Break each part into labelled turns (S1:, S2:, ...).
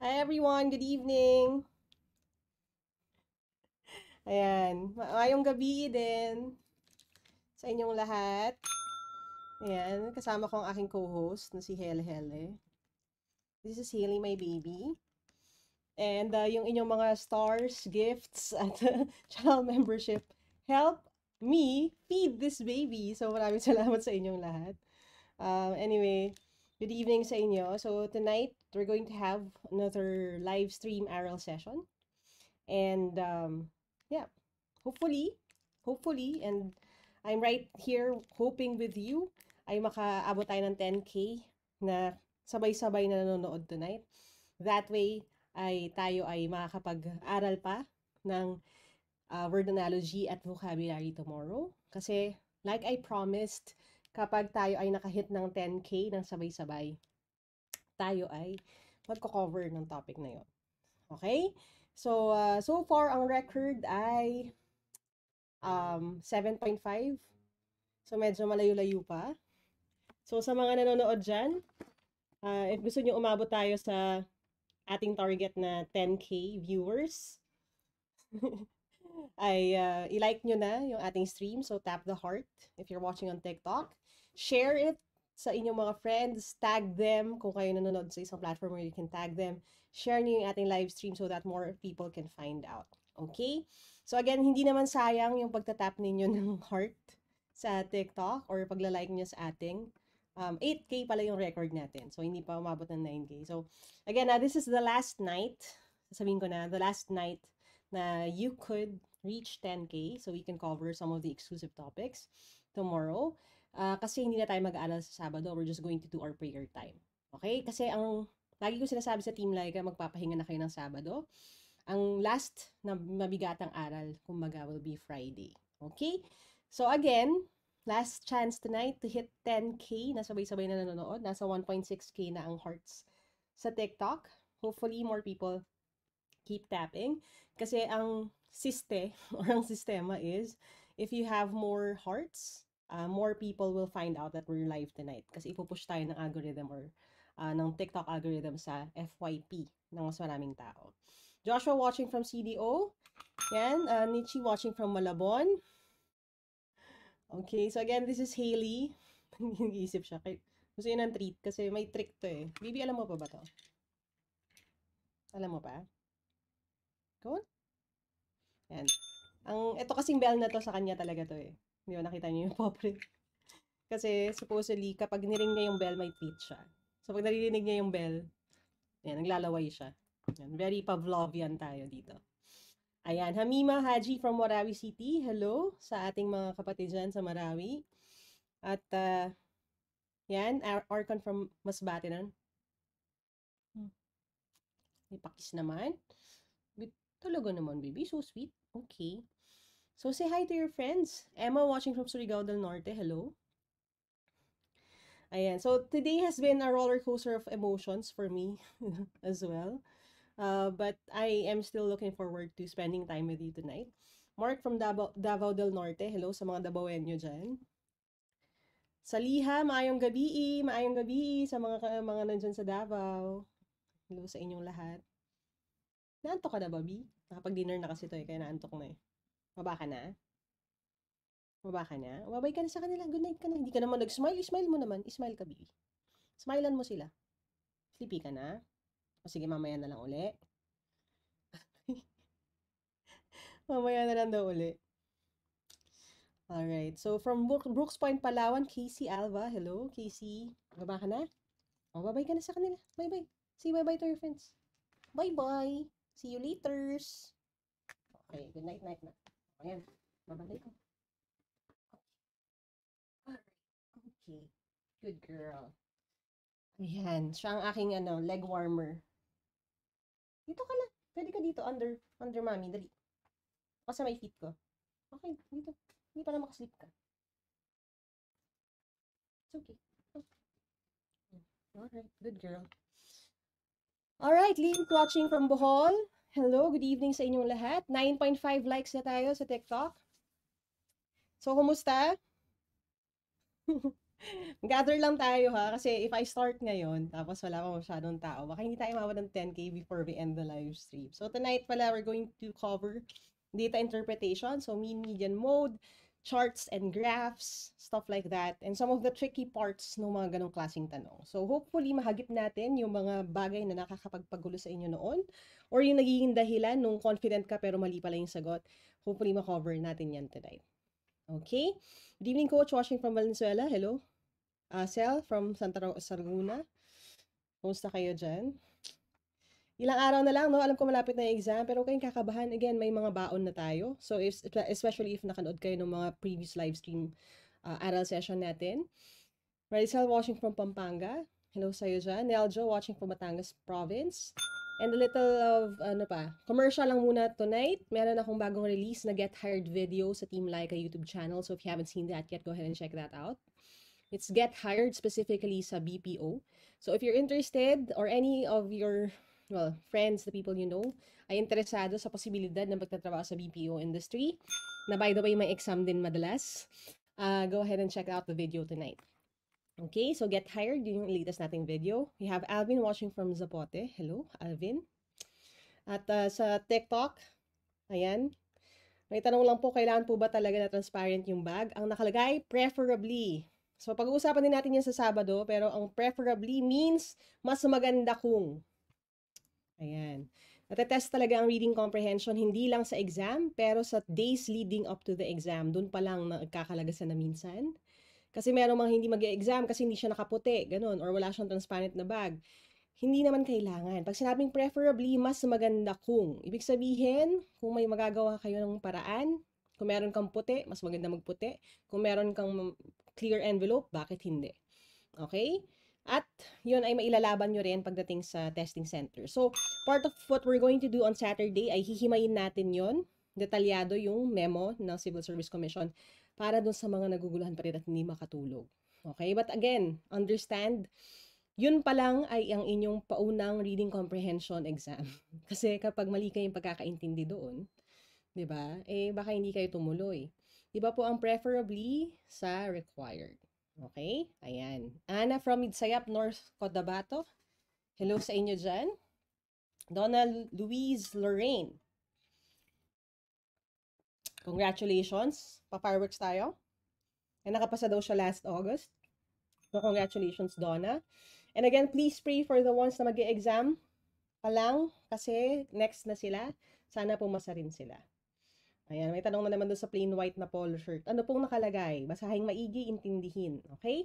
S1: Hi everyone, good evening. Ayan, maayong gabi din sa inyong lahat. Ayan, kasama ko ang aking co-host na si Hele Hele. This is Haley, my baby. And uh, yung inyong mga stars, gifts, at channel membership help me feed this baby. So maraming salamat sa inyong lahat. Um, anyway, Good evening sa inyo. So tonight, we're going to have another live stream aral session. And um, yeah, hopefully, hopefully, and I'm right here hoping with you ay makaabot tayo ng 10K na sabay-sabay na nanonood tonight. That way, ay tayo ay makakapag-aral pa ng uh, word analogy at vocabulary tomorrow. Kasi, like I promised, kapag tayo ay nakahit ng 10K ng sabay-sabay, tayo ay magko-cover ng topic na yon. Okay? So, uh, so far, ang record ay um, 7.5. So, medyo malayo-layo pa. So, sa mga nanonood dyan, uh, if gusto nyo umabot tayo sa ating target na 10K viewers, ay uh, i-like nyo na yung ating stream. So, tap the heart if you're watching on TikTok share it sa inyong mga friends, tag them kung kayo nanonood sa isang platform where you can tag them. Share niyo yung ating live stream so that more people can find out. Okay? So again, hindi naman sayang yung pagtatap ninyo ng heart sa TikTok or pagla-like niyo sa ating um, 8K pala yung record natin. So, hindi pa umabot ng 9K. So, again, uh, this is the last night. Sasabihin ko na, the last night na you could reach 10K. So, we can cover some of the exclusive topics tomorrow uh, kasi hindi na tayo mag-aaral sa Sabado, we're just going to do our prayer time. Okay? Kasi ang lagi ko sinasabi sa Team Laika, magpapahinga na kayo ng Sabado. Ang last na mabigatang aral, kumbaga, will be Friday. Okay? So again, last chance tonight to hit 10K. Nasabay-sabay na nanonood. Nasa 1.6K na ang hearts sa TikTok. Hopefully, more people keep tapping. Kasi ang siste, or ang sistema is, if you have more hearts, uh, more people will find out that we're live tonight. Kasi ipupush tayo ng algorithm or uh, ng TikTok algorithm sa FYP ng mas maraming tao. Joshua watching from CDO. Yan. Uh, Nichi watching from Malabon. Okay. So again, this is Haley. Nag-iisip siya. Gusto yun ng treat kasi may trick to eh. Baby, alam mo pa ba to? Alam mo pa? Go on. Yan. Ang, ito kasing bell na to sa kanya talaga to eh. Hindi ba nakita niyo yung pobre? Kasi supposedly, kapag niring niya yung bell, may tweet siya. So pag naririnig niya yung bell, yan, naglalaway siya. Yan, very Pavlovian tayo dito. Ayan, Hamima Haji from Marawi City. Hello sa ating mga kapatid dyan sa Marawi. At, uh, yan, Ar Arcon from Masbate nun. Hmm. May pakis naman. Talaga naman, baby. So sweet. Okay. So say hi to your friends. Emma watching from Surigao del Norte. Hello. Ayan. So today has been a roller coaster of emotions for me as well. Uh, but I am still looking forward to spending time with you tonight. Mark from Davao, Davao del Norte. Hello sa mga Dabawenyo dyan. Saliha, maayong gabi, maayong gabi sa mga mga nandiyan sa Davao. Hello sa inyong lahat. Naantok ka na, Bobby? Nakapag-dinner na kasi to eh, kaya naantok na eh. Baba ka na? Baba ka na? Babay ka na sa kanila. Good night ka na. Hindi ka naman nag-smile. Smile mo naman. Smile ka, baby. Smilean mo sila. Sleepy ka na? O sige, mamaya na lang uli. mamaya na lang daw uli. Alright. So, from Brooks Point, Palawan, Casey Alva. Hello, Casey. Baba ka na? O, babay ka na sa kanila. Bye-bye. Say bye-bye to your friends. Bye-bye. See you later. Okay, good night, night na. Ayan, babalik ko. Okay. Good girl. Ayan, siya ang aking ano, leg warmer. Dito ka lang. Pwede ka dito under under mommy, dali. Kasi may feet ko. Okay, dito. Hindi para makaslip ka. It's okay. okay. Alright, good girl. Alright, Liam watching from Bohol. Hello, good evening sa inyong lahat. 9.5 likes na tayo sa TikTok. So, kumusta? Gather lang tayo ha, kasi if I start ngayon, tapos wala pa masyadong tao, baka hindi tayo mawa ng 10k before we end the live stream. So, tonight pala, we're going to cover data interpretation, so mean, median, mode, charts and graphs, stuff like that, and some of the tricky parts ng mga ganong klaseng tanong. So hopefully mahagip natin yung mga bagay na nakakapagpagulo sa inyo noon or yung nagiging dahilan nung confident ka pero mali pala yung sagot. Hopefully makover natin yan today. Okay? Good evening, Coach. Watching from Valenzuela. Hello. Uh, Sel from Santa Ro Sarguna. Kumusta kayo dyan? ilang araw na lang, no? Alam ko malapit na yung exam, pero kayong kakabahan. Again, may mga baon na tayo. So, if, especially if nakanood kayo ng mga previous live stream uh, aral session natin. Maricel watching from Pampanga. Hello sa'yo dyan. Neljo watching from Batangas Province. And a little of, ano pa, commercial lang muna tonight. Meron akong bagong release na Get Hired video sa Team Laika YouTube channel. So if you haven't seen that yet, go ahead and check that out. It's Get Hired specifically sa BPO. So if you're interested or any of your well, friends, the people you know, ay interesado sa posibilidad na magtatrabaho sa BPO industry, na by the way, may exam din madalas, uh, go ahead and check out the video tonight. Okay, so get hired, yun yung latest nating video. We have Alvin watching from Zapote. Hello, Alvin. At uh, sa TikTok, ayan, may tanong lang po, kailan po ba talaga na transparent yung bag? Ang nakalagay, preferably. So, pag-uusapan din natin yan sa Sabado, pero ang preferably means mas maganda kung. Ayan. Natetest talaga ang reading comprehension hindi lang sa exam, pero sa days leading up to the exam. Doon pa lang nagkakalagasan na minsan. Kasi merong mga hindi mag-exam kasi hindi siya nakaputi, ganun, or wala siyang transparent na bag. Hindi naman kailangan. Pag sinabing preferably, mas maganda kung. Ibig sabihin, kung may magagawa kayo ng paraan, kung meron kang puti, mas maganda magputi. Kung meron kang clear envelope, bakit hindi? Okay? At yun ay mailalaban nyo rin pagdating sa testing center. So, part of what we're going to do on Saturday ay hihimayin natin yon detalyado yung memo ng Civil Service Commission para dun sa mga naguguluhan pa rin at hindi makatulog. Okay? But again, understand, yun pa lang ay ang inyong paunang reading comprehension exam. Kasi kapag mali kayong pagkakaintindi doon, 'di ba? Eh baka hindi kayo tumuloy. 'Di ba po ang preferably sa required. Okay? Ayan. Ana from Midsayap, North Cotabato. Hello sa inyo dyan. Donna Louise Lorraine. Congratulations. Pa-fireworks tayo. And nakapasa daw siya last August. So, congratulations, Donna. And again, please pray for the ones na mag-exam -e pa lang kasi next na sila. Sana pumasa rin sila. Ayan, may tanong na naman doon sa plain white na polo shirt. Ano pong nakalagay? Basahin maigi, intindihin. Okay?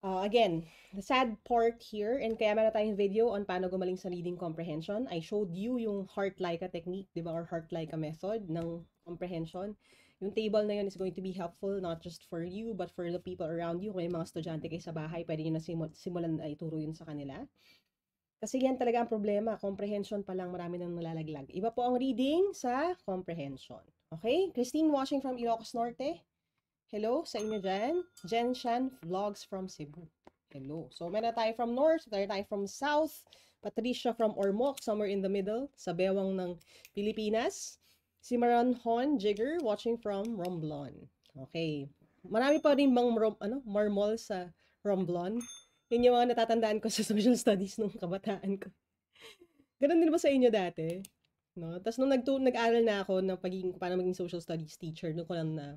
S1: Uh, again, the sad part here, and kaya meron tayong video on paano gumaling sa reading comprehension. I showed you yung heart-like technique, di ba? Or heart-like method ng comprehension. Yung table na yun is going to be helpful not just for you, but for the people around you. Kung may mga estudyante kayo sa bahay, pwede nyo na simulan na ituro yun sa kanila. Kasi yan talaga ang problema. Comprehension pa lang marami nang nalalaglag. Iba po ang reading sa comprehension. Okay? Christine watching from Ilocos Norte. Hello sa inyo dyan. Jen Shan Vlogs from Cebu. Hello. So, meron tayo from North, meron tayo from South. Patricia from Ormoc, somewhere in the middle, sa bewang ng Pilipinas. Si Maron Hon Jigger, watching from Romblon. Okay. Marami pa rin bang rom, ano, marmol sa Romblon? Yun yung mga natatandaan ko sa social studies nung kabataan ko. Ganun din ba sa inyo dati? No? Tapos nung nag nag-aral na ako ng pagiging, paano maging social studies teacher, nung ko lang na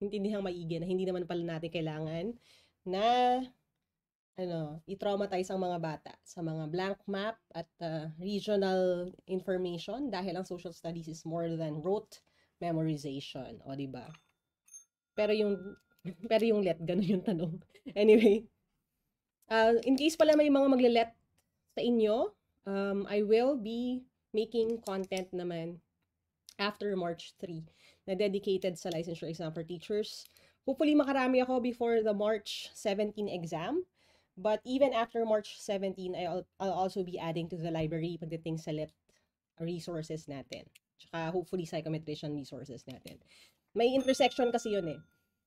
S1: intindihan maigi na hindi naman pala natin kailangan na ano, i-traumatize ang mga bata sa mga blank map at uh, regional information dahil ang social studies is more than rote memorization, o di ba? Pero yung pero yung let ganun yung tanong. Anyway, Uh, in case pala may mga magle sa inyo, um, I will be making content naman after March 3 na dedicated sa licensure exam for teachers. Hopefully makarami ako before the March 17 exam. But even after March 17, I'll, I'll also be adding to the library pagdating sa LET resources natin. Tsaka hopefully psychometrician resources natin. May intersection kasi yun eh.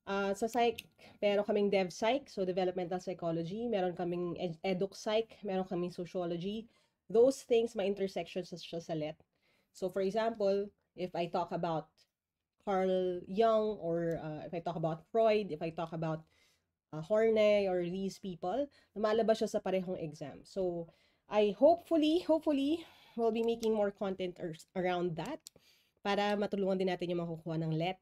S1: Uh, sa psych, meron kaming dev psych, so developmental psychology, meron kaming ed- educ psych, meron kaming sociology. Those things may intersection sa, sa let. So for example, if I talk about Carl Jung or uh, if I talk about Freud, if I talk about uh, Horne or these people, lumalabas siya sa parehong exam. So I hopefully, hopefully, will be making more content around that para matulungan din natin yung makukuha ng let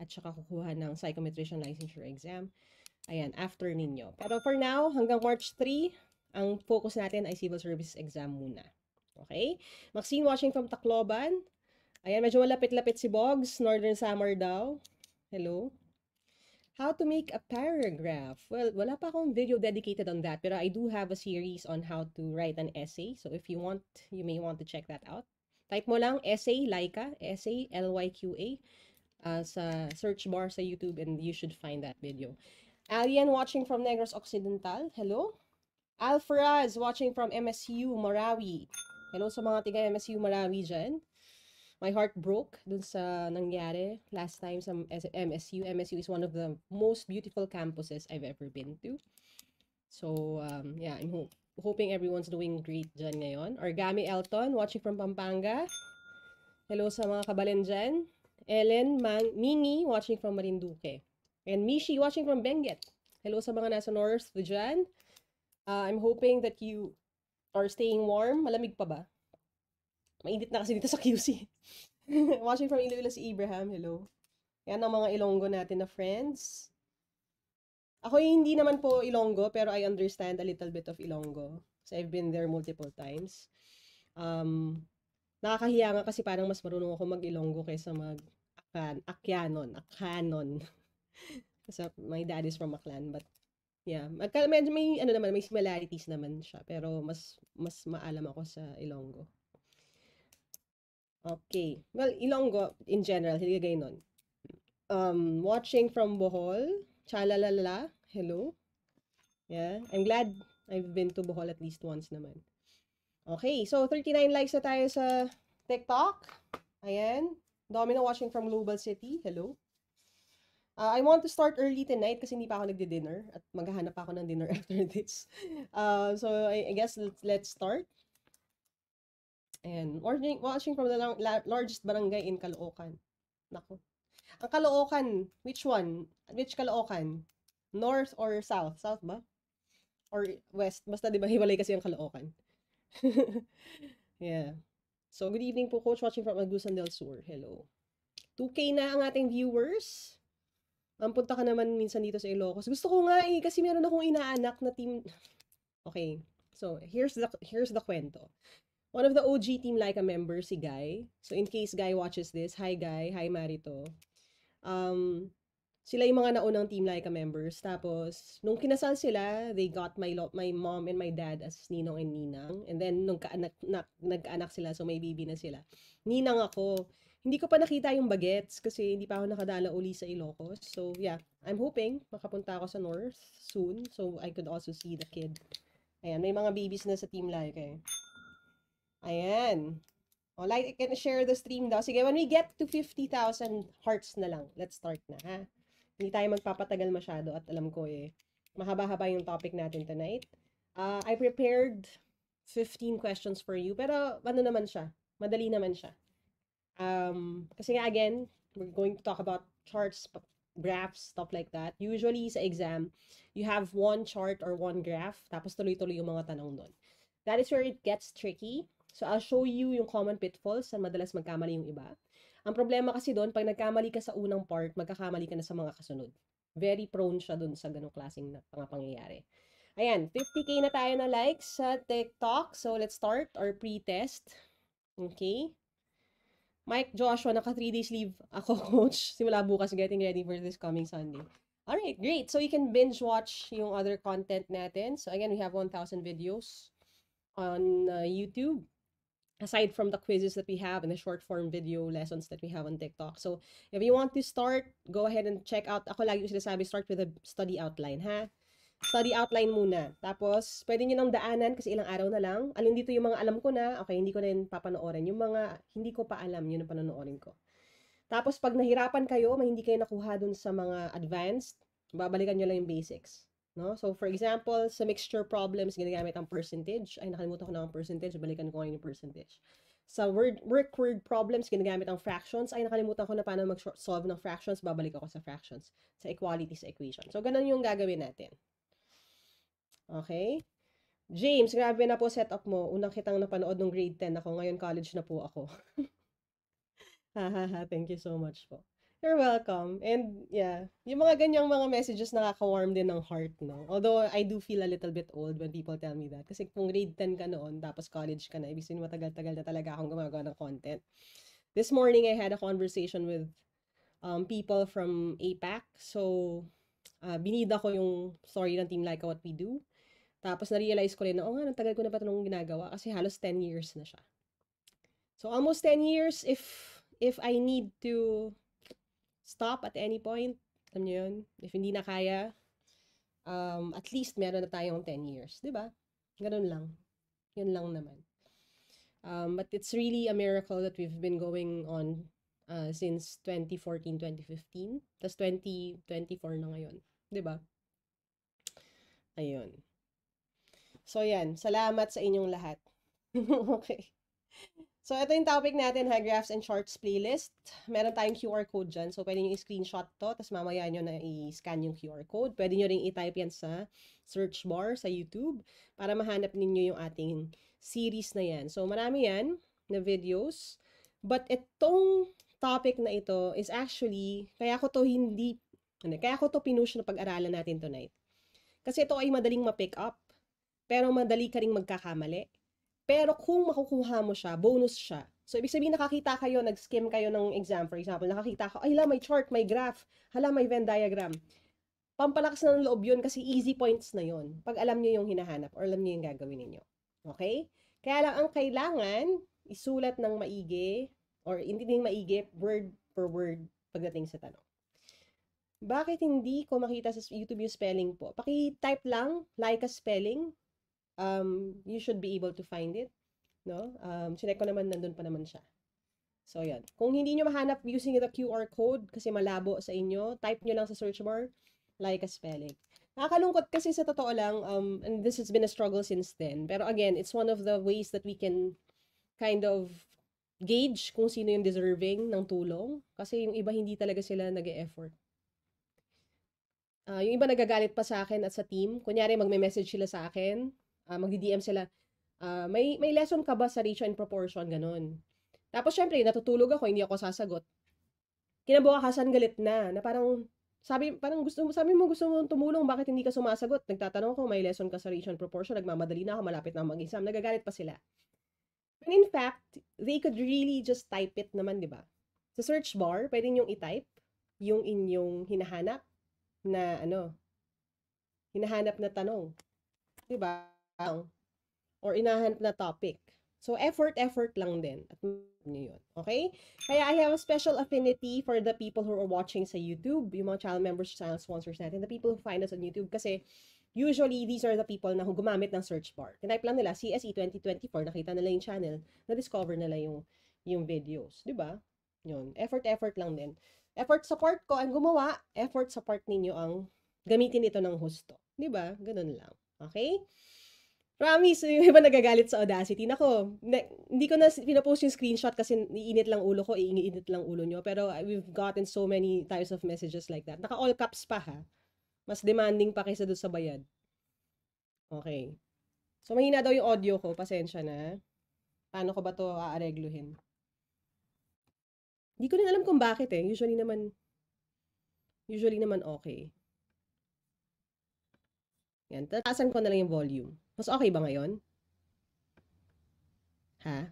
S1: at saka kukuha ng psychometrician licensure exam. Ayan, after ninyo. Pero for now, hanggang March 3, ang focus natin ay civil service exam muna. Okay? Maxine watching from Tacloban. Ayan, medyo malapit-lapit si Bogs. Northern summer daw. Hello? How to make a paragraph. Well, wala pa akong video dedicated on that, pero I do have a series on how to write an essay. So if you want, you may want to check that out. Type mo lang essay, Laika, essay, L-Y-Q-A. uh, sa search bar sa YouTube and you should find that video. Alien watching from Negros Occidental. Hello. Alfraz watching from MSU Marawi. Hello sa mga tiga MSU Marawi dyan. My heart broke dun sa nangyari last time sa MSU. MSU is one of the most beautiful campuses I've ever been to. So, um, yeah, I'm hoping everyone's doing great dyan ngayon. Orgami Elton watching from Pampanga. Hello sa mga kabalin dyan. Ellen Mang Mingi watching from Marinduque. And Mishi watching from Benguet. Hello sa mga nasa North dyan. Uh, I'm hoping that you are staying warm. Malamig pa ba? Mainit na kasi dito sa QC. watching from Iloilo si Abraham. Hello. Yan ang mga Ilonggo natin na friends. Ako hindi naman po Ilonggo, pero I understand a little bit of Ilonggo. So I've been there multiple times. Um, Nakakahiya nga kasi parang mas marunong ako mag-Ilonggo kaysa mag Akan, Akyanon, Akanon. kasi my dad is from Aklan, but yeah. Magka, may, may, ano naman, may similarities naman siya, pero mas, mas maalam ako sa Ilonggo. Okay. Well, Ilonggo, in general, hindi gay nun. Um, watching from Bohol, chalalala, hello. Yeah, I'm glad I've been to Bohol at least once naman. Okay, so 39 likes na tayo sa TikTok. Ayan. Domino watching from Global City. Hello. Uh, I want to start early tonight kasi hindi pa ako nagdi-dinner at maghahanap ako ng dinner after this. Uh, so I, I guess let's, let's start. And watching, watching from the long, la, largest barangay in Caloocan. Nako. Ang Caloocan, which one? Which Caloocan? North or south? South ba? Or west? Basta 'di ba hiwalay kasi ang Caloocan. yeah. So, good evening po, Coach. Watching from Agusan del Sur. Hello. 2K na ang ating viewers. Ang punta ka naman minsan dito sa Ilocos. Gusto ko nga eh, kasi meron akong inaanak na team. Okay. So, here's the, here's the kwento. One of the OG Team Laika member, si Guy. So, in case Guy watches this, hi Guy, hi Marito. Um, sila yung mga naunang Team Laika members. Tapos, nung kinasal sila, they got my, lo- my mom and my dad as Ninong and Ninang. And then, nung kaanak, na, nag-anak sila, so may baby na sila. Ninang ako. Hindi ko pa nakita yung bagets kasi hindi pa ako nakadala uli sa Ilocos. So, yeah. I'm hoping makapunta ako sa North soon so I could also see the kid. Ayan, may mga babies na sa Team Laika eh. Ayan. Oh, like I can share the stream daw. Sige, when we get to 50,000 hearts na lang, let's start na, ha? Hindi tayo magpapatagal masyado at alam ko eh, mahaba-haba yung topic natin tonight. Uh, I prepared 15 questions for you, pero ano naman siya, madali naman siya. Um, kasi nga again, we're going to talk about charts, graphs, stuff like that. Usually sa exam, you have one chart or one graph, tapos tuloy-tuloy yung mga tanong doon. That is where it gets tricky. So I'll show you yung common pitfalls and madalas magkamali yung iba. Ang problema kasi doon, pag nagkamali ka sa unang part, magkakamali ka na sa mga kasunod. Very prone siya doon sa ganong klaseng na pangapangyayari. Ayan, 50k na tayo na likes sa TikTok. So, let's start our pre-test. Okay. Mike Joshua, naka 3 days leave ako, coach. Simula bukas, getting ready for this coming Sunday. Alright, great. So, you can binge watch yung other content natin. So, again, we have 1,000 videos on uh, YouTube aside from the quizzes that we have and the short form video lessons that we have on TikTok. So, if you want to start, go ahead and check out. Ako lagi yung sinasabi, start with a study outline, ha? Study outline muna. Tapos, pwede nyo nang daanan kasi ilang araw na lang. Alin dito yung mga alam ko na, okay, hindi ko na yun papanoorin. Yung mga hindi ko pa alam, yun ang panonoorin ko. Tapos, pag nahirapan kayo, may hindi kayo nakuha dun sa mga advanced, babalikan nyo lang yung basics. No? So, for example, sa mixture problems, ginagamit ang percentage. Ay, nakalimutan ko na ang percentage. Balikan ko yung percentage. Sa word, work word problems, ginagamit ang fractions. Ay, nakalimutan ko na paano mag-solve ng fractions. Babalik ako sa fractions. Sa equality sa equation. So, ganun yung gagawin natin. Okay? James, grabe na po setup mo. Unang kitang napanood nung grade 10 ako. Ngayon college na po ako. Ha ha, thank you so much po. You're welcome. And yeah, yung mga ganyang mga messages nakaka-warm din ng heart, no? Although I do feel a little bit old when people tell me that. Kasi kung grade 10 ka noon, tapos college ka na, ibig sabihin matagal-tagal na talaga akong gumagawa ng content. This morning, I had a conversation with um, people from APAC. So, uh, binida ko yung story ng Team Like What We Do. Tapos, na-realize ko rin na, oh nga, ang tagal ko na pa itong ginagawa kasi halos 10 years na siya. So, almost 10 years if if I need to stop at any point. Alam niyo yun? If hindi na kaya, um, at least meron na tayong 10 years, di ba? Ganun lang. Yun lang naman. Um, but it's really a miracle that we've been going on uh, since 2014, 2015. Tapos 2024 na ngayon. Di ba? Ayun. So, yan. Salamat sa inyong lahat. okay. So, ito yung topic natin, ha, graphs and charts playlist. Meron tayong QR code dyan. So, pwede nyo i-screenshot to, tapos mamaya nyo na i-scan yung QR code. Pwede nyo rin i-type yan sa search bar sa YouTube para mahanap ninyo yung ating series na yan. So, marami yan na videos. But itong topic na ito is actually, kaya ko to hindi, ano, kaya ko to pinush na pag-aralan natin tonight. Kasi ito ay madaling ma-pick up, pero madali ka rin magkakamali pero kung makukuha mo siya, bonus siya. So, ibig sabihin, nakakita kayo, nag-skim kayo ng exam, for example, nakakita ko, ay la, may chart, may graph, hala, may Venn diagram. Pampalakas na ng loob yun kasi easy points na yun. Pag alam nyo yung hinahanap or alam nyo yung gagawin ninyo. Okay? Kaya lang, ang kailangan, isulat ng maigi or intindihin maigi word for word pagdating sa tanong. Bakit hindi ko makita sa YouTube yung spelling po? Paki-type lang, like a spelling, um, you should be able to find it. No? Um, sinek ko naman, nandun pa naman siya. So, yan. Kung hindi nyo mahanap using the QR code kasi malabo sa inyo, type nyo lang sa search bar, like a spelling. Nakakalungkot kasi sa totoo lang, um, and this has been a struggle since then. Pero again, it's one of the ways that we can kind of gauge kung sino yung deserving ng tulong. Kasi yung iba hindi talaga sila nag effort Uh, ah, yung iba nagagalit pa sa akin at sa team. Kunyari, magme-message sila sa akin uh, ah, magdi-DM sila, uh, may, may lesson ka ba sa ratio and proportion, ganun. Tapos, syempre, natutulog ako, hindi ako sasagot. Kinabukasan, galit na, na parang, sabi, parang gusto mo, sabi mo gusto mo tumulong, bakit hindi ka sumasagot? Nagtatanong ako, may lesson ka sa ratio and proportion, nagmamadali na ako, malapit na mag-exam, nagagalit pa sila. And in fact, they could really just type it naman, di ba? Sa search bar, pwede niyong i-type yung inyong hinahanap na ano, hinahanap na tanong. Di ba? lang or inahanap na topic. So, effort, effort lang din. At nyo yun. Okay? Kaya I have a special affinity for the people who are watching sa YouTube, yung mga channel members, channel sponsors natin, the people who find us on YouTube. Kasi, usually, these are the people na gumamit ng search bar. Tinipe lang nila, CSE 2024, nakita nila yung channel, na-discover nila yung, yung videos. ba diba? Yun. Effort, effort lang din. Effort support ko ang gumawa, effort support ninyo ang gamitin ito ng husto. ba diba? Ganun lang. Okay? Promise, ah, yung iba nagagalit sa Audacity. Nako, na, hindi ko na pinapost yung screenshot kasi iinit lang ulo ko, iinit lang ulo nyo. Pero uh, we've gotten so many types of messages like that. Naka all caps pa ha. Mas demanding pa kaysa doon sa bayad. Okay. So, mahina daw yung audio ko. Pasensya na. Paano ko ba to aaregluhin? Hindi ko rin alam kung bakit eh. Usually naman, usually naman okay. Yan, tatasan ko na lang yung volume. Mas okay ba ngayon? Ha?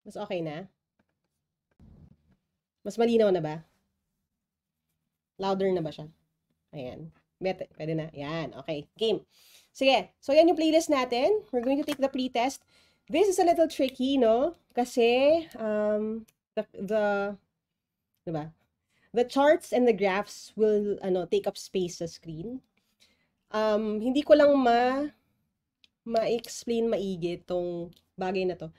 S1: Mas okay na? Mas malinaw na ba? Louder na ba siya? Ayan. Bet pwede na. Ayan. Okay. Game. Sige. So, yan yung playlist natin. We're going to take the pretest. This is a little tricky, no? Kasi, um, the, the, diba? The charts and the graphs will, ano, take up space sa screen um, hindi ko lang ma ma-explain maigi tong bagay na to.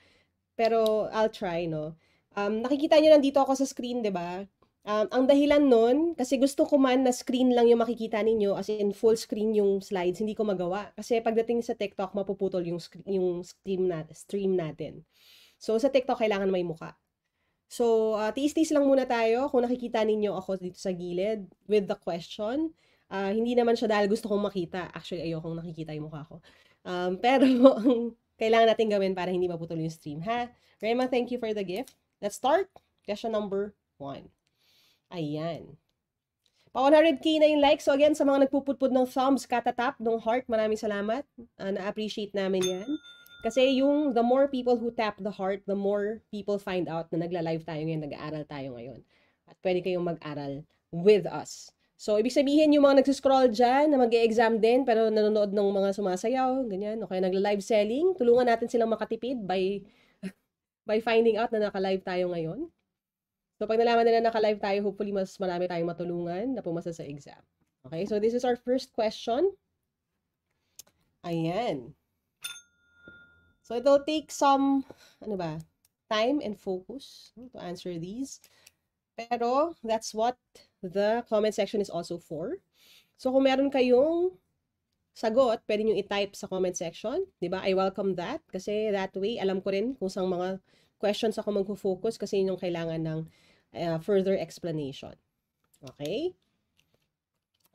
S1: Pero I'll try, no. Um, nakikita niyo nandito ako sa screen, 'di ba? Um, ang dahilan nun, kasi gusto ko man na screen lang yung makikita ninyo, as in full screen yung slides, hindi ko magawa. Kasi pagdating sa TikTok, mapuputol yung, screen, yung stream, nat- stream natin. So sa TikTok, kailangan may muka. So, uh, tiis-tiis lang muna tayo kung nakikita ninyo ako dito sa gilid with the question. Uh, hindi naman siya dahil gusto kong makita. Actually, ayokong nakikita yung mukha ko. Um, pero ang kailangan natin gawin para hindi maputol yung stream, ha? Rema, thank you for the gift. Let's start. Question number one. Ayan. Pa 100k na yung likes. So again, sa mga nagpuputpud ng thumbs, katatap, ng heart, maraming salamat. Uh, na-appreciate namin yan. Kasi yung the more people who tap the heart, the more people find out na nagla-live tayo ngayon, nag-aaral tayo ngayon. At pwede kayong mag-aral with us. So, ibig sabihin, yung mga nagsiscroll dyan na mag exam din, pero nanonood ng mga sumasayaw, ganyan, o kaya nagla-live selling, tulungan natin silang makatipid by, by finding out na naka-live tayo ngayon. So, pag nalaman nila naka-live tayo, hopefully mas marami tayong matulungan na pumasa sa exam. Okay, so this is our first question. Ayan. So, it will take some, ano ba, time and focus to answer these. Pero, that's what The comment section is also for. So kung meron kayong sagot, pwede nyo i-type sa comment section. ba diba? I welcome that. Kasi that way, alam ko rin kung saan mga questions ako mag-focus kasi yun yung kailangan ng uh, further explanation. Okay?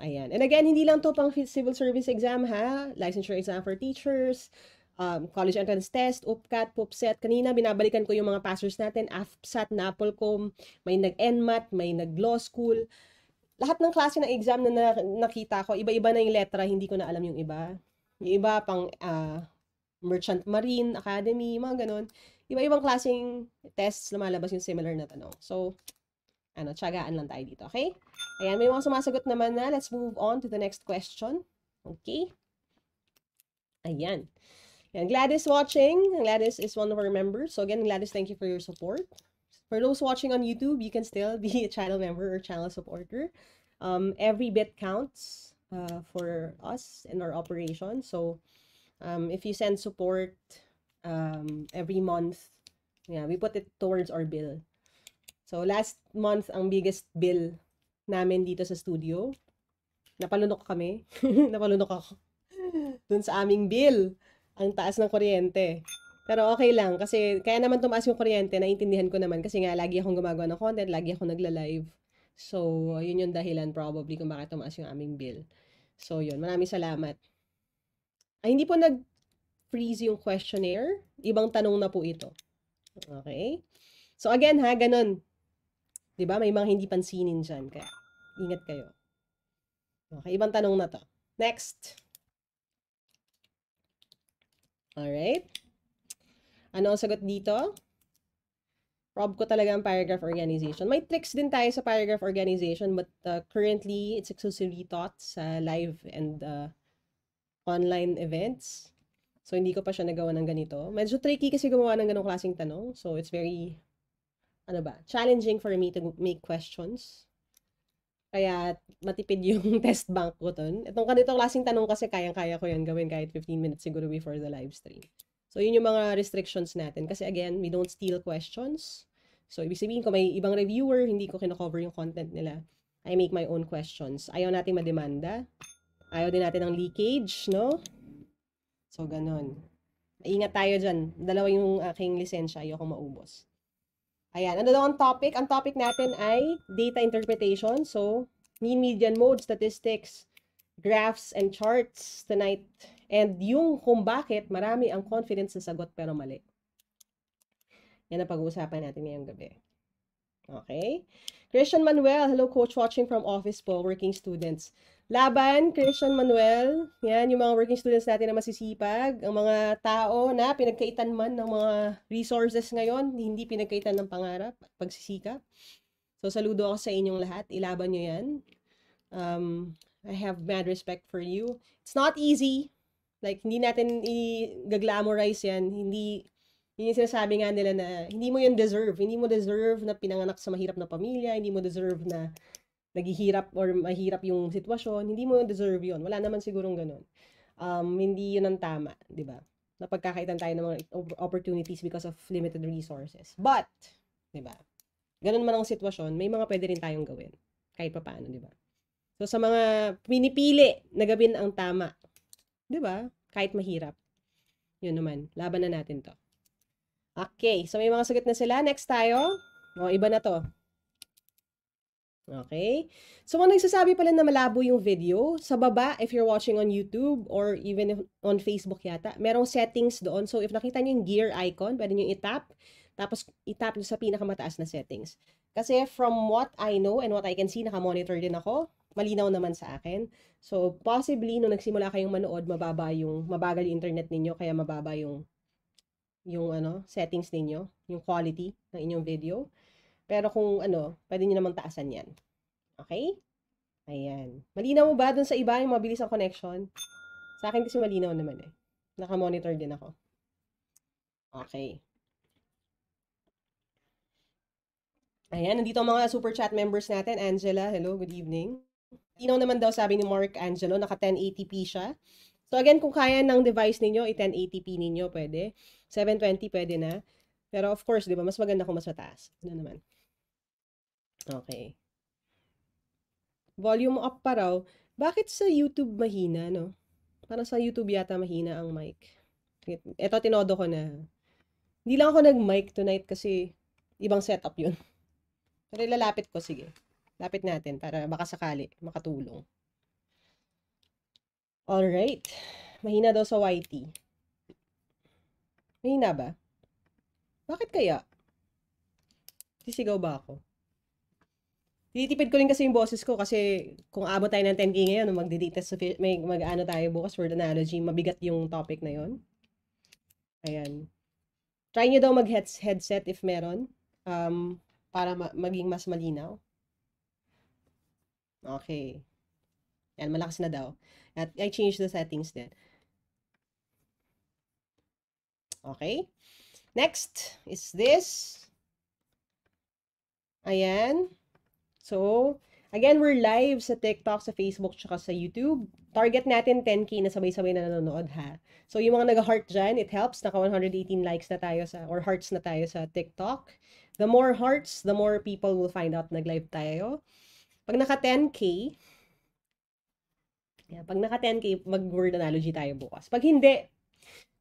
S1: Ayan. And again, hindi lang to pang civil service exam ha. Licensure exam for teachers, um, college entrance test, UPCAT, PUPSET. Kanina, binabalikan ko yung mga passers natin, AFSAT, NAPOLCOM, may nag-NMAT, may nag-law school. Lahat ng klase ng exam na, nakita ko, iba-iba na yung letra, hindi ko na alam yung iba. Yung iba pang uh, Merchant Marine, Academy, mga ganun. Iba-ibang klaseng tests lumalabas yung similar na tanong. So, ano, tiyagaan lang tayo dito, okay? Ayan, may mga sumasagot naman na. Let's move on to the next question. Okay? Ayan. Yan, Gladys watching. Gladys is one of our members. So again, Gladys, thank you for your support. For those watching on YouTube, you can still be a channel member or channel supporter. Um, every bit counts uh, for us and our operation. So um, if you send support um, every month, yeah, we put it towards our bill. So last month, ang biggest bill namin dito sa studio, napalunok kami. napalunok ako. Dun sa aming bill ang taas ng kuryente. Pero okay lang kasi kaya naman tumaas yung kuryente, naiintindihan ko naman kasi nga lagi akong gumagawa ng content, lagi akong nagla-live. So, yun yung dahilan probably kung bakit tumaas yung aming bill. So, yun. Maraming salamat. Ay, hindi po nag-freeze yung questionnaire. Ibang tanong na po ito. Okay? So, again ha, ganun. ba diba? May mga hindi pansinin dyan. Kaya, ingat kayo. Okay, ibang tanong na to. Next. Alright? Ano ang sagot dito? Rob ko talaga ang paragraph organization. May tricks din tayo sa paragraph organization but uh, currently it's exclusively taught sa live and uh, online events. So hindi ko pa siya nagawa ng ganito. Medyo tricky kasi gumawa ng ganong klaseng tanong. So it's very, ano ba, challenging for me to make questions. Kaya matipid yung test bank ko ton. Itong kanito klaseng tanong kasi kayang-kaya ko yan gawin kahit 15 minutes siguro before the live stream. So yun yung mga restrictions natin. Kasi again, we don't steal questions. So ibig sabihin ko may ibang reviewer, hindi ko kino-cover yung content nila. I make my own questions. Ayaw natin mademanda. Ayaw din natin ng leakage, no? So ganun. Ingat tayo dyan. Dalawa yung aking lisensya. Ayoko maubos. Ayan, ano daw ang topic? Ang topic natin ay data interpretation. So, mean, median, mode, statistics, graphs, and charts tonight. And yung kung bakit marami ang confidence sa sagot pero mali. Yan ang pag-uusapan natin ngayong gabi. Okay? Christian Manuel, hello coach, watching from office po, working students. Laban, Christian Manuel. Yan, yung mga working students natin na masisipag. Ang mga tao na pinagkaitan man ng mga resources ngayon, hindi pinagkaitan ng pangarap at pagsisikap. So, saludo ako sa inyong lahat. Ilaban nyo yan. Um, I have mad respect for you. It's not easy. Like, hindi natin i-glamorize yan. Hindi, yun yung sinasabi nga nila na hindi mo yun deserve. Hindi mo deserve na pinanganak sa mahirap na pamilya. Hindi mo deserve na naghihirap or mahirap yung sitwasyon, hindi mo deserve yun. Wala naman sigurong ganun. Um, hindi yun ang tama, di ba? Napagkakaitan tayo ng mga opportunities because of limited resources. But, di ba? Ganun man ang sitwasyon, may mga pwede rin tayong gawin. Kahit pa paano, di ba? So, sa mga pinipili na gawin ang tama, di ba? Kahit mahirap. Yun naman, laban na natin to. Okay, so may mga sagot na sila. Next tayo. O, iba na to. Okay? So, kung nagsasabi pala na malabo yung video, sa baba, if you're watching on YouTube or even if, on Facebook yata, merong settings doon. So, if nakita niyo yung gear icon, pwede niyo itap. Tapos, itap niyo sa pinakamataas na settings. Kasi from what I know and what I can see, nakamonitor din ako, malinaw naman sa akin. So, possibly, nung nagsimula kayong manood, mababa yung, mabagal yung internet ninyo, kaya mababa yung, yung ano, settings ninyo, yung quality ng inyong video. Pero kung ano, pwede nyo namang taasan yan. Okay? Ayan. Malinaw mo ba dun sa iba yung mabilis ang connection? Sa akin kasi malinaw naman eh. Nakamonitor din ako. Okay. Ayan, nandito ang mga super chat members natin. Angela, hello, good evening. Tinaw naman daw sabi ni Mark Angelo, naka 1080p siya. So again, kung kaya ng device ninyo, i-1080p ninyo, pwede. 720 pwede na. Pero of course, di ba, mas maganda kung mas mataas. Ano naman. Okay. Volume up pa raw. Bakit sa YouTube mahina, no? Parang sa YouTube yata mahina ang mic. Ito, tinodo ko na. Hindi lang ako nag-mic tonight kasi ibang setup yun. Pero lalapit ko, sige. Lapit natin para baka sakali makatulong. Alright. Mahina daw sa YT. Mahina ba? Bakit kaya? Sisigaw ba ako? Tinitipid ko rin kasi yung boses ko kasi kung abot tayo ng 10k ngayon, magdedata sa may mag-ano tayo bukas word analogy, mabigat yung topic na yon. Ayan. Try niyo daw mag-headset if meron um, para ma- maging mas malinaw. Okay. Yan, malakas na daw. At I changed the settings din. Okay. Next is this. Ayan. So, again, we're live sa TikTok, sa Facebook, tsaka sa YouTube. Target natin 10K na sabay-sabay na nanonood ha. So, yung mga nag-heart dyan, it helps. Naka 118 likes na tayo sa, or hearts na tayo sa TikTok. The more hearts, the more people will find out nag-live tayo. Pag naka 10K, yeah, pag naka 10K, mag-word analogy tayo bukas. Pag hindi,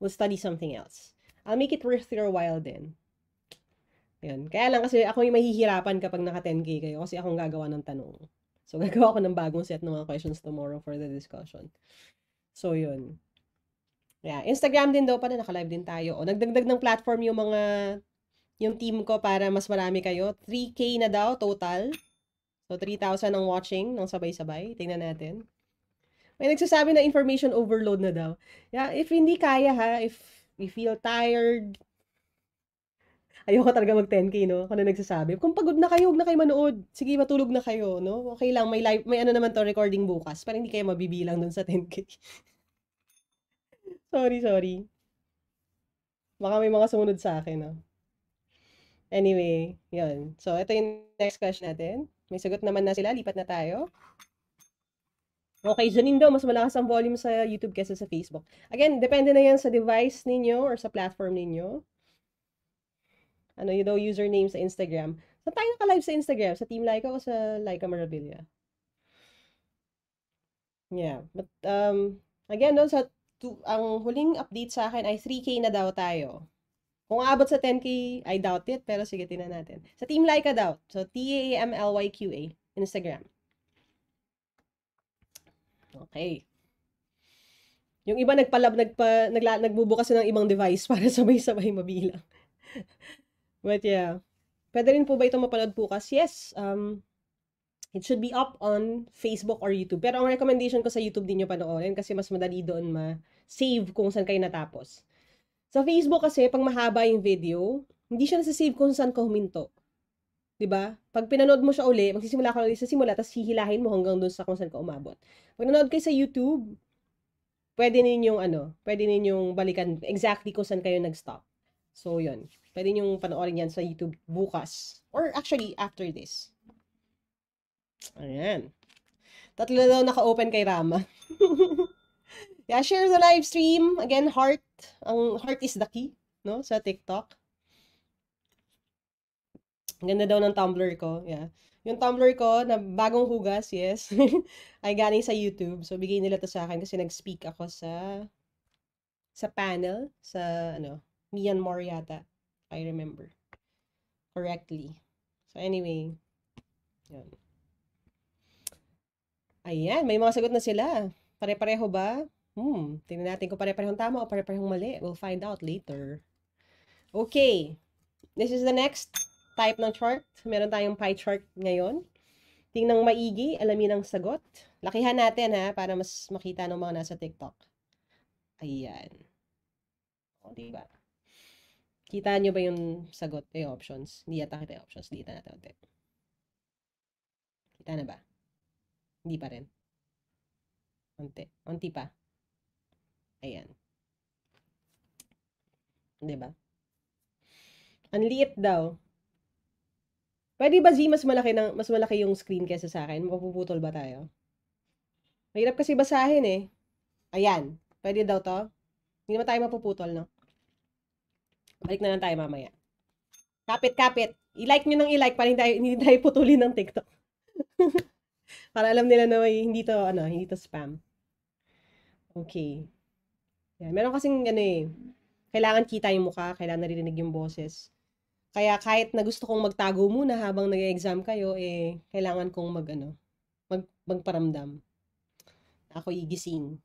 S1: we'll study something else. I'll make it worth your while then. Ayan. Kaya lang kasi ako yung mahihirapan kapag naka 10k kayo kasi akong gagawa ng tanong. So, gagawa ako ng bagong set ng mga questions tomorrow for the discussion. So, yun. Yeah. Instagram din daw pala, naka-live din tayo. O, nagdagdag ng platform yung mga, yung team ko para mas marami kayo. 3K na daw total. So, 3,000 ang watching ng sabay-sabay. Tingnan natin. May nagsasabi na information overload na daw. Yeah, if hindi kaya ha, if we feel tired, Ayoko talaga mag 10k, no? Ako na nagsasabi. Kung pagod na kayo, huwag na kayo manood. Sige, matulog na kayo, no? Okay lang, may live, may ano naman to recording bukas. Para hindi kayo mabibilang dun sa 10k. sorry, sorry. Baka may mga sumunod sa akin, no? Anyway, yun. So, ito yung next question natin. May sagot naman na sila. Lipat na tayo. Okay, Janine daw, mas malakas ang volume sa YouTube kesa sa Facebook. Again, depende na yan sa device ninyo or sa platform ninyo ano you know username sa Instagram. Sa tayo naka-live sa Instagram? Sa Team Laika o sa Laika Marabilia? Yeah. But, um, again, no, sa to, ang huling update sa akin ay 3K na daw tayo. Kung aabot sa 10K, I doubt it, pero sige, tinan natin. Sa Team Laika daw. So, T-A-M-L-Y-Q-A, Instagram. Okay. Yung iba nagpalab, nagpa, nagla, nagbubukas ng ibang device para sabay-sabay mabilang. But yeah. Pwede rin po ba ito mapanood bukas? Yes. Um, it should be up on Facebook or YouTube. Pero ang recommendation ko sa YouTube din nyo panoorin kasi mas madali doon ma-save kung saan kayo natapos. Sa Facebook kasi, pag mahaba yung video, hindi siya nasa-save kung saan ka huminto. 'di ba? Pag pinanood mo siya uli, magsisimula ka ulit sa simula tapos hihilahin mo hanggang doon sa kung saan ka umabot. Pag nanood kayo sa YouTube, pwede ninyong ano, pwede ninyong balikan exactly kung saan kayo nag-stop. So, yun. Pwede niyong panoorin yan sa YouTube bukas. Or actually, after this. Ayan. Tatlo na daw naka-open kay Rama. yeah, share the live stream. Again, heart. Ang heart is the key, no? Sa TikTok. Ang ganda daw ng Tumblr ko. Yeah. Yung Tumblr ko, na bagong hugas, yes, ay galing sa YouTube. So, bigay nila to sa akin kasi nag-speak ako sa sa panel, sa ano, Myanmar yata. I remember. Correctly. So anyway, yun. Ayan, may mga sagot na sila. Pare-pareho ba? Hmm, tingnan natin kung pare-parehong tama o pare-parehong mali. We'll find out later. Okay. This is the next type ng chart. Meron tayong pie chart ngayon. Tingnan maigi, alamin ang sagot. Lakihan natin ha, para mas makita ng mga nasa TikTok. Ayan. O, diba? Kita nyo ba yung sagot? Ito options. Hindi yata kita yung options. Dito natin ulit. Kita na ba? Hindi pa rin. Unti. Unti pa. Ayan. Diba? Ang liit daw. Pwede ba Z mas malaki ng mas malaki yung screen kaysa sa akin? Mapuputol ba tayo? Mahirap kasi basahin eh. Ayan. Pwede daw to. Hindi naman tayo mapuputol, no? Balik na lang tayo mamaya. Kapit, kapit. I-like nyo nang i-like para hindi tayo, hindi tayo putulin ng TikTok. para alam nila na may, hindi to, ano, hindi to spam. Okay. Yeah, Meron kasing, ano eh, kailangan kita yung mukha, kailangan naririnig yung boses. Kaya kahit na gusto kong magtago muna habang nag-exam kayo, eh, kailangan kong mag, ano, mag, magparamdam. Ako igising.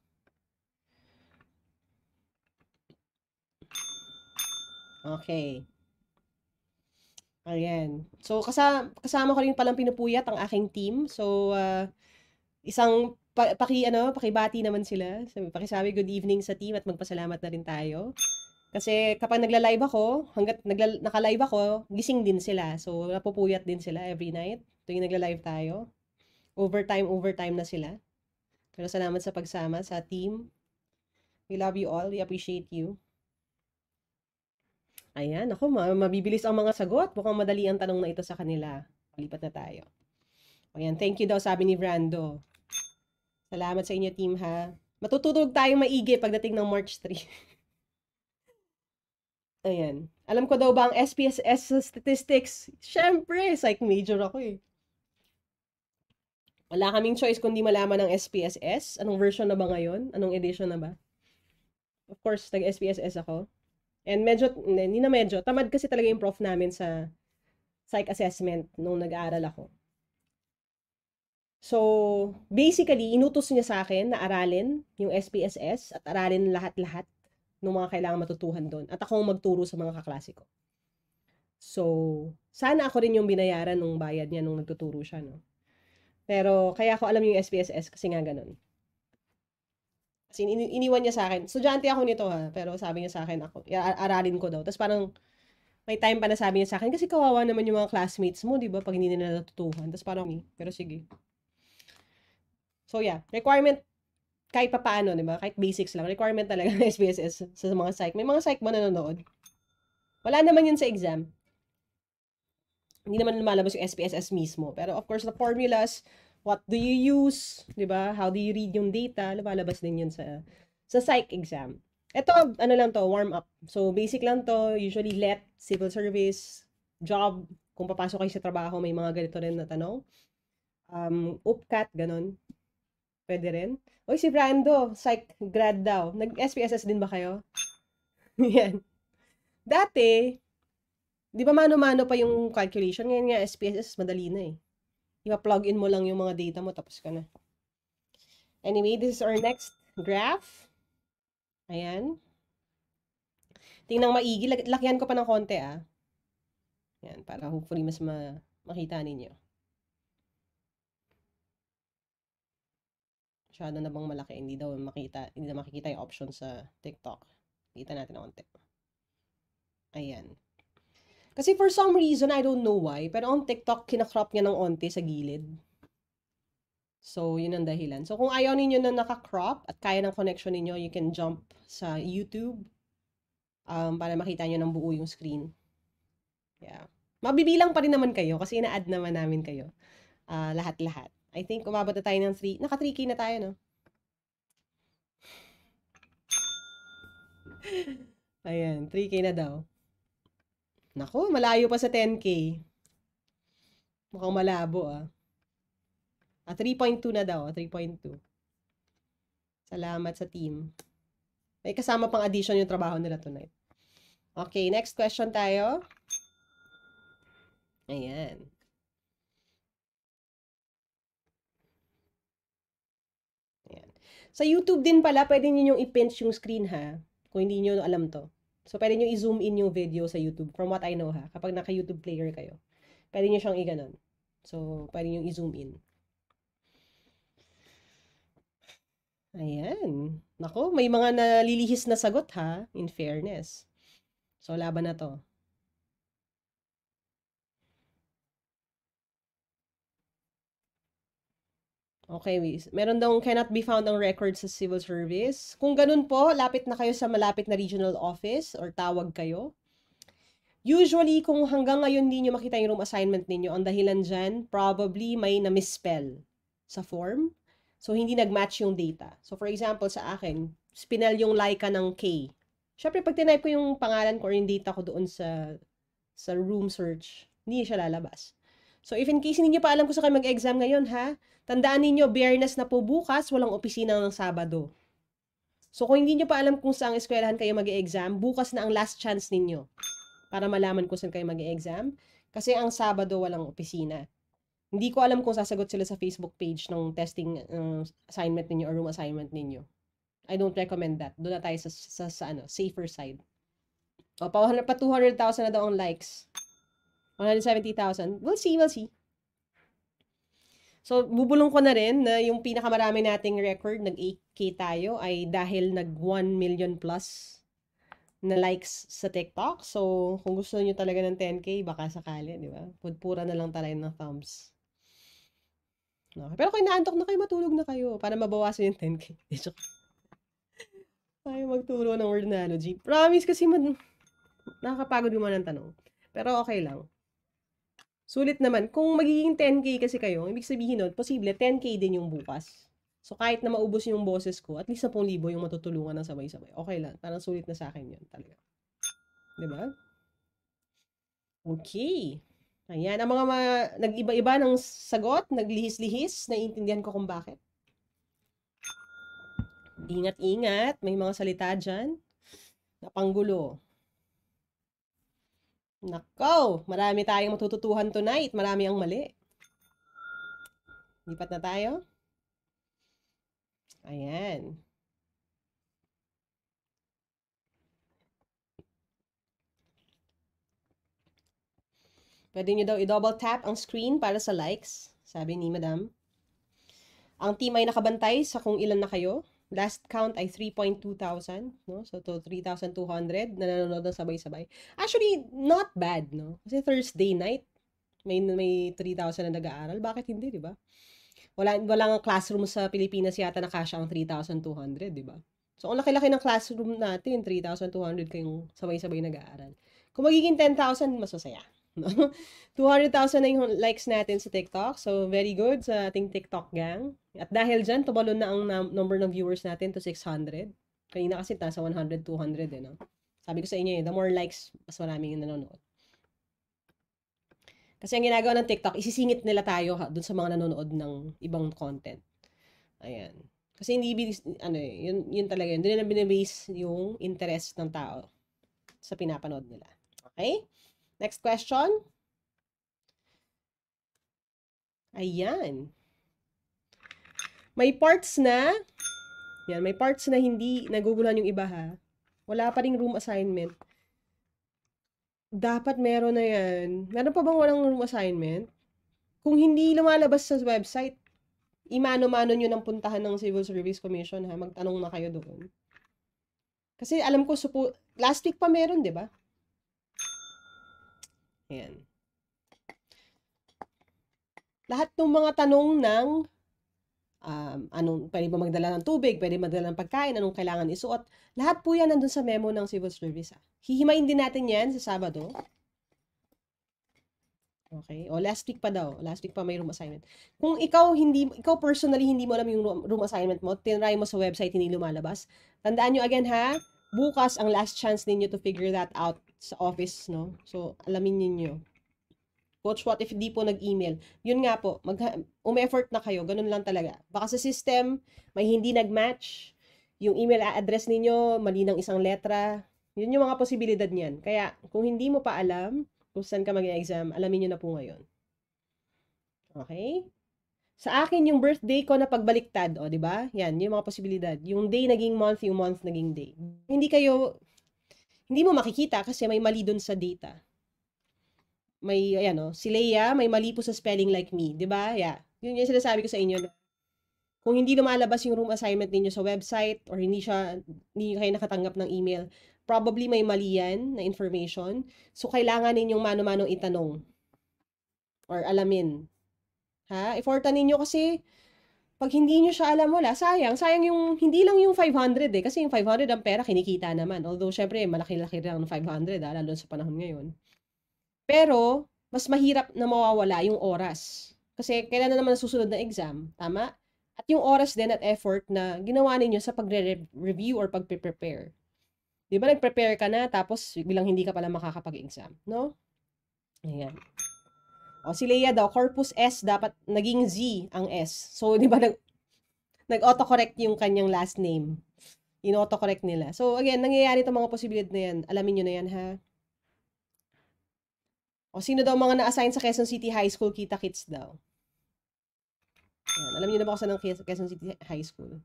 S1: Okay. Ayan. So, kasama, kasama ko rin palang pinupuyat ang aking team. So, uh, isang pa, paki, ano, pakibati naman sila. So, pakisabi good evening sa team at magpasalamat na rin tayo. Kasi kapag nagla-live ako, hanggat nagla- naka-live ako, gising din sila. So, napupuyat din sila every night tuwing nagla-live tayo. Overtime, overtime na sila. Pero salamat sa pagsama sa team. We love you all. We appreciate you. Ayan, ako, mabibilis ang mga sagot. Mukhang madali ang tanong na ito sa kanila. Palipat na tayo. Ayan, thank you daw, sabi ni Brando. Salamat sa inyo, team, ha? Matutulog tayo maigi pagdating ng March 3. Ayan. Alam ko daw ba ang SPSS statistics? Siyempre, psych major ako eh. Wala kaming choice kundi malaman ng SPSS. Anong version na ba ngayon? Anong edition na ba? Of course, nag-SPSS ako. And medyo, hindi na medyo, tamad kasi talaga yung prof namin sa psych assessment nung nag-aaral ako. So, basically, inutos niya sa akin na aralin yung SPSS at aralin lahat-lahat ng mga kailangan matutuhan doon. At ako magturo sa mga kaklase ko. So, sana ako rin yung binayaran nung bayad niya nung nagtuturo siya, no? Pero, kaya ako alam yung SPSS kasi nga ganun. As in, iniwan niya sa akin. Estudyante ako nito ha, pero sabi niya sa akin ako, aralin ko daw. Tapos parang may time pa na sabi niya sa akin kasi kawawa naman yung mga classmates mo, 'di ba? Pag hindi nila natutuhan. Tapos parang, hmm, pero sige. So yeah, requirement kahit papaano, 'di ba? Kahit basics lang, requirement talaga ng SPSS sa mga psych. May mga psych ba nanonood? Wala naman 'yun sa exam. Hindi naman lumalabas yung SPSS mismo. Pero of course, the formulas, What do you use? 'Di ba? How do you read yung data? Lalabas din 'yun sa sa psych exam. Ito, ano lang to, warm up. So, basic lang to, usually let, civil service, job, kung papasok kayo sa trabaho, may mga ganito rin na tanong. Um, UPCAT, ganun. Pwede rin. Oy, si Brando, psych grad daw. Nag-SPSS din ba kayo? Yan. Dati, di ba mano-mano pa yung calculation? Ngayon nga, SPSS, madali na eh i plug in mo lang yung mga data mo, tapos ka na. Anyway, this is our next graph. Ayan. Tingnan maigi. Lakyan ko pa ng konti, ah. Ayan, para hopefully mas ma makita ninyo. Masyado na bang malaki? Hindi daw makita, hindi na makikita yung option sa TikTok. Kita natin ng konti. Ayan. Kasi for some reason, I don't know why, pero on TikTok, kinakrop niya ng onte sa gilid. So, yun ang dahilan. So, kung ayaw ninyo na nakakrop at kaya ng connection ninyo, you can jump sa YouTube um, para makita nyo ng buo yung screen. Yeah. Mabibilang pa rin naman kayo kasi ina-add naman namin kayo. Uh, lahat-lahat. I think umabot na tayo ng 3. Naka 3K na tayo, no? Ayan, 3K na daw. Nako, malayo pa sa 10K. Mukhang malabo ah. Ah, 3.2 na daw. 3.2. Ah, Salamat sa team. May kasama pang addition yung trabaho nila tonight. Okay, next question tayo. Ayan. Ayan. Sa YouTube din pala, pwede niyo yung i-pinch yung screen ha. Kung hindi niyo alam to. So, pwede nyo i-zoom in yung video sa YouTube. From what I know ha, kapag naka-YouTube player kayo. Pwede nyo siyang i-ganon. So, pwede nyo i-zoom in. Ayan. Nako, may mga nalilihis na sagot ha, in fairness. So, laban na to. Okay, meron daw cannot be found ang record sa civil service. Kung ganun po, lapit na kayo sa malapit na regional office or tawag kayo. Usually, kung hanggang ngayon hindi nyo makita yung room assignment ninyo, ang dahilan dyan, probably may na-misspell sa form. So, hindi nag-match yung data. So, for example, sa akin, spinel yung Laika ng K. Siyempre, pag tinype ko yung pangalan ko or yung data ko doon sa, sa room search, hindi siya lalabas. So if in case hindi nyo pa alam kung saan kayo mag-exam ngayon ha, tandaan ninyo, biyernes na po bukas, walang opisina ng Sabado. So kung hindi nyo pa alam kung saan eskwelahan kayo mag-exam, bukas na ang last chance ninyo para malaman kung saan kayo mag-exam. Kasi ang Sabado walang opisina. Hindi ko alam kung sasagot sila sa Facebook page ng testing uh, assignment ninyo or room assignment ninyo. I don't recommend that. Doon na tayo sa, sa, sa ano, safer side. O, pa 200,000 na daw ang likes. 170,000. We'll see, we'll see. So, bubulong ko na rin na yung pinakamarami nating record, nag-8K tayo, ay dahil nag-1 million plus na likes sa TikTok. So, kung gusto niyo talaga ng 10K, baka sakali, di ba? Pudpura na lang talaga ng thumbs. No. Pero kung inaantok na kayo, matulog na kayo para mabawasan yung 10K. Tayo magturo ng word analogy. Promise kasi man, nakakapagod gumawa ng tanong. Pero okay lang. Sulit naman. Kung magiging 10K kasi kayo, ibig sabihin nun, posible 10K din yung bukas. So, kahit na maubos yung boses ko, at least 10,000 yung matutulungan ng sabay-sabay. Okay lang. Parang sulit na sa akin yun talaga. ba? Diba? Okay. Ayan. Ang mga ma- nag-iba-iba ng sagot, naglihis-lihis, naiintindihan ko kung bakit. Ingat-ingat. May mga salita dyan. Napanggulo. Nako, marami tayong matututuhan tonight. Marami ang mali. Lipat na tayo. Ayan. Pwede nyo daw i-double tap ang screen para sa likes, sabi ni Madam. Ang team ay nakabantay sa kung ilan na kayo last count ay 3.2 thousand, no? So, to 3,200 na nanonood ng sabay-sabay. Actually, not bad, no? Kasi Thursday night, may, may 3,000 na nag-aaral. Bakit hindi, di ba? Wala, wala nga classroom sa Pilipinas yata na kasha ang 3,200, di ba? So, ang laki-laki ng classroom natin, 3,200 kayong sabay-sabay nag-aaral. Kung magiging 10,000, mas masaya. No? 200,000 na yung likes natin sa TikTok. So, very good sa ating TikTok gang. At dahil dyan, tumalon na ang number ng viewers natin to 600. Kanina kasi ta sa 100, 200 eh, no? Sabi ko sa inyo eh, the more likes, mas maraming yung nanonood. Kasi ang ginagawa ng TikTok, isisingit nila tayo ha, dun sa mga nanonood ng ibang content. Ayan. Kasi hindi, ano eh, yun, yun talaga yun. Doon nila binibase yung interest ng tao sa pinapanood nila. Okay? Next question. Ayan. May parts na, yan, may parts na hindi nagugulan yung iba ha. Wala pa rin room assignment. Dapat meron na yan. Meron pa bang walang room assignment? Kung hindi lumalabas sa website, imano-mano nyo ng puntahan ng Civil Service Commission ha. Magtanong na kayo doon. Kasi alam ko, supo, last week pa meron, di ba? Ayan. Lahat ng mga tanong ng um, anong, pwede ba magdala ng tubig, pwede magdala ng pagkain, anong kailangan isuot. Lahat po yan nandun sa memo ng civil service. Ah. Hihimayin din natin yan sa Sabado. Okay? O oh, last week pa daw. Last week pa may room assignment. Kung ikaw hindi ikaw personally hindi mo alam yung room assignment mo, tinry mo sa website hindi lumalabas. Tandaan nyo again ha, bukas ang last chance ninyo to figure that out sa office, no? So, alamin niyo Coach, what if di po nag-email? Yun nga po, mag effort na kayo, ganun lang talaga. Baka sa system, may hindi nag-match, yung email address ninyo, mali ng isang letra, yun yung mga posibilidad niyan. Kaya, kung hindi mo pa alam kung saan ka mag-exam, alamin nyo na po ngayon. Okay? Sa akin, yung birthday ko na pagbaliktad, o, di ba? Yan, yung mga posibilidad. Yung day naging month, yung month naging day. Hindi kayo hindi mo makikita kasi may mali doon sa data. May, ayan o, oh, si Leia, may mali po sa spelling like me, di ba? Yeah. Yun yung sinasabi ko sa inyo. Kung hindi lumalabas yung room assignment ninyo sa website or hindi siya, hindi kayo nakatanggap ng email, probably may mali yan na information. So, kailangan ninyong mano-manong itanong or alamin. Ha? Ifortan ninyo kasi pag hindi nyo siya alam, wala, sayang. Sayang yung, hindi lang yung 500 eh. Kasi yung 500 ang pera, kinikita naman. Although, syempre, malaki-laki lang ng 500, ah, lalo sa panahon ngayon. Pero, mas mahirap na mawawala yung oras. Kasi, kailan na naman susunod na exam, tama? At yung oras din at effort na ginawa ninyo sa pagre-review or pagpe-prepare. Di ba, nag-prepare ka na, tapos bilang hindi ka pala makakapag-exam, no? Ayan. O, oh, si Leia daw, corpus S, dapat naging Z ang S. So, di ba, nag, nag-autocorrect yung kanyang last name. In-autocorrect nila. So, again, nangyayari itong mga posibilidad na yan. Alamin nyo na yan, ha? O, oh, sino daw mga na-assign sa Quezon City High School, kita kids daw. Ayan, alam niyo na ba kung saan ang Quezon City High School?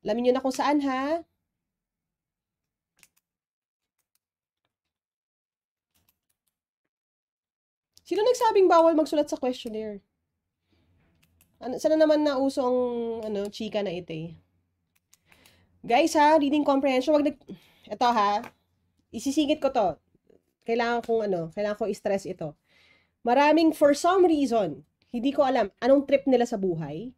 S1: Alamin nyo na kung saan, ha? Sino nagsabing bawal magsulat sa questionnaire? Ano, sana naman nauso ang ano, chika na ite. Eh. Guys ha, reading comprehension, wag nag... Ito ha, isisingit ko to. Kailangan kong ano, kailangan ko i-stress ito. Maraming for some reason, hindi ko alam anong trip nila sa buhay,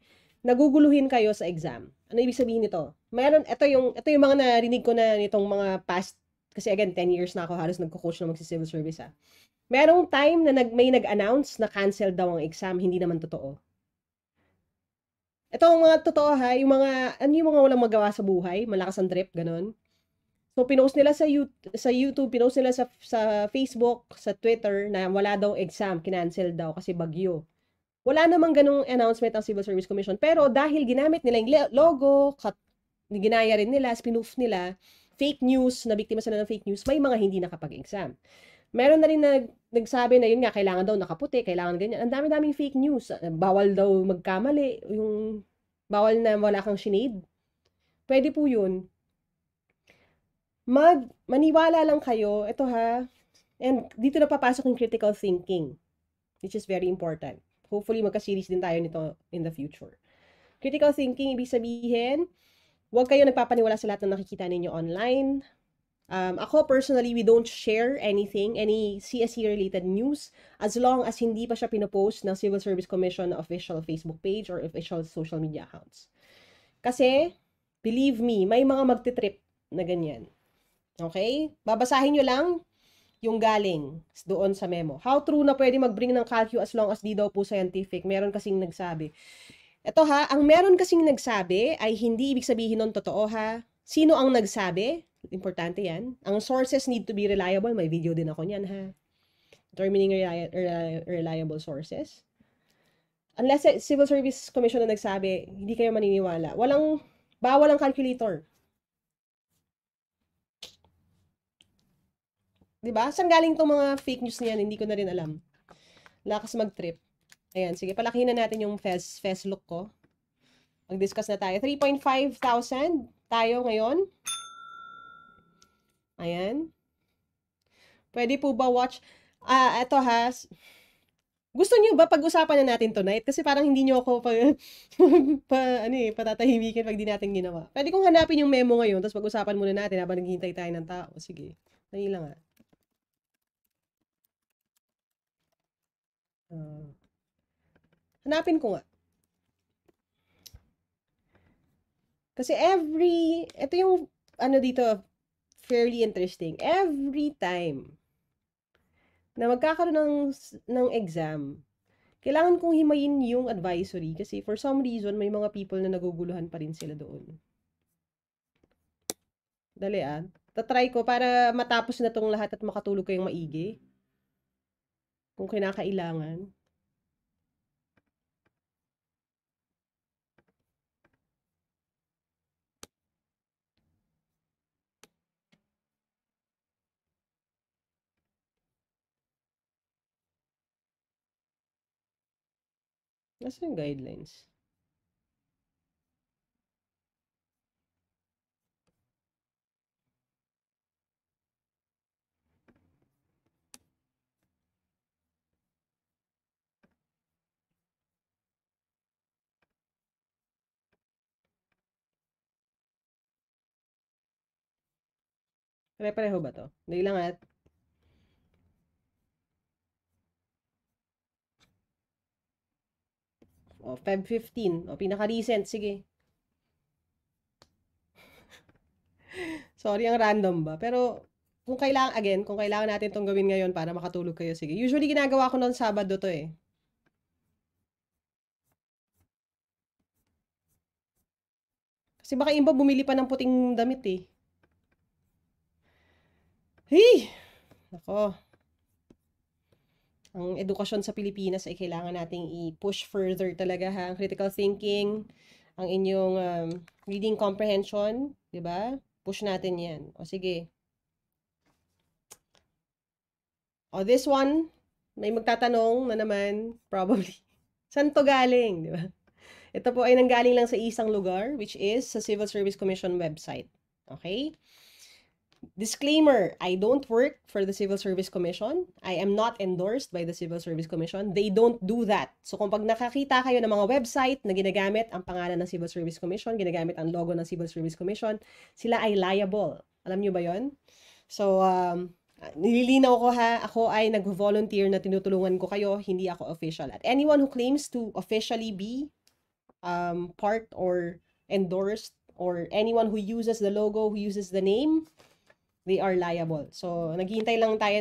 S1: naguguluhin kayo sa exam. Ano ibig sabihin nito? Meron, ito yung, ito yung mga narinig ko na nitong mga past, kasi again, 10 years na ako halos nagko-coach na magsi-civil service ha Merong time na nag, may nag-announce na cancel daw ang exam, hindi naman totoo. Ito ang mga totoo ha, yung mga, ano yung mga walang magawa sa buhay, malakas ang drip, ganun. So, pinost nila sa, YouTube, sa YouTube, pinost nila sa, sa Facebook, sa Twitter, na wala daw exam, kinancel daw kasi bagyo. Wala namang ganung announcement ang Civil Service Commission. Pero dahil ginamit nila yung logo, cut, ginaya rin nila, spinoof nila, fake news, nabiktima biktima sila ng fake news, may mga hindi nakapag-exam. Meron na rin nag, nagsabi na yun nga, kailangan daw nakaputi, kailangan ganyan. Ang dami-daming fake news. Bawal daw magkamali. Yung bawal na wala kang shinade. Pwede po yun. Mag, maniwala lang kayo. Ito ha. And dito na papasok yung critical thinking. Which is very important. Hopefully, magka-series din tayo nito in the future. Critical thinking, ibig sabihin, huwag kayo nagpapaniwala sa lahat ng nakikita ninyo online Um, ako personally, we don't share anything, any CSE-related news, as long as hindi pa siya pinopost ng Civil Service Commission na official Facebook page or official social media accounts. Kasi, believe me, may mga magtitrip na ganyan. Okay? Babasahin nyo lang yung galing doon sa memo. How true na pwede mag-bring ng calcu as long as di daw po scientific. Meron kasing nagsabi. Ito ha, ang meron kasing nagsabi ay hindi ibig sabihin nun totoo ha. Sino ang nagsabi? Importante yan. Ang sources need to be reliable. May video din ako niyan, ha? Determining reli- reli- reliable sources. Unless eh, Civil Service Commission na nagsabi, hindi kayo maniniwala. Walang, bawal ang calculator. Di ba? Saan galing tong mga fake news niyan? Hindi ko na rin alam. Lakas mag-trip. Ayan, sige, palakihin na natin yung fez, fez look ko. Mag-discuss na tayo. 3.5 thousand tayo ngayon. Ayan. Pwede po ba watch? Ah, uh, ito ha. Gusto niyo ba pag-usapan na natin tonight? Kasi parang hindi niyo ako pa, pa ano eh, patatahimikin pag di natin ginawa. Pwede kong hanapin yung memo ngayon, tapos pag-usapan muna natin habang naghihintay tayo ng tao. Sige. Dali lang ha. Uh, ah. hanapin ko nga. Kasi every, ito yung ano dito, fairly interesting every time na magkakaroon ng, ng exam, kailangan kong himayin yung advisory kasi for some reason, may mga people na naguguluhan pa rin sila doon. Dali ah. Tatry ko para matapos na tong lahat at makatulog kayong maigi. Kung kinakailangan. Nasaan yung guidelines? Pare-pareho ba to? Hindi lang at O, oh, Feb 15. O, pinaka-recent. Sige. Sorry, ang random ba? Pero, kung kailangan, again, kung kailangan natin itong gawin ngayon para makatulog kayo, sige. Usually, ginagawa ko noon Sabado to eh. Kasi baka iba bumili pa ng puting damit eh. Hey! Nako ang edukasyon sa Pilipinas ay kailangan nating i-push further talaga ha. Ang critical thinking, ang inyong um, reading comprehension, 'di ba? Push natin 'yan. O sige. O this one, may magtatanong na naman probably. Saan to galing, 'di ba? Ito po ay nanggaling lang sa isang lugar which is sa Civil Service Commission website. Okay? Disclaimer, I don't work for the Civil Service Commission. I am not endorsed by the Civil Service Commission. They don't do that. So kung pag nakakita kayo ng mga website na ginagamit ang pangalan ng Civil Service Commission, ginagamit ang logo ng Civil Service Commission, sila ay liable. Alam nyo ba yon? So, um, nililinaw ko ha, ako ay nag-volunteer na tinutulungan ko kayo, hindi ako official. At anyone who claims to officially be um, part or endorsed or anyone who uses the logo, who uses the name, They are liable. So, naghihintay lang tayo,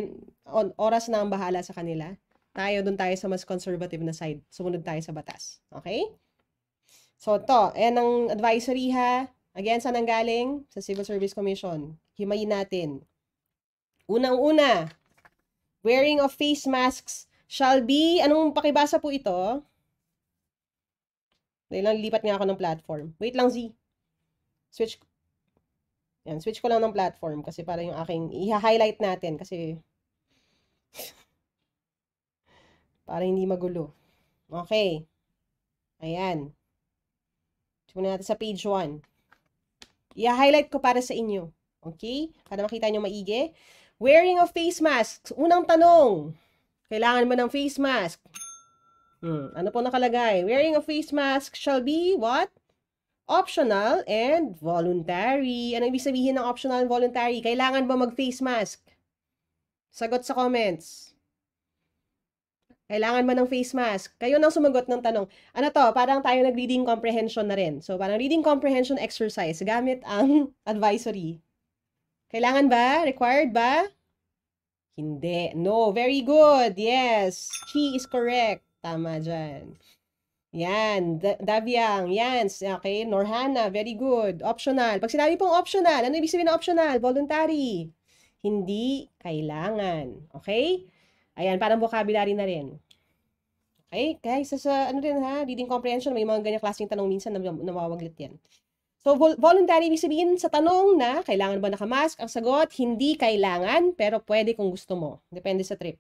S1: on, oras na ang bahala sa kanila. Tayo, doon tayo sa mas conservative na side. Sumunod tayo sa batas. Okay? So, to, yan ang advisory ha. Again, saan ang galing? Sa Civil Service Commission. Himayin natin. Unang-una, wearing of face masks shall be, anong pakibasa po ito? Dahil lang, lipat nga ako ng platform. Wait lang, Z. Switch, yan, switch ko lang ng platform kasi para yung aking i-highlight natin kasi para hindi magulo. Okay. Ayan. Tumuna natin sa page 1. I-highlight ko para sa inyo. Okay? Para makita nyo maigi. Wearing of face masks. Unang tanong. Kailangan mo ng face mask. Hmm. Ano po nakalagay? Wearing a face mask shall be what? optional and voluntary. Ano ibig sabihin ng optional and voluntary? Kailangan ba mag-face mask? Sagot sa comments. Kailangan ba ng face mask? Kayo nang sumagot ng tanong. Ano to? Parang tayo nag-reading comprehension na rin. So, parang reading comprehension exercise gamit ang advisory. Kailangan ba? Required ba? Hindi. No. Very good. Yes. She is correct. Tama dyan. Yan, Davyang, yan, okay, Norhana, very good, optional. Pag sinabi pong optional, ano ibig sabihin ng optional? Voluntary. Hindi kailangan, okay? Ayan, parang vocabulary na rin. Okay, guys, sa, sa ano rin ha, reading comprehension, may mga ganyan klaseng tanong minsan na nawawaglit yan. So, vol voluntary ibig sabihin sa tanong na kailangan ba nakamask? Ang sagot, hindi kailangan, pero pwede kung gusto mo. Depende sa trip.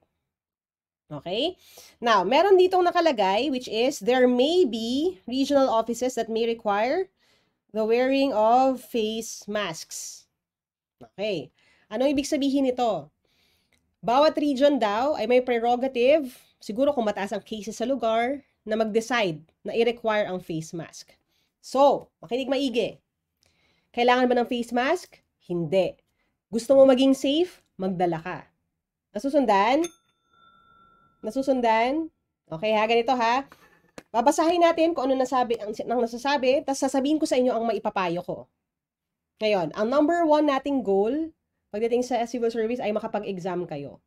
S1: Okay? Now, meron ditong nakalagay which is there may be regional offices that may require the wearing of face masks. Okay. Ano ibig sabihin nito? Bawat region daw ay may prerogative, siguro kung mataas ang cases sa lugar, na mag-decide na i-require ang face mask. So, makinig maigi. Kailangan ba ng face mask? Hindi. Gusto mo maging safe? Magdala ka. Nasusundan? Nasusundan? Okay ha, ganito ha. Babasahin natin kung ano nasabi, ang, ang nasasabi, tapos sasabihin ko sa inyo ang maipapayo ko. Ngayon, ang number one nating goal pagdating sa civil service ay makapag-exam kayo.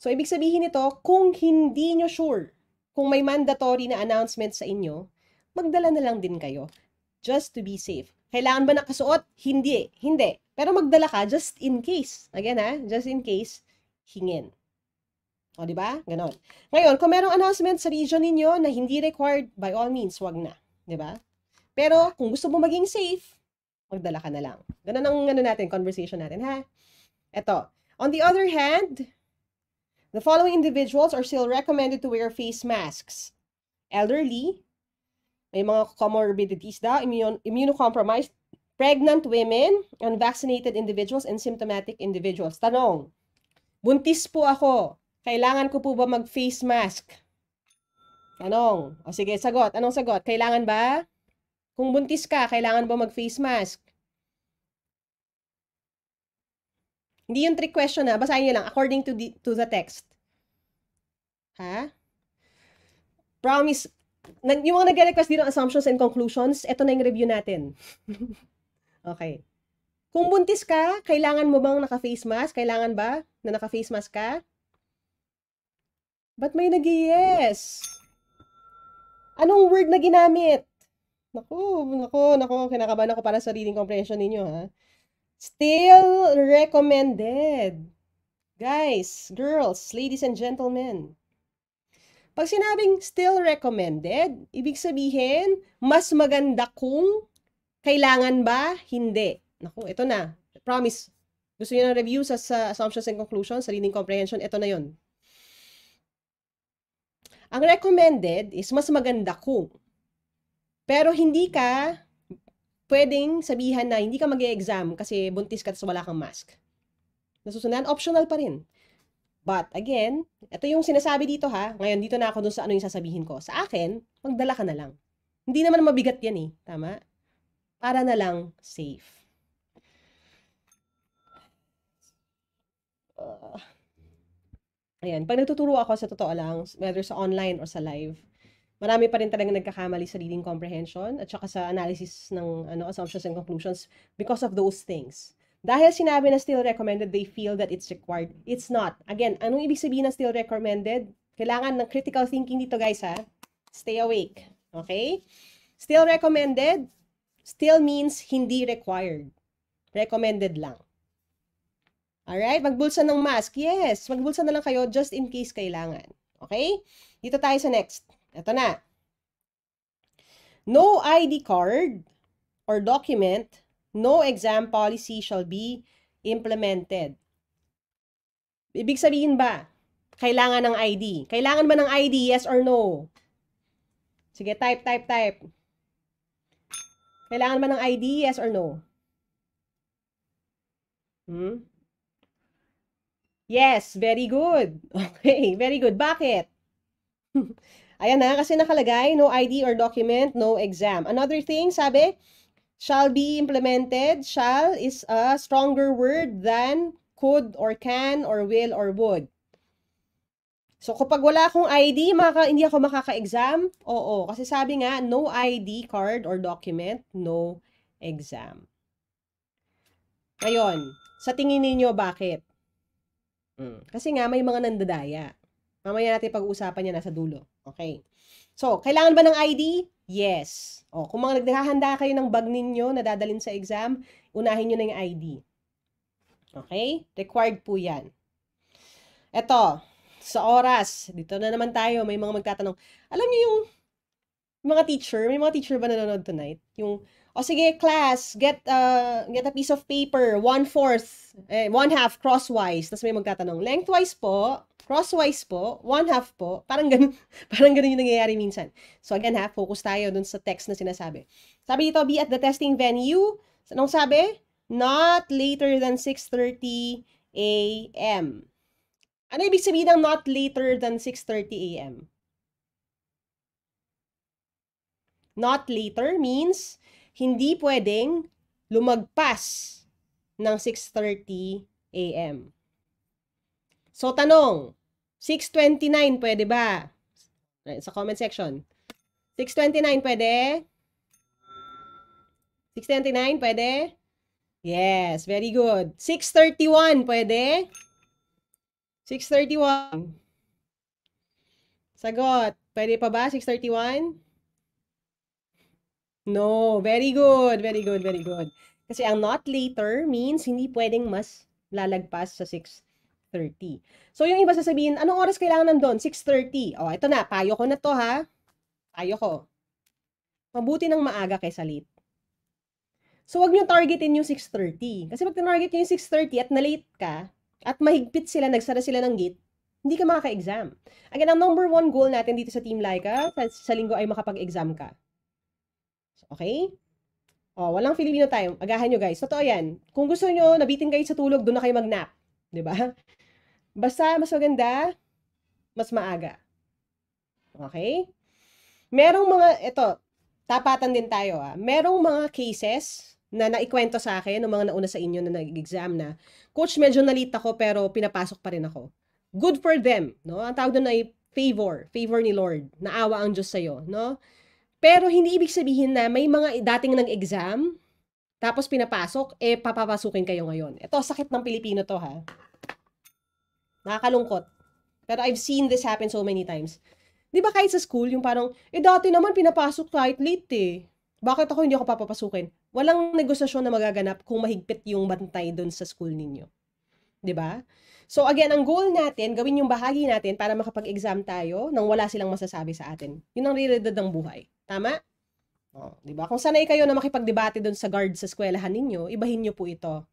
S1: So, ibig sabihin nito, kung hindi nyo sure kung may mandatory na announcement sa inyo, magdala na lang din kayo just to be safe. Kailangan ba nakasuot? Hindi. Hindi. Pero magdala ka just in case. Again ha, just in case, hingin. O, di ba? Ganon. Ngayon, kung merong announcement sa region ninyo na hindi required, by all means, wag na. Di ba? Pero, kung gusto mo maging safe, magdala ka na lang. Ganon ang ano natin, conversation natin, ha? Ito. On the other hand, the following individuals are still recommended to wear face masks. Elderly, may mga comorbidities daw, immune, immunocompromised, pregnant women, unvaccinated individuals, and symptomatic individuals. Tanong, buntis po ako kailangan ko po ba mag-face mask? Tanong. O sige, sagot. Anong sagot? Kailangan ba? Kung buntis ka, kailangan ba mag-face mask? Hindi yung trick question ha. Basahin nyo lang. According to the, to the text. Ha? Promise. Nag, yung mga nag-request dito assumptions and conclusions, ito na yung review natin. okay. Kung buntis ka, kailangan mo bang naka-face mask? Kailangan ba na naka-face mask ka? Ba't may nag yes Anong word na ginamit? Naku, naku, naku, kinakabahan ako para sa reading comprehension ninyo, ha? Still recommended. Guys, girls, ladies and gentlemen. Pag sinabing still recommended, ibig sabihin, mas maganda kung kailangan ba, hindi. Naku, ito na. Promise. Gusto niyo ng review sa, sa assumptions and conclusions, sa reading comprehension, ito na yon ang recommended is mas maganda kung. Pero hindi ka pwedeng sabihan na hindi ka mag-exam kasi buntis ka tapos wala kang mask. Nasusunan, optional pa rin. But again, ito yung sinasabi dito ha. Ngayon, dito na ako dun sa ano yung sasabihin ko. Sa akin, magdala ka na lang. Hindi naman mabigat yan eh. Tama? Para na lang safe. Uh. Ayan, pag nagtuturo ako sa totoo lang, whether sa online or sa live, marami pa rin talagang nagkakamali sa reading comprehension at saka sa analysis ng ano, assumptions and conclusions because of those things. Dahil sinabi na still recommended, they feel that it's required. It's not. Again, anong ibig sabihin na still recommended? Kailangan ng critical thinking dito guys ha. Stay awake. Okay? Still recommended still means hindi required. Recommended lang. Alright? Magbulsa ng mask. Yes, magbulsa na lang kayo just in case kailangan. Okay? Dito tayo sa next. Ito na. No ID card or document, no exam policy shall be implemented. Ibig sabihin ba, kailangan ng ID? Kailangan ba ng ID, yes or no? Sige, type, type, type. Kailangan ba ng ID, yes or no? Hmm? Yes, very good. Okay, very good. Bakit? Ayan na, kasi nakalagay, no ID or document, no exam. Another thing, sabi, shall be implemented. Shall is a stronger word than could or can or will or would. So kapag wala akong ID, maka, hindi ako makaka-exam? Oo, kasi sabi nga, no ID card or document, no exam. Ngayon, sa tingin ninyo bakit? Mm. Kasi nga, may mga nandadaya. Mamaya natin pag-uusapan yan nasa dulo. Okay. So, kailangan ba ng ID? Yes. O, oh, kung mga naghahanda kayo ng bag ninyo na dadalin sa exam, unahin nyo na yung ID. Okay? Required po yan. Eto, sa oras, dito na naman tayo, may mga magtatanong, alam niyo yung mga teacher, may mga teacher ba nanonood tonight? Yung o sige, class, get, uh, get a piece of paper, one-fourth, eh, one-half crosswise. Tapos may magtatanong, lengthwise po, crosswise po, one half po, parang ganun, parang ganun yung nangyayari minsan. So again ha, focus tayo dun sa text na sinasabi. Sabi dito, be at the testing venue. Anong sabi? Not later than 6.30 a.m. Ano ibig sabihin ng not later than 6.30 a.m.? Not later means hindi pwedeng lumagpas ng 6.30 a.m. So, tanong, 6.29 pwede ba? Sa comment section. 6.29 pwede? 6.29 pwede? Yes, very good. 6.31 pwede? 6.31. Sagot, pwede pa ba 6.31? No, very good, very good, very good. Kasi ang not later means hindi pwedeng mas lalagpas sa 6.30. So yung iba sasabihin, anong oras kailangan nandun? 6.30. O, oh, ito na, payo ko na to ha. Payo ko. Mabuti ng maaga kaysa late. So wag nyo targetin yung 6.30. Kasi pag tinarget nyo yung 6.30 at na-late ka, at mahigpit sila, nagsara sila ng gate, hindi ka makaka-exam. Again, ang number one goal natin dito sa Team Laika, sa, sa linggo ay makapag-exam ka. Okay? Oh, walang Filipino time. Agahan nyo guys. Totoo yan. Kung gusto nyo, nabitin kayo sa tulog, doon na kayo mag-nap. ba? Diba? Basta mas maganda, mas maaga. Okay? Merong mga, ito, tapatan din tayo ah. Merong mga cases na naikwento sa akin ng mga nauna sa inyo na nag-exam na, Coach, medyo nalita ko pero pinapasok pa rin ako. Good for them. No? Ang tawag doon ay favor. Favor ni Lord. Naawa ang Diyos sa'yo. No? Pero hindi ibig sabihin na may mga dating ng exam, tapos pinapasok, eh papapasukin kayo ngayon. Ito, sakit ng Pilipino to ha. Nakakalungkot. Pero I've seen this happen so many times. Di ba kahit sa school, yung parang, eh dati naman pinapasok kahit late eh. Bakit ako hindi ako papapasukin? Walang negosasyon na magaganap kung mahigpit yung bantay doon sa school ninyo. Di ba? So again, ang goal natin, gawin yung bahagi natin para makapag-exam tayo nang wala silang masasabi sa atin. Yun ang realidad ng buhay. Tama? Oh, 'di ba? Kung sanay kayo na makipagdebate doon sa guard sa eskwelahan ninyo, ibahin niyo po ito.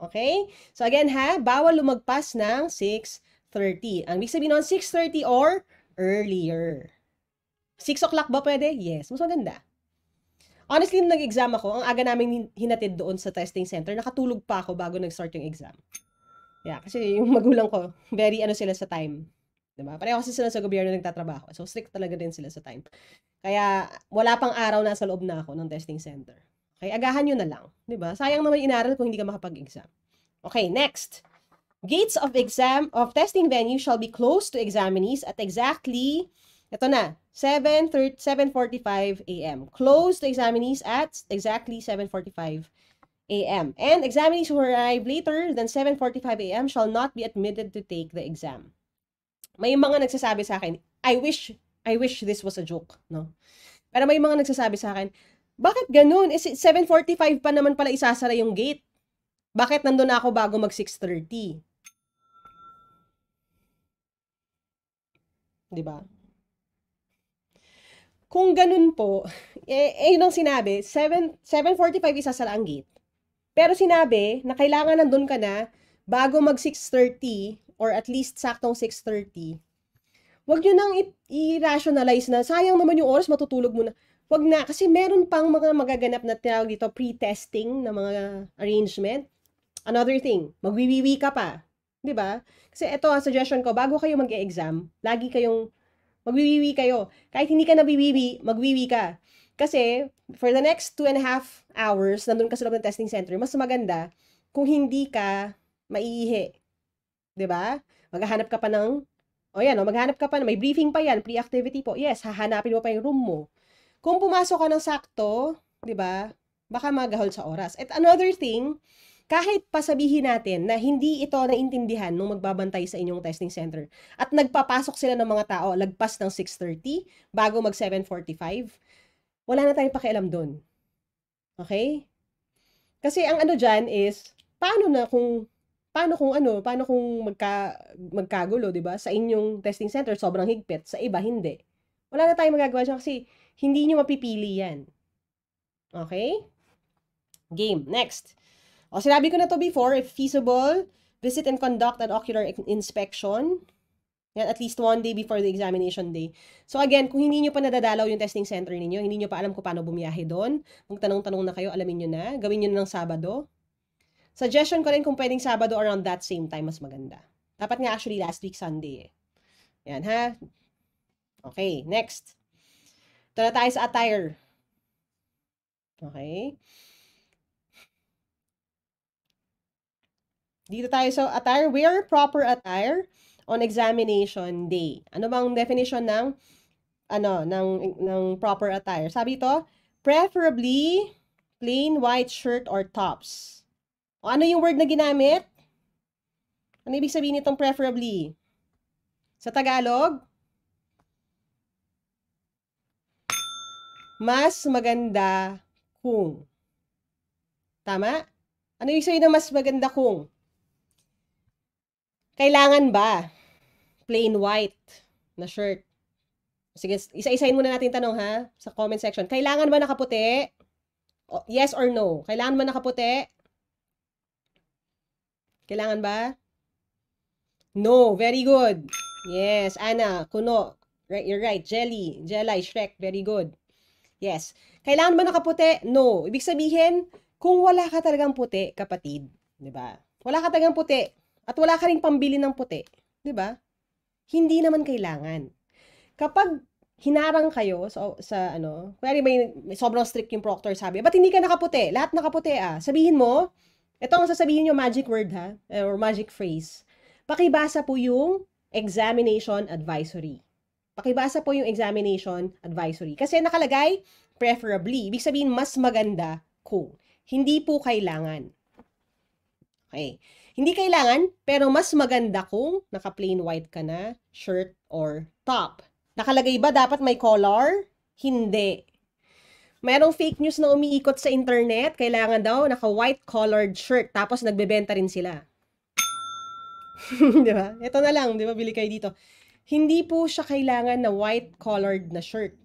S1: Okay? So again ha, bawal lumagpas ng 6:30. Ang ibig sabihin noon 6:30 or earlier. 6 o'clock ba pwede? Yes, mas maganda. Honestly, nung nag-exam ako, ang aga namin hinatid doon sa testing center, nakatulog pa ako bago nag-start yung exam. Yeah, kasi yung magulang ko, very ano sila sa time. Diba? Pareho kasi sila sa gobyerno nagtatrabaho. So, strict talaga din sila sa time. Kaya, wala pang araw na sa loob na ako ng testing center. Okay, agahan nyo na lang. Diba? Sayang naman inaral kung hindi ka makapag-exam. Okay, next. Gates of exam of testing venue shall be closed to examinees at exactly, ito na, 7, 7.45 a.m. Closed to examinees at exactly 7.45 a.m. And examinees who arrive later than 7.45 a.m. shall not be admitted to take the exam may mga nagsasabi sa akin, I wish, I wish this was a joke, no? Pero may mga nagsasabi sa akin, bakit ganun? Eh, 7.45 pa naman pala isasara yung gate. Bakit nandun ako bago mag 6.30? Di ba? Kung ganun po, eh, eh yun ang sinabi, 7, 7.45 isasara ang gate. Pero sinabi na kailangan nandun ka na bago mag 6.30 or at least saktong 6.30, wag nyo nang i-rationalize na sayang naman yung oras, matutulog mo na. Wag na, kasi meron pang mga magaganap na tawag dito, pre-testing na mga arrangement. Another thing, magwiwiwi ka pa. ba? Diba? Kasi ito, ang ah, suggestion ko, bago kayo mag-e-exam, lagi kayong, magwiwiwi kayo. Kahit hindi ka nabiwiwi, magwiwi ka. Kasi, for the next two and a half hours, nandun ka sa loob ng testing center, mas maganda kung hindi ka maiihi. 'di ba? Maghahanap ka pa ng O yan, oh, maghanap ka pa na may briefing pa yan, pre-activity po. Yes, hahanapin mo pa yung room mo. Kung pumasok ka ng sakto, 'di ba? Baka magahol sa oras. At another thing, kahit pasabihin natin na hindi ito naintindihan nung magbabantay sa inyong testing center at nagpapasok sila ng mga tao lagpas ng 6.30 bago mag 7.45, wala na tayong pakialam doon. Okay? Kasi ang ano dyan is, paano na kung paano kung ano, paano kung magka, magkagulo, di ba? Sa inyong testing center, sobrang higpit. Sa iba, hindi. Wala na tayong magagawa siya kasi hindi nyo mapipili yan. Okay? Game. Next. O, sinabi ko na to before, if feasible, visit and conduct an ocular inspection. Yan, at least one day before the examination day. So again, kung hindi nyo pa nadadalaw yung testing center ninyo, hindi nyo pa alam kung paano bumiyahe doon, magtanong-tanong na kayo, alamin nyo na, gawin nyo na ng Sabado, Suggestion ko rin kung pwedeng Sabado around that same time, mas maganda. Dapat nga actually last week Sunday eh. Yan ha? Okay, next. Ito na tayo sa attire. Okay. Dito tayo sa attire. Wear proper attire on examination day. Ano bang definition ng ano ng ng proper attire? Sabi to, preferably plain white shirt or tops. O ano yung word na ginamit? Ano ibig sabihin nitong preferably? Sa Tagalog? Mas maganda kung. Tama? Ano ibig sabihin ng mas maganda kung? Kailangan ba? Plain white na shirt. Sige, isa-isahin muna natin tanong ha, sa comment section. Kailangan ba nakaputi? Yes or no? Kailangan ba nakaputi? Kailangan ba? No, very good. Yes, Anna, Kuno. Right, you're right. Jelly, Jelly, Shrek, very good. Yes. Kailangan ba nakaputi? No. Ibig sabihin, kung wala ka talagang puti, kapatid, 'di ba? Wala ka talagang puti at wala ka ring pambili ng puti, 'di ba? Hindi naman kailangan. Kapag hinarang kayo sa, sa ano, kuya may, may sobrang strict yung proctor sabi, ba't hindi ka nakaputi? Lahat nakaputi ah. Sabihin mo, ito ang sasabihin nyo magic word ha, eh, or magic phrase. Pakibasa po yung examination advisory. Pakibasa po yung examination advisory. Kasi nakalagay, preferably. Ibig sabihin, mas maganda kung. Hindi po kailangan. Okay. Hindi kailangan, pero mas maganda kung naka-plain white ka na, shirt or top. Nakalagay ba dapat may color? Hindi merong fake news na umiikot sa internet, kailangan daw naka-white collared shirt, tapos nagbebenta rin sila. di ba? Ito na lang, di ba? Bili kayo dito. Hindi po siya kailangan na white collared na shirt.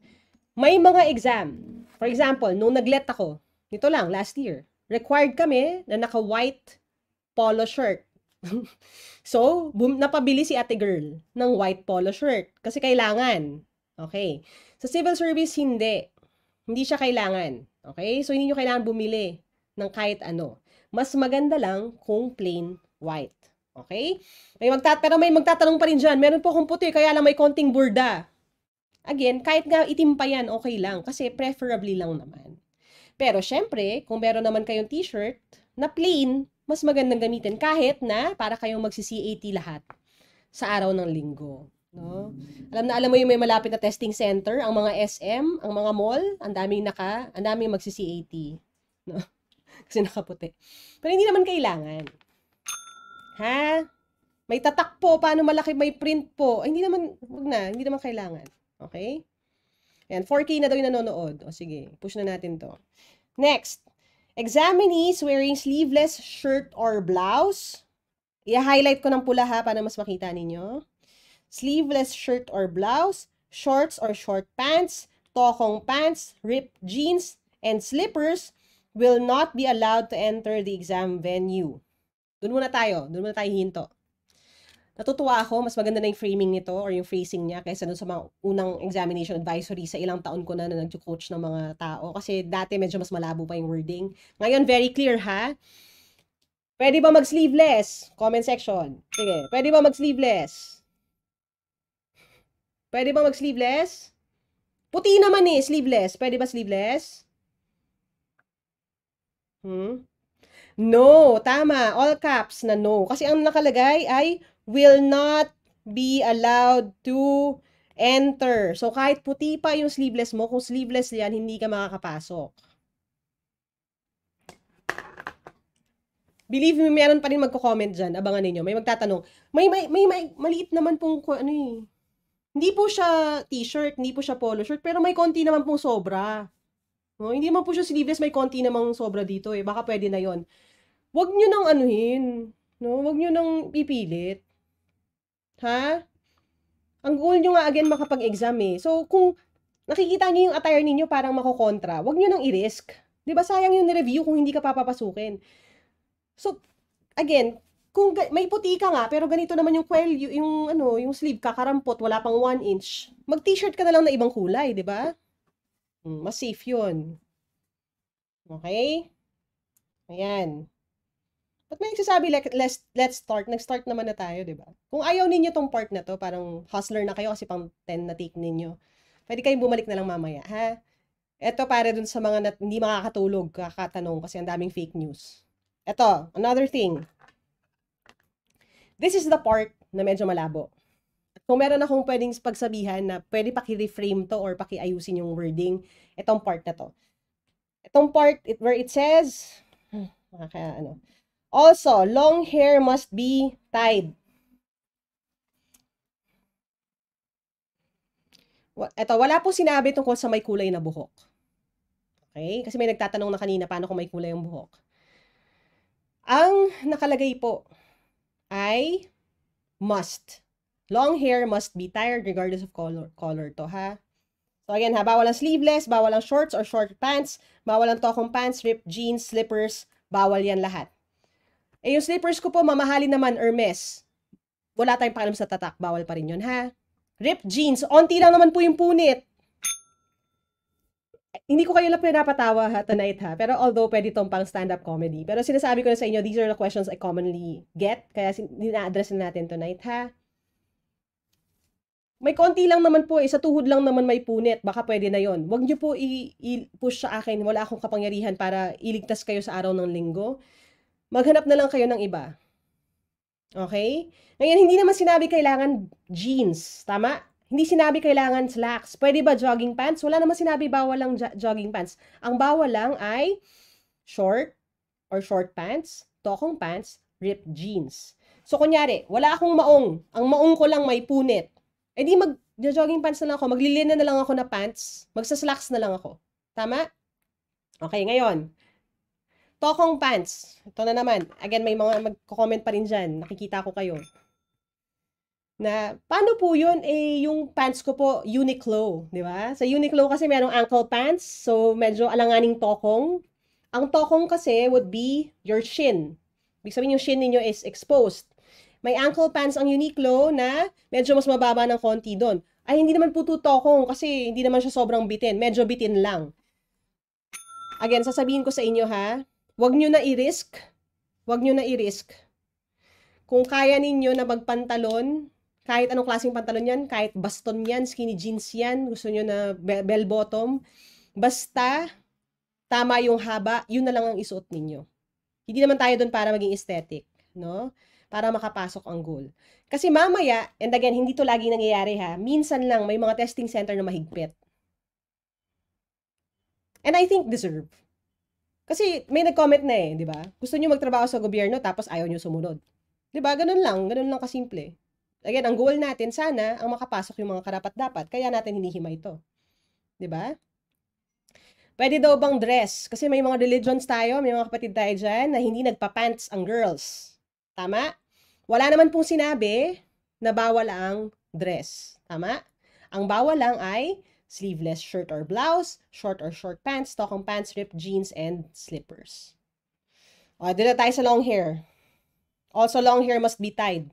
S1: May mga exam. For example, nung naglet ako, nito lang, last year, required kami na naka-white polo shirt. so, boom, napabili si ate girl ng white polo shirt kasi kailangan. Okay. Sa civil service, hindi hindi siya kailangan. Okay? So, hindi nyo kailangan bumili ng kahit ano. Mas maganda lang kung plain white. Okay? May magtat pero may magtatanong pa rin dyan. Meron po akong puti, kaya lang may konting burda. Again, kahit nga itim pa yan, okay lang. Kasi preferably lang naman. Pero syempre, kung meron naman kayong t-shirt na plain, mas magandang gamitin kahit na para kayong magsi-CAT lahat sa araw ng linggo. No? Alam na alam mo yung may malapit na testing center, ang mga SM, ang mga mall, ang daming naka, ang daming magsi-CAT. No? Kasi nakaputi. Pero hindi naman kailangan. Ha? May tatak po, paano malaki may print po. Ay, hindi naman, wag na, hindi naman kailangan. Okay? Ayan, 4K na daw yung nanonood. O sige, push na natin to. Next, examinees wearing sleeveless shirt or blouse. I-highlight ko ng pula ha, para mas makita ninyo sleeveless shirt or blouse, shorts or short pants, tokong pants, ripped jeans, and slippers will not be allowed to enter the exam venue. Doon muna tayo. Doon muna tayo hinto. Natutuwa ako, mas maganda na yung framing nito or yung phrasing niya kaysa doon sa mga unang examination advisory sa ilang taon ko na na nag-coach ng mga tao. Kasi dati medyo mas malabo pa yung wording. Ngayon, very clear ha. Pwede ba mag-sleeveless? Comment section. Sige. Pwede ba mag-sleeveless? Pwede ba mag-sleeveless? Puti naman eh, sleeveless. Pwede ba sleeveless? Hmm? No, tama. All caps na no. Kasi ang nakalagay ay will not be allowed to enter. So kahit puti pa yung sleeveless mo, kung sleeveless yan, hindi ka makakapasok. Believe me, meron pa rin magko-comment dyan. Abangan ninyo. May magtatanong. May, may, may, may maliit naman pong, ano eh, hindi po siya t-shirt, hindi po siya polo shirt, pero may konti naman pong sobra. No, hindi man po siya sleeveless, may konti namang sobra dito eh. Baka pwede na 'yon. Huwag niyo nang anuhin, no? Huwag niyo nang pipilit. Ha? Ang goal niyo nga again makapag-exam eh. So kung nakikita niyo yung attire ninyo parang makokontra, huwag niyo nang i-risk. 'Di ba sayang yung ni-review kung hindi ka papapasukin. So again, kung may puti ka nga, pero ganito naman yung kwel, yung, yung ano, yung sleeve kakarampot, wala pang 1 inch, mag-t-shirt ka na lang na ibang kulay, di ba? Hmm, mas safe yun. Okay? Ayan. Ba't may nagsasabi, like, let's, let's start? Nag-start naman na tayo, di ba? Kung ayaw ninyo tong part na to, parang hustler na kayo kasi pang 10 na take ninyo. Pwede kayong bumalik na lang mamaya, ha? Ito para dun sa mga nat- hindi makakatulog, kakatanong kasi ang daming fake news. Ito, another thing. This is the part na medyo malabo. kung meron akong pwedeng pagsabihan na pwede paki-reframe to or paki-ayusin yung wording, itong part na to. Itong part it, where it says, hmm, kaya ano, also, long hair must be tied. Ito, wala po sinabi tungkol sa may kulay na buhok. Okay? Kasi may nagtatanong na kanina paano kung may kulay ang buhok. Ang nakalagay po I must. Long hair must be tied regardless of color, color to ha. So again ha, bawal ang sleeveless, bawal ang shorts or short pants, bawal ang tokong pants, ripped jeans, slippers, bawal yan lahat. Eh yung slippers ko po, mamahalin naman, Hermes. Wala tayong pakialam sa tatak, bawal pa rin yun ha. Ripped jeans, onti lang naman po yung punit hindi ko kayo lang pinapatawa ha tonight ha, pero although pwede tong pang stand-up comedy. Pero sinasabi ko na sa inyo, these are the questions I commonly get, kaya dina-address na natin tonight ha. May konti lang naman po, isa eh. tuhod lang naman may punit, baka pwede na yon. Huwag niyo po i-push sa akin, wala akong kapangyarihan para iligtas kayo sa araw ng linggo. Maghanap na lang kayo ng iba. Okay? Ngayon, hindi naman sinabi kailangan jeans, tama? Hindi sinabi kailangan slacks. Pwede ba jogging pants? Wala naman sinabi bawal lang jogging pants. Ang bawal lang ay short or short pants, tokong pants, ripped jeans. So, kunyari, wala akong maong. Ang maong ko lang may punit. Eh di mag-jogging pants na lang ako. Maglilina na lang ako na pants. Magsaslacks na lang ako. Tama? Okay, ngayon. Tokong pants. Ito na naman. Again, may mga magko comment pa rin dyan. Nakikita ko kayo na paano po yun eh yung pants ko po Uniqlo, di ba? Sa Uniqlo kasi merong ankle pants, so medyo alanganing tokong. Ang tokong kasi would be your shin. Ibig sabihin yung shin niyo is exposed. May ankle pants ang Uniqlo na medyo mas mababa ng konti doon. Ay hindi naman po tokong kasi hindi naman siya sobrang bitin, medyo bitin lang. Again, sasabihin ko sa inyo ha, wag niyo na i-risk. Wag niyo na i-risk. Kung kaya ninyo na magpantalon, kahit anong klaseng pantalon yan, kahit baston yan, skinny jeans yan, gusto nyo na bell bottom, basta tama yung haba, yun na lang ang isuot ninyo. Hindi naman tayo doon para maging aesthetic, no? Para makapasok ang goal. Kasi mamaya, and again, hindi to lagi nangyayari ha, minsan lang may mga testing center na mahigpit. And I think deserve. Kasi may nag-comment na eh, di ba? Gusto niyo magtrabaho sa gobyerno tapos ayaw niyo sumunod. Di ba? Ganun lang. Ganun lang kasimple. Again, ang goal natin sana ang makapasok yung mga karapat-dapat. Kaya natin hinihima ito. 'Di ba? Pwede daw bang dress? Kasi may mga religions tayo, may mga kapatid tayo dyan, na hindi nagpa-pants ang girls. Tama? Wala naman pong sinabi na bawal ang dress. Tama? Ang bawal lang ay sleeveless shirt or blouse, short or short pants, stockong pants, ripped jeans, and slippers. O, dito tayo sa long hair. Also, long hair must be tied.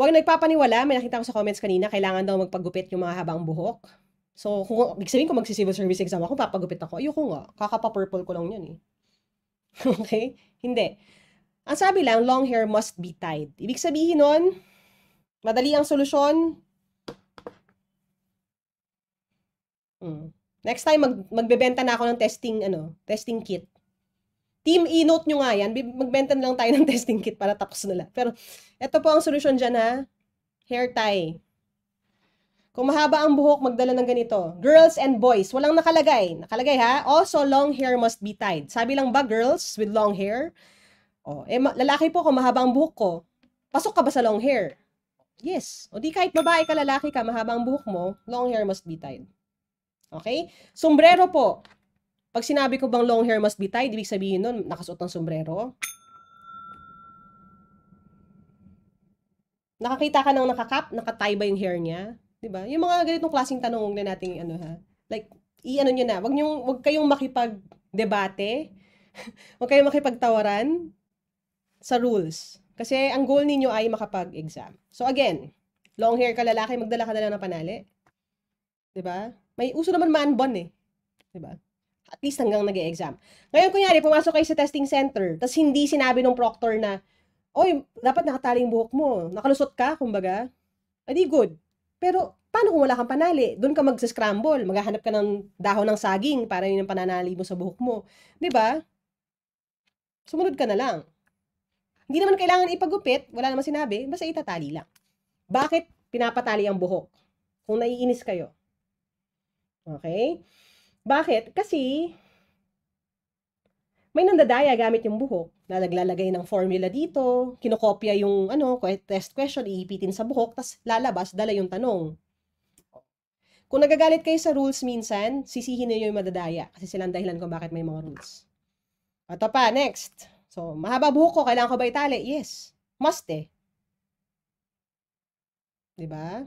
S1: Huwag nagpapaniwala, may nakita ko sa comments kanina, kailangan daw magpagupit yung mga habang buhok. So, kung, ibig sabihin ko magsi-civil service exam ako, papagupit ako. Ayoko nga, kakapa-purple ko lang yun eh. okay? Hindi. Ang sabi lang, long hair must be tied. Ibig sabihin nun, madali ang solusyon. Hmm. Next time, mag, magbebenta na ako ng testing, ano, testing kit. Team, e-note nyo nga yan. Magbenta na lang tayo ng testing kit para tapos na lang. Pero, ito po ang solusyon dyan ha. Hair tie. Kung mahaba ang buhok, magdala ng ganito. Girls and boys. Walang nakalagay. Nakalagay ha. Also, long hair must be tied. Sabi lang ba, girls with long hair? O, oh, eh, lalaki po, kung mahaba ang buhok ko, pasok ka ba sa long hair? Yes. O di kahit babae ka, lalaki ka, mahaba ang buhok mo, long hair must be tied. Okay? Sombrero po. Pag sinabi ko bang long hair must be tied, ibig sabihin nun, nakasuot ng sombrero? Nakakita ka ng nakakap, nakatie ba yung hair niya? 'Di ba? Yung mga ganitong klaseng tanong na nating ano ha. Like i-ano niyo na, wag niyo wag kayong makipag-debate. wag kayong makipagtawaran sa rules. Kasi ang goal ninyo ay makapag-exam. So again, long hair ka lalaki, magdala ka na lang ng panali. 'Di ba? May uso naman man bun eh. 'Di ba? At least hanggang nag exam Ngayon, kunyari, pumasok kayo sa testing center, tapos hindi sinabi ng proctor na, oy, dapat nakatali yung buhok mo, nakalusot ka, kumbaga. Adi, good. Pero, paano kung wala kang panali? Doon ka mag-scramble, maghahanap ka ng dahon ng saging para yun ang pananali mo sa buhok mo. ba? Diba? Sumunod ka na lang. Hindi naman kailangan ipagupit, wala naman sinabi, basta itatali lang. Bakit pinapatali ang buhok? Kung naiinis kayo. Okay? Bakit? Kasi may nandadaya gamit yung buhok na naglalagay ng formula dito, kinokopya yung ano, test question, iipitin sa buhok, tas lalabas, dala yung tanong. Kung nagagalit kayo sa rules minsan, sisihin niyo yung madadaya kasi sila ang dahilan kung bakit may mga rules. Ito pa, next. So, mahaba buhok ko, kailangan ko ba itali? Yes. Must eh. 'Di ba?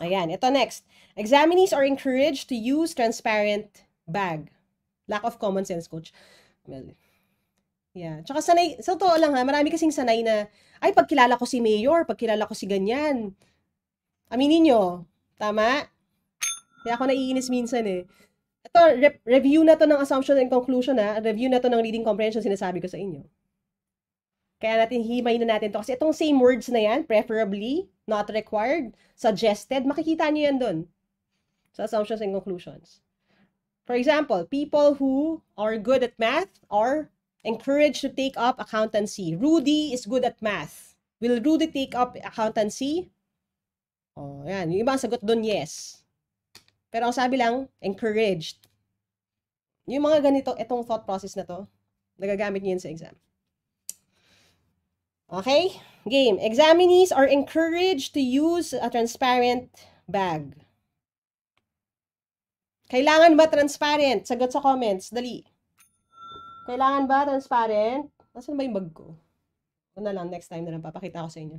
S1: Ayan, ito next. Examinees are encouraged to use transparent bag. Lack of common sense, coach. Well, yeah. Tsaka sanay, sa totoo lang ha, marami kasing sanay na, ay, pagkilala ko si mayor, pagkilala ko si ganyan. Aminin nyo, tama? Kaya ako naiinis minsan eh. Ito, re- review na to ng assumption and conclusion ha. Review na to ng reading comprehension, sinasabi ko sa inyo. Kaya natin, himayin na natin to. Kasi itong same words na yan, preferably, not required, suggested, makikita nyo yan doon sa assumptions and conclusions. For example, people who are good at math are encouraged to take up accountancy. Rudy is good at math. Will Rudy take up accountancy? Oh, yan. Yung ibang sagot doon, yes. Pero ang sabi lang, encouraged. Yung mga ganito, itong thought process na to, nagagamit niyo yun sa exam. Okay? Game. Examinees are encouraged to use a transparent bag. Kailangan ba transparent? Sagot sa comments. Dali. Kailangan ba transparent? Nasaan ba yung bag ko? Ito na lang. Next time na lang. Papakita ko sa inyo.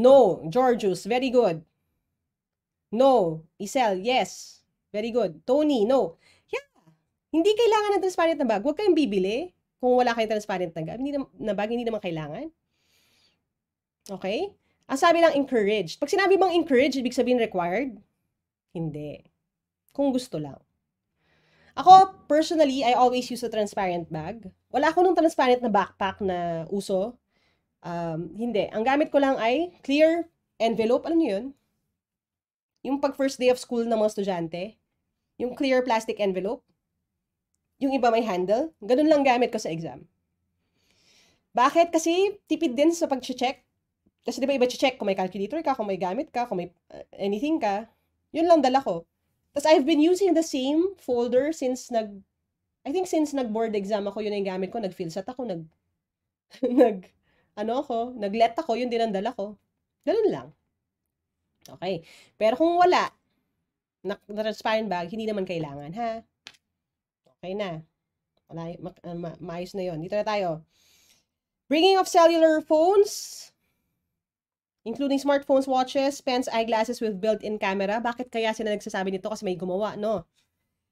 S1: No. Georgius. Very good. No. Isel. Yes. Very good. Tony. No. Yeah. Hindi kailangan ng transparent na bag. Huwag kayong bibili kung wala kayong transparent na, hindi na, bag. Hindi naman kailangan. Okay? Ang sabi lang encouraged. Pag sinabi bang encouraged, ibig sabihin required? Hindi. Kung gusto lang. Ako, personally, I always use a transparent bag. Wala ako nung transparent na backpack na uso. Um, hindi. Ang gamit ko lang ay clear envelope. Alam niyo yun? Yung pag first day of school ng mga estudyante. Yung clear plastic envelope. Yung iba may handle. Ganun lang gamit ko sa exam. Bakit? Kasi tipid din sa pag-check. Kasi di ba iba check kung may calculator ka, kung may gamit ka, kung may uh, anything ka. Yun lang dala ko. Tapos I've been using the same folder since nag, I think since nag-board exam ako, yun ang gamit ko. nag sa ako, nag, nag, ano ako, nag-let ako, yun din ang dala ko. Ganun lang. Okay. Pero kung wala, na, na transparent bag, hindi naman kailangan, ha? Okay na. Wala, ma, ma, maayos na yon Dito na tayo. Bringing of cellular phones, including smartphones, watches, pens, eyeglasses with built-in camera. Bakit kaya sila nagsasabi nito? Kasi may gumawa, no?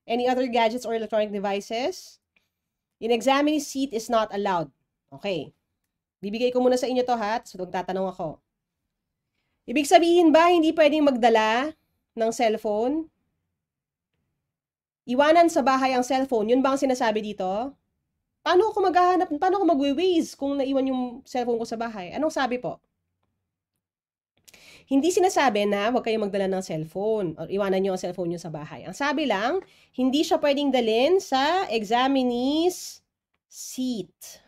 S1: Any other gadgets or electronic devices? In-examine seat is not allowed. Okay. Bibigay ko muna sa inyo to ha, so tatanong ako. Ibig sabihin ba, hindi pwedeng magdala ng cellphone? Iwanan sa bahay ang cellphone, yun ba ang sinasabi dito? Paano ako maghahanap, paano ako magwe-waze kung naiwan yung cellphone ko sa bahay? Anong sabi po? Hindi sinasabi na huwag kayong magdala ng cellphone or iwanan nyo ang cellphone nyo sa bahay. Ang sabi lang, hindi siya pwedeng dalhin sa examinees seat.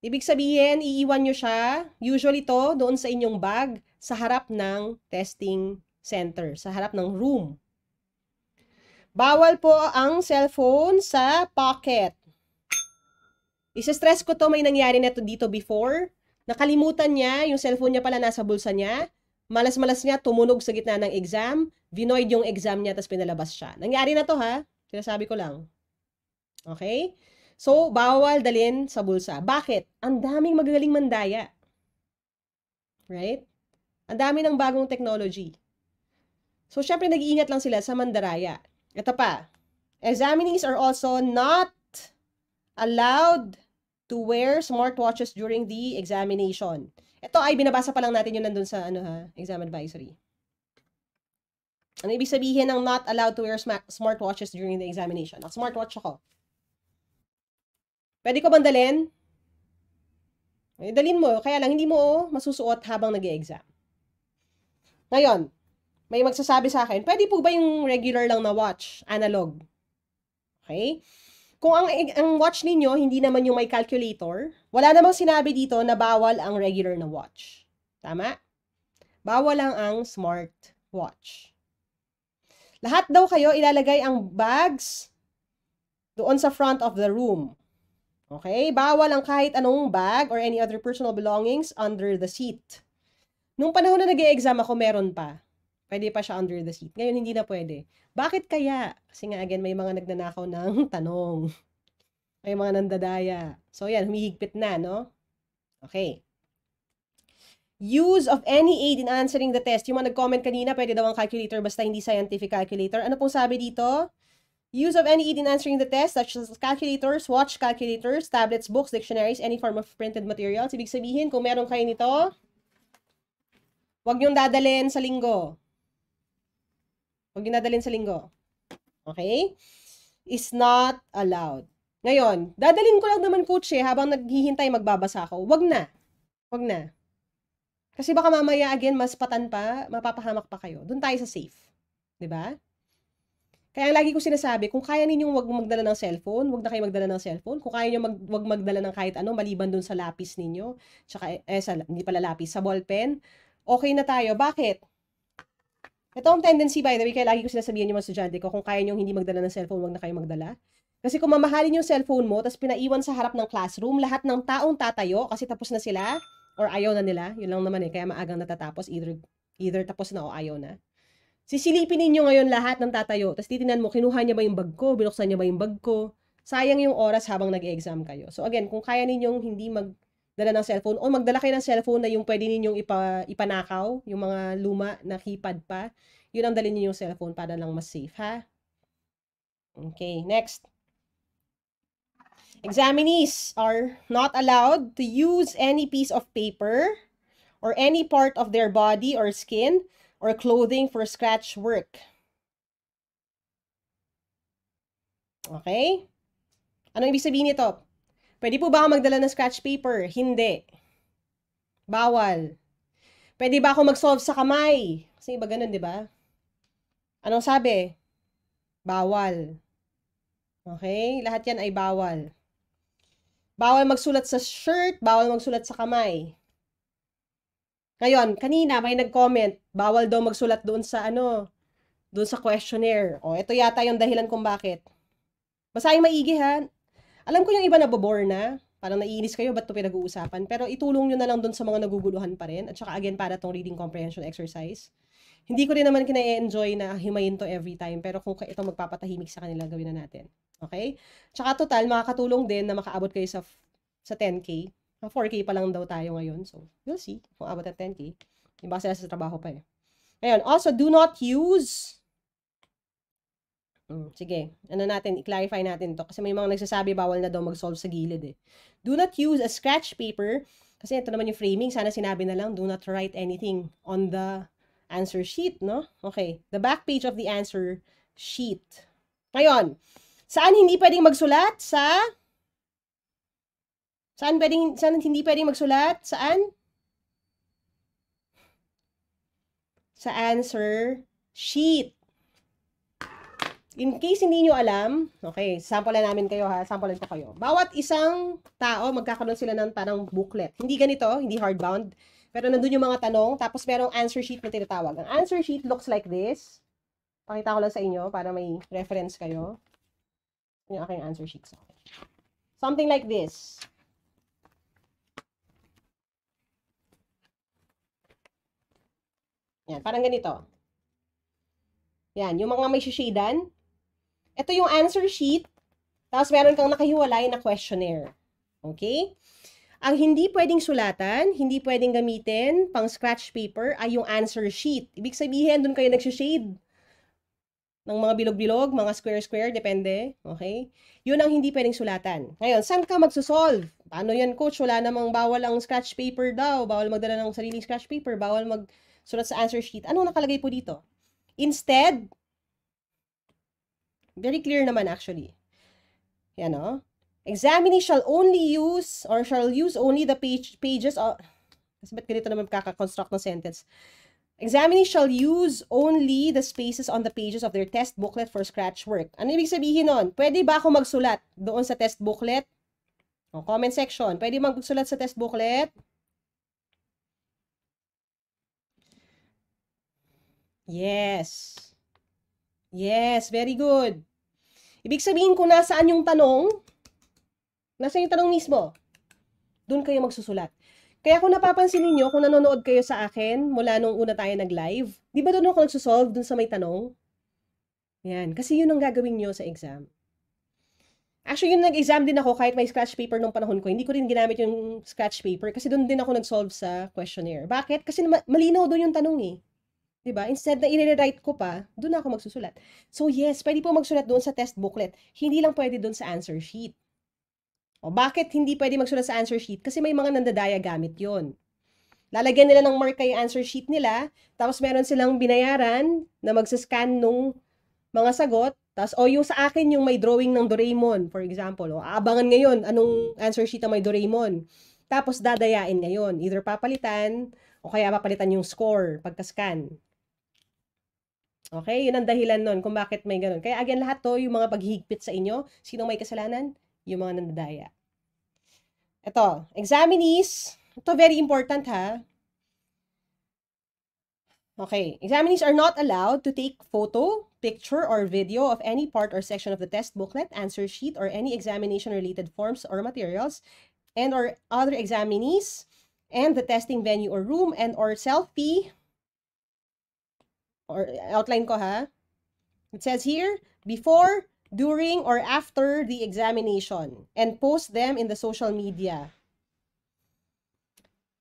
S1: Ibig sabihin, iiwan nyo siya, usually to, doon sa inyong bag, sa harap ng testing center, sa harap ng room. Bawal po ang cellphone sa pocket. Isa-stress ko to, may nangyari na to dito before. Nakalimutan niya, yung cellphone niya pala nasa bulsa niya. Malas-malas niya, tumunog sa gitna ng exam. Vinoid yung exam niya, tapos pinalabas siya. Nangyari na to ha, sinasabi ko lang. Okay? So, bawal dalhin sa bulsa. Bakit? Ang daming magagaling mandaya. Right? Ang dami ng bagong technology. So, syempre, nag-iingat lang sila sa mandaraya. Ito pa. Examinees are also not allowed to wear smartwatches during the examination. Ito ay binabasa pa lang natin yung nandun sa ano ha, exam advisory. Ano ibig sabihin ng not allowed to wear smartwatches during the examination? Ang smartwatch ako. Pwede ko bang dalhin? Eh, dalhin mo. Kaya lang, hindi mo oh, masusuot habang nag exam Ngayon, may magsasabi sa akin, pwede po ba yung regular lang na watch? Analog. Okay? Kung ang, ang watch ninyo, hindi naman yung may calculator, wala namang sinabi dito na bawal ang regular na watch. Tama? Bawal lang ang smart watch. Lahat daw kayo ilalagay ang bags doon sa front of the room. Okay? Bawal ang kahit anong bag or any other personal belongings under the seat. Nung panahon na nag e exam ako, meron pa pwede pa siya under the seat. Ngayon, hindi na pwede. Bakit kaya? Kasi nga, again, may mga nagnanakaw ng tanong. May mga nandadaya. So, yan, humihigpit na, no? Okay. Use of any aid in answering the test. Yung mga nag-comment kanina, pwede daw ang calculator basta hindi scientific calculator. Ano pong sabi dito? Use of any aid in answering the test such as calculators, watch calculators, tablets, books, dictionaries, any form of printed materials. Ibig sabihin, kung meron kayo nito, huwag niyong dadalhin sa linggo. Huwag dinadalhin sa linggo. Okay? Is not allowed. Ngayon, dadalhin ko lang naman kutse eh. habang naghihintay magbabasa ako. Huwag na. Huwag na. Kasi baka mamaya again, mas patan pa, mapapahamak pa kayo. Doon tayo sa safe. ba? Diba? Kaya lagi ko sinasabi, kung kaya ninyong wag magdala ng cellphone, wag na kayo magdala ng cellphone. Kung kaya niyo mag, wag magdala ng kahit ano, maliban doon sa lapis ninyo, tsaka, eh, sa, hindi pala lapis, sa ballpen, okay na tayo. Bakit? Ito ang tendency, by the way, kaya lagi ko sinasabihan yung mga estudyante ko, kung kaya nyo hindi magdala ng cellphone, wag na kayo magdala. Kasi kung mamahalin yung cellphone mo, tapos pinaiwan sa harap ng classroom, lahat ng taong tatayo kasi tapos na sila or ayaw na nila. Yun lang naman eh, kaya maagang natatapos. Either, either tapos na o ayaw na. Sisilipin ninyo ngayon lahat ng tatayo. Tapos titinan mo, kinuha niya ba yung bag ko? Binuksan niya ba yung bag ko? Sayang yung oras habang nag-exam kayo. So again, kung kaya ninyong hindi mag dala ng cellphone o magdala kayo ng cellphone na yung pwede ninyong ipa, ipanakaw, yung mga luma na keypad pa. Yun ang dalhin niyo yung cellphone para lang mas safe, ha? Okay, next. Examinees are not allowed to use any piece of paper or any part of their body or skin or clothing for scratch work. Okay? Ano ibig sabihin nito? Pwede po ba ako magdala ng scratch paper? Hindi. Bawal. Pwede ba ako mag-solve sa kamay? Kasi iba ganun, di ba? Anong sabi? Bawal. Okay? Lahat yan ay bawal. Bawal magsulat sa shirt, bawal magsulat sa kamay. Ngayon, kanina may nag-comment, bawal daw magsulat doon sa ano, doon sa questionnaire. O, ito yata yung dahilan kung bakit. Basahin maigi ha. Alam ko yung iba na nabobore na, parang naiinis kayo, ba't ito pinag-uusapan? Pero itulong nyo na lang dun sa mga naguguluhan pa rin. At saka again, para tong reading comprehension exercise. Hindi ko rin naman kina-enjoy na himayin to every time. Pero kung ito magpapatahimik sa kanila, gawin na natin. Okay? Tsaka total, makakatulong din na makaabot kayo sa, sa 10K. 4K ah, pa lang daw tayo ngayon. So, we'll see kung abot ang 10K. Yung baka sa trabaho pa eh. Ngayon, also, do not use Mm, sige, ano natin, i-clarify natin to. Kasi may mga nagsasabi, bawal na daw mag-solve sa gilid eh. Do not use a scratch paper. Kasi ito naman yung framing. Sana sinabi na lang, do not write anything on the answer sheet, no? Okay, the back page of the answer sheet. Ngayon, saan hindi pwedeng magsulat? Sa... Saan, pwedeng, saan hindi pwedeng magsulat? Saan? Sa answer sheet in case hindi nyo alam, okay, sample lang namin kayo ha, sample ko kayo. Bawat isang tao, magkakaroon sila ng parang booklet. Hindi ganito, hindi hardbound, pero nandun yung mga tanong, tapos merong answer sheet na tinatawag. Ang answer sheet looks like this. Pakita ko lang sa inyo para may reference kayo. Yung aking answer sheet sa Something like this. Yan, parang ganito. Yan, yung mga may shushidan, ito yung answer sheet. Tapos meron kang nakahiwalay na questionnaire. Okay? Ang hindi pwedeng sulatan, hindi pwedeng gamitin pang scratch paper ay yung answer sheet. Ibig sabihin, doon kayo nagsishade ng mga bilog-bilog, mga square-square, depende. Okay? Yun ang hindi pwedeng sulatan. Ngayon, saan ka magsusolve? Paano yan, coach? Wala namang bawal ang scratch paper daw. Bawal magdala ng sariling scratch paper. Bawal magsulat sa answer sheet. Anong nakalagay po dito? Instead, Very clear naman actually. Yan o. Oh. Examinee shall only use or shall use only the page, pages or Kasi ba't ganito naman kaka-construct ng sentence? Examinee shall use only the spaces on the pages of their test booklet for scratch work. Ano ibig sabihin nun? Pwede ba ako magsulat doon sa test booklet? O, comment section. Pwede bang magsulat sa test booklet? Yes. Yes, very good. Ibig sabihin kung nasaan yung tanong, nasaan yung tanong mismo, doon kayo magsusulat. Kaya kung napapansin niyo kung nanonood kayo sa akin mula nung una tayo nag-live, di ba doon ako nagsusolve doon sa may tanong? Yan, kasi yun ang gagawin niyo sa exam. Actually, yung nag-exam din ako kahit may scratch paper nung panahon ko, hindi ko rin ginamit yung scratch paper kasi doon din ako nag-solve sa questionnaire. Bakit? Kasi malinaw doon yung tanong eh. 'di ba? Instead na i write ko pa, doon ako magsusulat. So yes, pwede po magsulat doon sa test booklet. Hindi lang pwede doon sa answer sheet. O bakit hindi pwede magsulat sa answer sheet? Kasi may mga nandadaya gamit 'yon. Lalagyan nila ng marka yung answer sheet nila, tapos meron silang binayaran na magsascan nung mga sagot, tapos o yung sa akin yung may drawing ng Doraemon, for example. O aabangan ngayon anong answer sheet ang may Doraemon. Tapos dadayain ngayon, either papalitan o kaya papalitan yung score pagka-scan. Okay, yun ang dahilan nun kung bakit may ganun. Kaya again, lahat to, yung mga paghigpit sa inyo, sino may kasalanan? Yung mga nandadaya. Ito, examinees, ito very important ha. Okay, examinees are not allowed to take photo, picture, or video of any part or section of the test booklet, answer sheet, or any examination-related forms or materials, and or other examinees, and the testing venue or room, and or selfie, or outline ko ha. It says here, before, during, or after the examination and post them in the social media.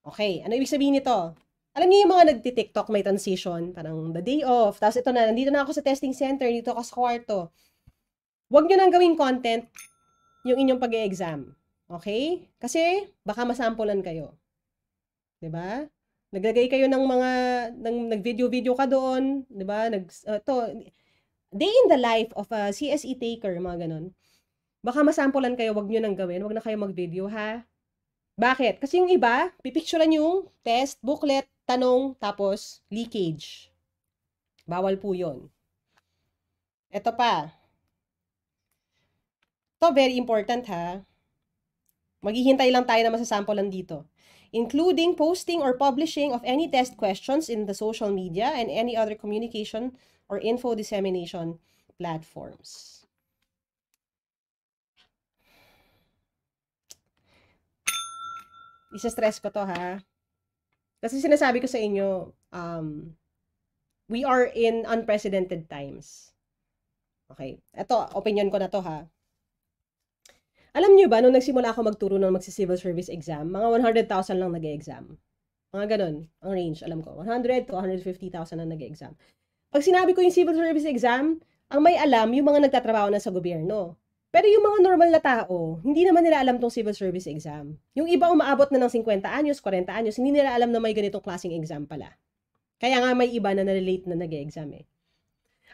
S1: Okay, ano ibig sabihin nito? Alam niyo yung mga nagti-TikTok may transition, parang the day off, tapos ito na, nandito na ako sa testing center, dito ako sa kwarto. Huwag niyo nang gawing content yung inyong pag e exam Okay? Kasi baka masampulan kayo. 'Di ba? Naglagay kayo ng mga ng nag-video-video ka doon, 'di ba? Nag uh, to day in the life of a CSE taker, mga ganun. Baka masampulan kayo, wag niyo nang gawin, wag na kayo mag-video ha. Bakit? Kasi yung iba, pipicturean yung test, booklet, tanong, tapos leakage. Bawal po 'yon. Ito pa. To very important ha. Maghihintay lang tayo na masasampulan dito including posting or publishing of any test questions in the social media and any other communication or info dissemination platforms. Isa-stress ko to ha. Kasi sinasabi ko sa inyo, um, we are in unprecedented times. Okay. Ito, opinion ko na to ha. Alam niyo ba, nung nagsimula ako magturo ng magsi-civil service exam, mga 100,000 lang nag exam Mga ganun, ang range, alam ko. 100 to 150,000 na nag exam Pag sinabi ko yung civil service exam, ang may alam, yung mga nagtatrabaho na sa gobyerno. Pero yung mga normal na tao, hindi naman nila alam tong civil service exam. Yung iba umaabot na ng 50 anyos, 40 anyos, hindi nila alam na may ganitong klaseng exam pala. Kaya nga may iba na nalilate na nag-exam eh.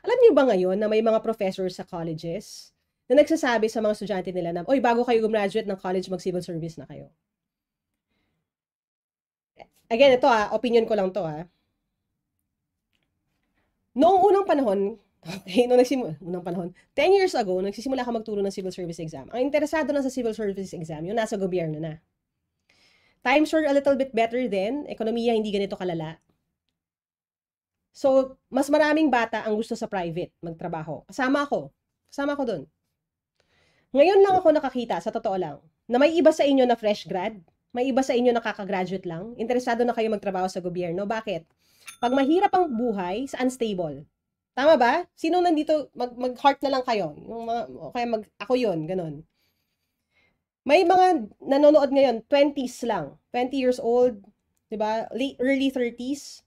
S1: Alam niyo ba ngayon na may mga professors sa colleges na nagsasabi sa mga estudyante nila na, oy, bago kayo gumraduate ng college, mag-civil service na kayo. Again, ito ah, opinion ko lang to ah. Noong unang panahon, okay, eh, noong nagsimula, unang panahon, 10 years ago, nagsisimula ako magturo ng civil service exam. Ang interesado na sa civil service exam, yung nasa gobyerno na. Times were a little bit better then, ekonomiya hindi ganito kalala. So, mas maraming bata ang gusto sa private magtrabaho. Kasama ako. Kasama ko doon. Ngayon lang ako nakakita, sa totoo lang, na may iba sa inyo na fresh grad, may iba sa inyo na kakagraduate lang, interesado na kayo magtrabaho sa gobyerno. Bakit? Pag mahirap ang buhay, sa unstable. Tama ba? Sino nandito, mag, mag-heart na lang kayo. Yung mga, o kaya mag, ako yun, ganun. May mga nanonood ngayon, 20s lang. 20 years old, di ba? Late, early 30s.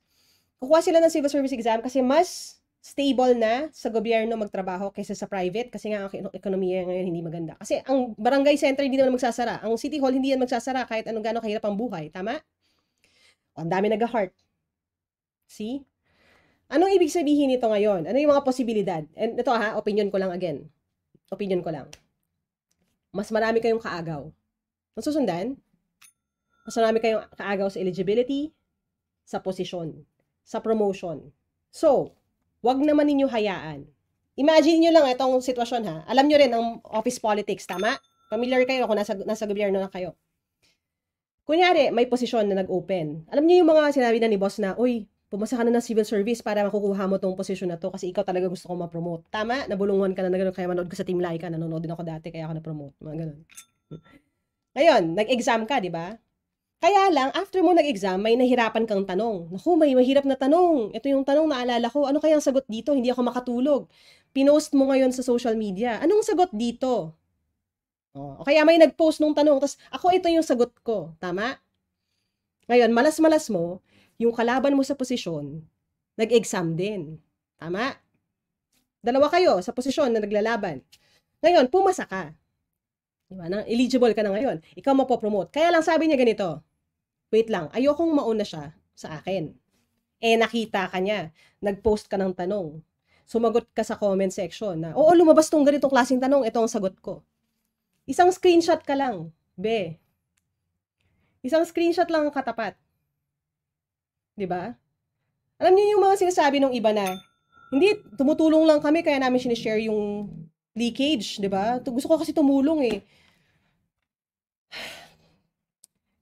S1: Kukuha sila ng civil service exam kasi mas stable na sa gobyerno magtrabaho kaysa sa private kasi nga ang ekonomiya ngayon hindi maganda. Kasi ang barangay center hindi naman magsasara. Ang city hall hindi yan magsasara kahit anong gaano kahirap ang buhay. Tama? ang dami nag-heart. See? Anong ibig sabihin nito ngayon? Ano yung mga posibilidad? And ito ha, opinion ko lang again. Opinion ko lang. Mas marami kayong kaagaw. Masusundan? Mas marami kayong kaagaw sa eligibility, sa posisyon, sa promotion. So, wag naman ninyo hayaan. Imagine niyo lang itong sitwasyon ha. Alam niyo rin ang office politics, tama? Familiar kayo kung nasa, nasa gobyerno na kayo. Kunyari, may posisyon na nag-open. Alam niyo yung mga sinabi na ni boss na, uy, pumasa ka na ng civil service para makukuha mo tong posisyon na to kasi ikaw talaga gusto kong ma-promote. Tama, nabulungan ka na na ganun, kaya manood ko sa Team Laika, nanonood din ako dati, kaya ako na-promote, mga ganun. Ngayon, nag-exam ka, di ba? Kaya lang, after mo nag-exam, may nahirapan kang tanong. Naku, may mahirap na tanong. Ito yung tanong naalala ko. Ano kaya ang sagot dito? Hindi ako makatulog. Pinost mo ngayon sa social media. Anong sagot dito? Oh, o kaya may nag-post nung tanong, tapos ako ito yung sagot ko. Tama? Ngayon, malas-malas mo, yung kalaban mo sa posisyon, nag-exam din. Tama? Dalawa kayo sa posisyon na naglalaban. Ngayon, pumasa ka. Diba? Eligible ka na ngayon. Ikaw mapopromote. Kaya lang sabi niya ganito, wait lang, ayokong mauna siya sa akin. Eh, nakita ka niya. Nag-post ka ng tanong. Sumagot ka sa comment section na, oo, lumabas tong ganitong klaseng tanong, ito ang sagot ko. Isang screenshot ka lang, be. Isang screenshot lang ang katapat. 'Di ba? Alam niyo yung mga sinasabi ng iba na, hindi, tumutulong lang kami kaya namin sinishare yung leakage, 'di ba? Gusto ko kasi tumulong eh.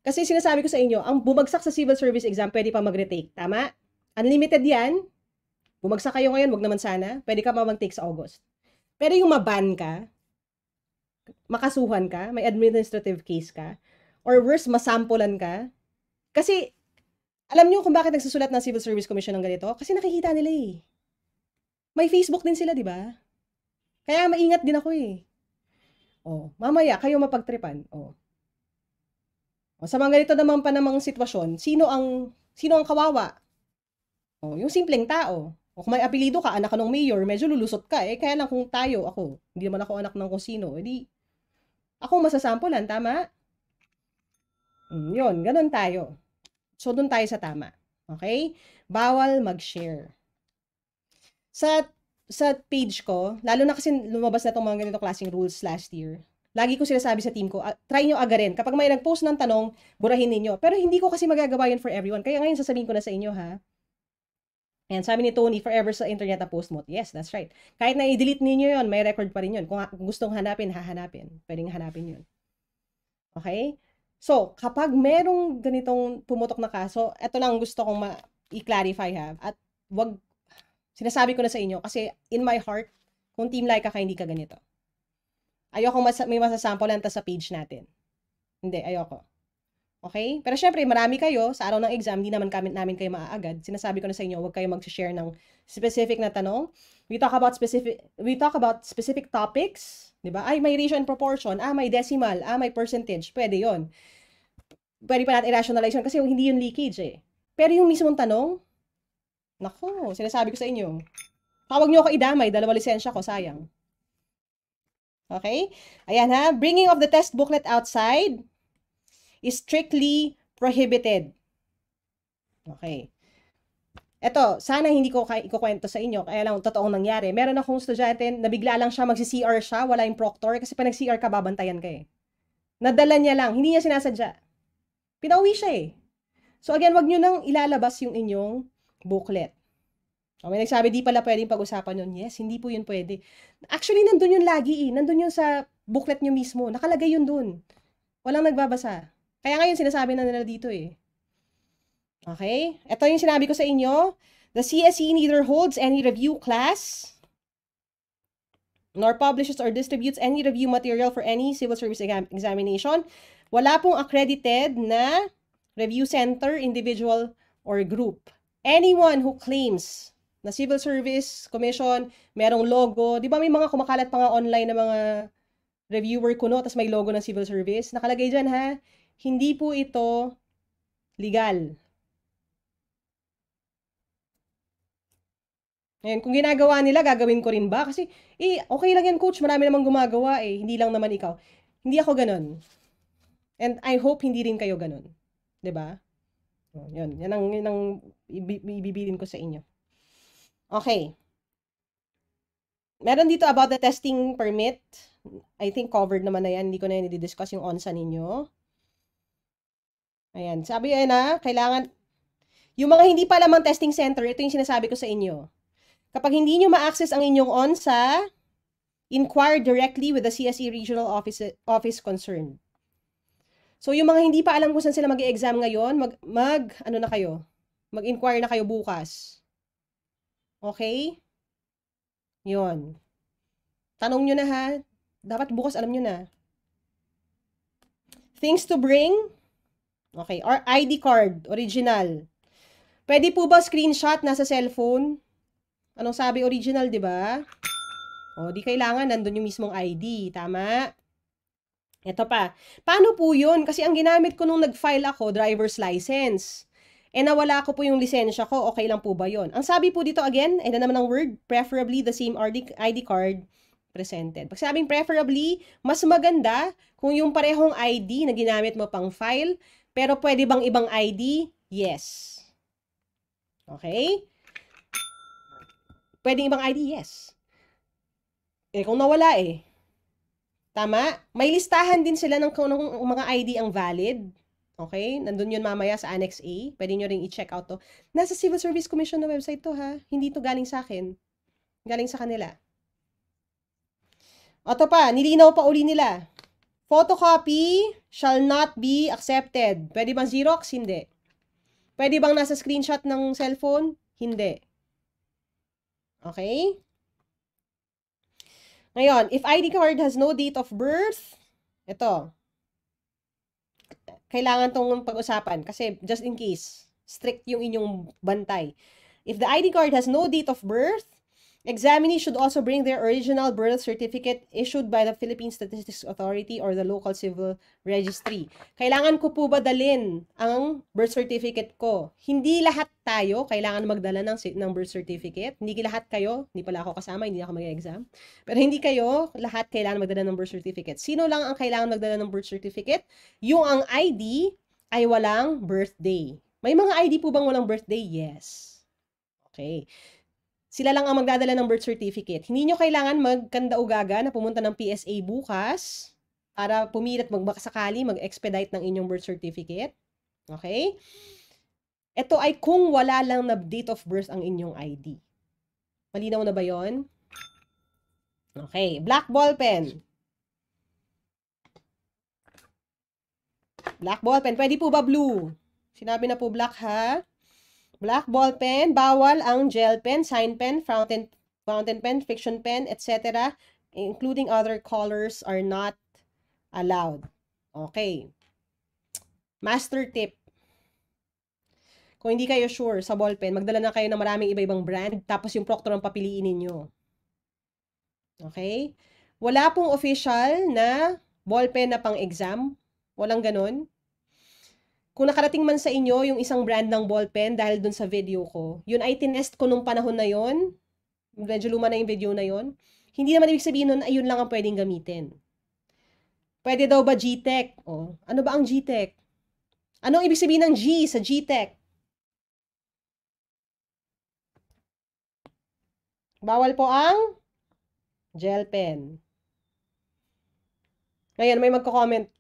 S1: Kasi sinasabi ko sa inyo, ang bumagsak sa civil service exam, pwede pa mag-retake. Tama? Unlimited yan. Bumagsak kayo ngayon, wag naman sana. Pwede ka pa mag-take sa August. Pero yung maban ka, makasuhan ka, may administrative case ka, or worse, masampulan ka. Kasi, alam niyo kung bakit nagsusulat ng Civil Service Commission ng ganito? Kasi nakikita nila eh. May Facebook din sila, di ba? Kaya maingat din ako eh. Oh, mamaya, kayo mapagtripan. Oh. O, sa mga ganito naman pa namang sitwasyon, sino ang sino ang kawawa? O, yung simpleng tao. O kung may apelido ka, anak ka ng mayor, medyo lulusot ka. Eh, kaya lang kung tayo, ako, hindi naman ako anak ng kung sino, edi, eh, ako masasampulan, tama? Mm, yun, ganun tayo. So, dun tayo sa tama. Okay? Bawal mag-share. Sa, sa page ko, lalo na kasi lumabas na itong mga ganito klaseng rules last year, Lagi ko sinasabi sa team ko, uh, try nyo agarin. Kapag may nag-post ng tanong, burahin ninyo. Pero hindi ko kasi magagawa yan for everyone. Kaya ngayon sasabihin ko na sa inyo ha. And sabi ni Tony, forever sa internet ang post mo. Yes, that's right. Kahit na i-delete ninyo yon may record pa rin yon Kung, gustong hanapin, hahanapin. Pwedeng hanapin yon Okay? So, kapag merong ganitong pumutok na kaso, ito lang gusto kong ma- i-clarify ha. At wag sinasabi ko na sa inyo kasi in my heart, kung team like ka, hindi ka ganito. Ayoko mas may masasample lang ta sa page natin. Hindi, ayoko. Okay? Pero syempre, marami kayo. Sa araw ng exam, hindi naman kami, namin kayo maaagad. Sinasabi ko na sa inyo, huwag kayo mag-share ng specific na tanong. We talk about specific, we talk about specific topics. 'di ba? Ay, may ratio and proportion. Ah, may decimal. Ah, may percentage. Pwede yon Pwede pa natin i yun kasi hindi yun leakage eh. Pero yung mismong tanong, nako, sinasabi ko sa inyo. Tawag ah, nyo ako idamay, dalawa lisensya ko, sayang. Okay? Ayan ha. Bringing of the test booklet outside is strictly prohibited. Okay. Ito, sana hindi ko ikukwento sa inyo, kaya lang totoong nangyari. Meron akong estudyante nabigla lang siya magsi-CR siya, wala yung proctor, kasi pa nag-CR ka, babantayan ka eh. Nadala niya lang, hindi niya sinasadya. Pinauwi siya eh. So again, wag niyo nang ilalabas yung inyong booklet. O, oh, may nagsabi, di pala pwedeng pag-usapan yun. Yes, hindi po yun pwede. Actually, nandun yun lagi eh. Nandun yun sa booklet nyo mismo. Nakalagay yun dun. Walang nagbabasa. Kaya ngayon, sinasabi na nila dito eh. Okay? Ito yung sinabi ko sa inyo. The CSE neither holds any review class nor publishes or distributes any review material for any civil service examination. Wala pong accredited na review center, individual, or group. Anyone who claims na Civil Service Commission, merong logo. Di ba may mga kumakalat pa nga online na mga reviewer ko no, tapos may logo ng Civil Service. Nakalagay dyan ha, hindi po ito legal. Ngayon, kung ginagawa nila, gagawin ko rin ba? Kasi, eh, okay lang yan, coach. Marami namang gumagawa eh. Hindi lang naman ikaw. Hindi ako ganun. And I hope hindi rin kayo ganun. ba? Diba? Yun. Yan ang, yan ang ibibilin ko sa inyo. Okay. Meron dito about the testing permit. I think covered naman na yan. Hindi ko na yan i-discuss yung ONSA ninyo. Ayan. Sabi yun na, ah, kailangan, yung mga hindi pa lamang testing center, ito yung sinasabi ko sa inyo. Kapag hindi nyo ma-access ang inyong ONSA, inquire directly with the CSE Regional Office, office concerned. So, yung mga hindi pa alam kung saan sila mag-exam ngayon, mag, mag, ano na kayo, mag-inquire na kayo bukas. Okay? Yun. Tanong nyo na ha. Dapat bukas alam nyo na. Things to bring. Okay. Or ID card. Original. Pwede po ba screenshot nasa cellphone? Anong sabi? Original, di ba? O, di kailangan. Nandun yung mismong ID. Tama? Ito pa. Paano po yun? Kasi ang ginamit ko nung nag-file ako, driver's license eh nawala ko po yung lisensya ko, okay lang po ba yon? Ang sabi po dito again, eh na naman ang word, preferably the same ID card presented. Pag sabing preferably, mas maganda kung yung parehong ID na ginamit mo pang file, pero pwede bang ibang ID? Yes. Okay? Pwede ibang ID? Yes. Eh, kung nawala eh. Tama? May listahan din sila ng kung mga ID ang valid. Okay? Nandun yun mamaya sa Annex A. Pwede nyo ring i-check out to. Nasa Civil Service Commission na website to ha. Hindi to galing sa akin. Galing sa kanila. Oto pa, nilinaw pa uli nila. Photocopy shall not be accepted. Pwede bang Xerox? Hindi. Pwede bang nasa screenshot ng cellphone? Hindi. Okay? Ngayon, if ID card has no date of birth, ito, kailangan tong pag-usapan kasi just in case, strict yung inyong bantay. If the ID card has no date of birth, Examinees should also bring their original birth certificate issued by the Philippine Statistics Authority or the local civil registry. Kailangan ko po ba dalin ang birth certificate ko? Hindi lahat tayo kailangan magdala ng, ng birth certificate. Hindi lahat kayo, hindi pala ako kasama, hindi ako mag-exam. Pero hindi kayo lahat kailangan magdala ng birth certificate. Sino lang ang kailangan magdala ng birth certificate? Yung ang ID ay walang birthday. May mga ID po bang walang birthday? Yes. Okay. Sila lang ang magdadala ng birth certificate. Hindi nyo kailangan magkandaugaga na pumunta ng PSA bukas para pumilit magbakasakali, mag-expedite ng inyong birth certificate. Okay? Ito ay kung wala lang na date of birth ang inyong ID. Malinaw na ba yon? Okay, black ball pen. Black ball pen. Pwede po ba blue? Sinabi na po black ha? Black ball pen, bawal ang gel pen, sign pen, fountain, fountain pen, fiction pen, etc. Including other colors are not allowed. Okay. Master tip. Kung hindi kayo sure sa ball pen, magdala na kayo ng maraming iba-ibang brand, tapos yung Proctor ang papiliin ninyo. Okay? Wala pong official na ball pen na pang-exam. Walang ganun kung nakarating man sa inyo yung isang brand ng ballpen dahil dun sa video ko, yun ay tinest ko nung panahon na yon, medyo luma na yung video na yon. hindi naman ibig sabihin nun, yun lang ang pwedeng gamitin. Pwede daw ba G-Tech? O, ano ba ang g GTech? Anong ibig sabihin ng G sa G-Tech? Bawal po ang gel pen. Ngayon, may magko-comment.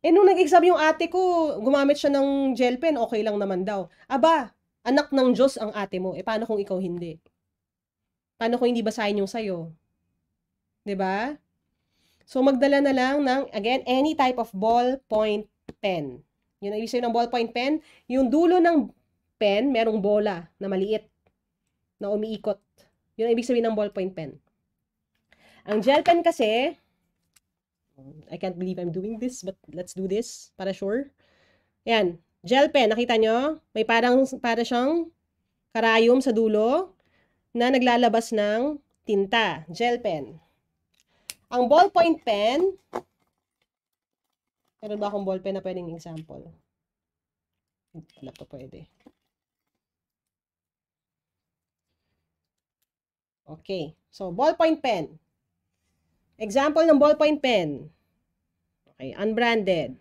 S1: Eh, nung nag-exam yung ate ko, gumamit siya ng gel pen, okay lang naman daw. Aba, anak ng Diyos ang ate mo. Eh, paano kung ikaw hindi? Paano kung hindi basahin yung sayo? ba? Diba? So, magdala na lang ng, again, any type of ballpoint pen. Yun ang ibig sabihin ng ballpoint pen. Yung dulo ng pen, merong bola na maliit na umiikot. Yun ang ibig sabihin ng ballpoint pen. Ang gel pen kasi, I can't believe I'm doing this, but let's do this para sure. Ayan. Gel pen, nakita nyo? May parang, para siyang karayom sa dulo na naglalabas ng tinta. Gel pen. Ang ballpoint pen, meron ba akong ballpen na pwedeng example? Wala pa pwede. Okay. So, ballpoint pen. Example ng ballpoint pen. Okay, unbranded.